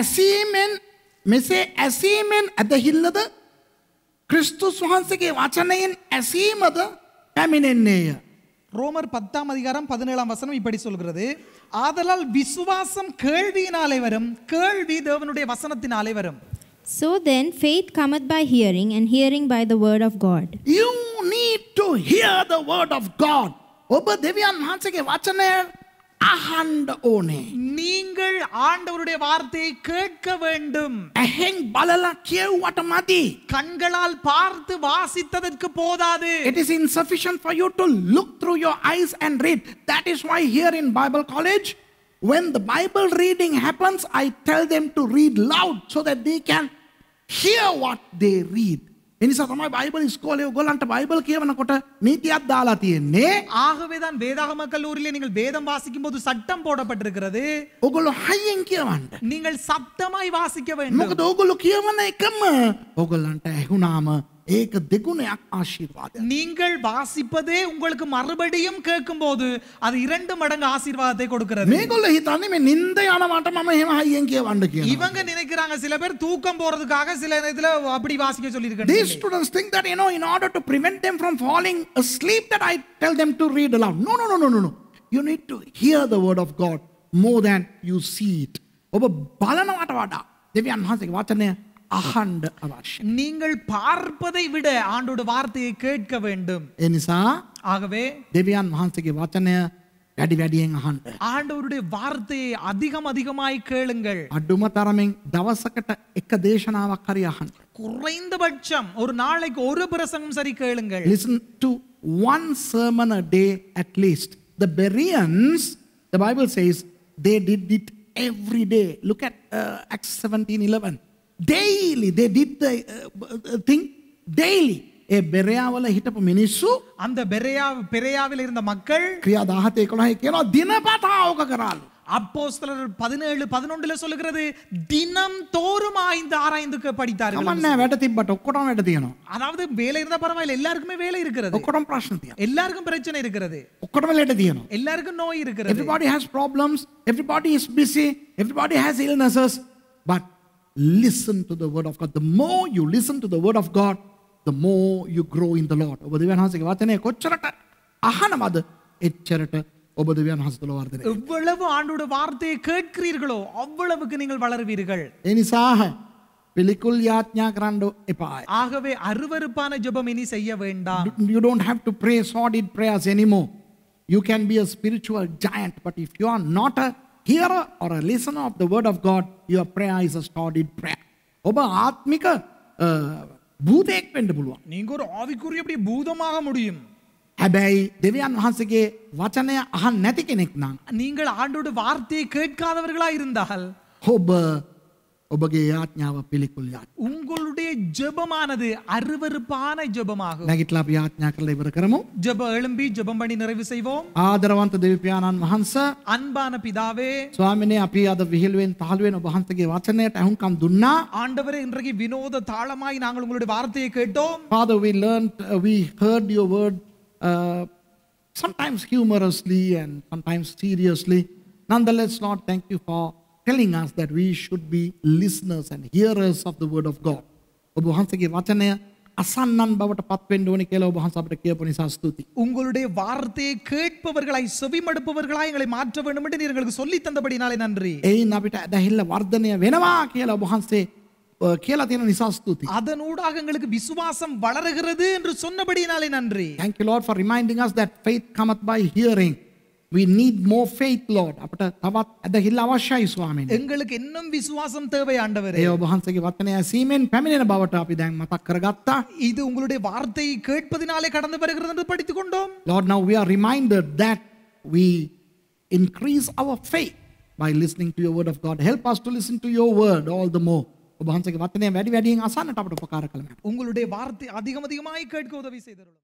ඇසීමෙන් මෙසේ ඇසීමෙන් ඇදහිල්ලද ක්‍රිස්තුස් වහන්සගේ වචනයෙන් ඇසීමද පැමිණෙන්නේය. ரோமர் பத்தாம் அதிகாரம் பதினேழாம் வசனம் இப்படி சொல்கிறது ஆதலால் விசுவாசம் கேள்வியினாலே வரும் கேள்வி தேவனுடைய வசனத்தினாலே வரும் So then faith cometh by hearing and hearing by the word of God. You need to hear the word of God. ඔබ දෙවියන් වහන්සේගේ වචනය அகண்ட ஓனே நீங்கள் ஆண்டவருடைய வார்த்தையை கேட்க வேண்டும் அஹெங் பலலா கேவாட்ட மாதி கண்களால் பார்த்து வாசித்ததற்கு போதாது it is insufficient for you to look through your eyes and read that is why here in Bible college when the bible reading happens i tell them to read loud so that they can hear what they read එනිසා තමයි Bible ස්කෝලේ ඔයගොල්ලන්ට Bible කියවනකොට நீதிයක් දාලා තියෙන්නේ. ஆகவே தான் வேதாகம கல்லூரியில நீங்கள் வேதம் வாசிக்கும் போது சட்டம் போடப்பட்டிருக்கிறது. ඔයගොල්ලෝ හයියෙන් කියවන්න. நீங்கள் சத்தமாய் வாசிக்க வேண்டும். මොකද ඔයගොල්ලෝ කියවන එකම ඔයගොල්ලන්ට ඇහුණාම ஏக நீங்கள் வாசிப்பதே உங்களுக்கு மறுபடியும் கேட்கும் போது அது இரண்டு மடங்கு ஆசீர்வாதத்தை கொடுக்கிறது மேகுல்ல தனிமை நிந்தையான மாற்றம் அமையமாக இயங்கிய வாண்டுக்கு இவங்க நினைக்கிறாங்க சில பேர் தூக்கம் போறதுக்காக சில நேரத்தில் அப்படி வாசிக்க சொல்லி the students think that you in order to prevent falling asleep that I tell to read you need to hear the of God more than you see it பலன மாட்ட வாடா தேவியான் மாசிக்கு අහන්ඩ අවශ්‍ය. நீங்கள் பார்ப்பதை விட ஆண்டோட வார்த்தையை கேட்க வேண்டும். එනිසා ஆகவே දෙවියන් වහන්සේගේ වචනය වැඩි වැඩියෙන් අහන්න. ආණ්ඩුවරුடைய வார்த்தையை அதிகம் அதிகமாய் கேளுங்கள். අඩුම තරමින් දවසකට එක දේශනාවක් හරි අහන්න. குறைந்தபட்சம் ஒரு நாளைக்கு ஒரு பிரசங்கம் சரி கேளுங்கள். Listen to one sermon a day at least. The Bereans, the Bible says, they did it every day. Look at uh, Acts 17 11. daily they did the uh, uh thing daily ඒ බෙරයාවල හිටපු මිනිස්සු අන්ද බෙරයා පෙරයාවිල இருந்த மக்கள் கிரியா தாகத்தை 11 කියනවා දිනපතා ඕක அப்போஸ்தலர் பதினேழு பதினொன்றுல சொல்லுகிறது தினம் தோறும் ஆய்ந்து ஆராய்ந்து படித்தார்கள் அண்ணா பட் திம்பட் ஒக்கடம் வேட்டை தீயணும் அதாவது வேலை இருந்தா பரவாயில்ல எல்லாருக்குமே வேலை இருக்கிறது ஒக்கடம் பிரச்சனை எல்லாருக்கும் பிரச்சனை இருக்கிறது ஒக்கடம் வேட்டை எல்லாருக்கும் நோய் இருக்கிறது everybody has problems everybody is busy everybody has illnesses but listen to the word of God. The more you listen to the word of God, the more you grow in the Lord. ඔබ දෙවියන් වහන්සේගේ වචනය කොච්චරට අහනවද එච්චරට ඔබ දෙවියන් වහන්සේ තුළ වර්ධනය. எவ்வளவு ஆண்டோட வார்த்தையை கேட்கிறீர்களோ அவ்வளவுக்கு நீங்கள் வளருவீர்கள். ඒ නිසා පිළිකුල් යාඥා කරන්න එපා. ஆகவே அருவருப்பான ஜெபம் இனி செய்ய வேண்டாம். You don't have to pray sordid prayers anymore. You can be a spiritual giant but if you are not a hearer or a listener of the word of God, your prayer is a stored in prayer. ඔබ ආත්මික භූතයෙක් වෙන්න පුළුවන්. நீங்கள் ஒரு ஆவிக்குரிய அப்படியே பூதமாக முடியும். හැබැයි දෙවියන් වහන්සේගේ වචනය අහන් නැති කෙනෙක් නම් நீங்கள் ஆண்டோட வார்த்தையை கேட்காதவர்களா இருந்தால் ඔබ ඔබගේ යාඥාව පිළිකුල් යාඥා. உங்களுடைய ஜெபமானது அருவருப்பான ஜெபமாகும். නැගිටලා අපි යාඥා කරලා ඉවර කරමු. ஜெப எழும்பி ஜெபம் பண்ணி நிறைவு செய்வோம். ආදරවන්ත දෙවිපියාණන් වහන්සේ අන්බාන பிதாவே ස්වාමිනේ අපි අද විහිළුවෙන් තහළුවෙන් ඔබ වහන්සේගේ වචනයට අහුම්කම් දුන්නා. ஆண்டவரே இன்றைக்கு வினோத தாளமாய் நாங்கள் உங்களுடைய வார்த்தையை கேட்டோம். Father we learned uh, we heard your word uh, sometimes humorously and sometimes seriously. Nonetheless Lord thank you for telling us that we should be listeners and hearers of the word of God. ඔබ වහන්සේගේ වචනය අසන්නන් බවට පත්වෙන්න ඕනේ කියලා ඔබ වහන්ස අපිට කියපු නිසා ස්තුති. உங்களுடைய வார்த்தையை கேட்பவர்களாய் செவிமடுப்பவர்களாய் எங்களை மாற்ற வேண்டும் என்று நீர் எங்களுக்கு சொல்லி தந்தபடினாலே நன்றி. එයින් අපිට ඇදහිල්ල වර්ධනය වෙනවා කියලා ඔබ වහන්සේ කියලා තියෙන නිසා ස්තුති. அதனூடாக எங்களுக்கு விசுவாசம் வளருகிறது என்று சொன்னபடியினாலே நன்றி. Thank you Lord for reminding us that faith cometh by hearing We need more faith, Lord. අපට තවත් ඇදහිල්ල අවශ්‍යයි ස්වාමීනි. எங்களுக்கு இன்னும் விசுவாசம் தேவை ஆண்டவரே. ඒ ඔබ වචනය සීමෙන් පැමිණෙන බවට අපි දැන් මතක් කරගත්තා. இது உங்களுடைய வார்த்தையை கேட்பதினாலே கடந்து வருகிறது என்று கொண்டோம். Lord, now we are reminded that we increase our faith by listening to your word of God. Help us to listen to your word all the more. ඔබ වචනය වැඩි වැඩියෙන් අසන්නට අපට උපකාර அதிகம் அதிகமாய் கேட்க உதவி செய்தருளும்.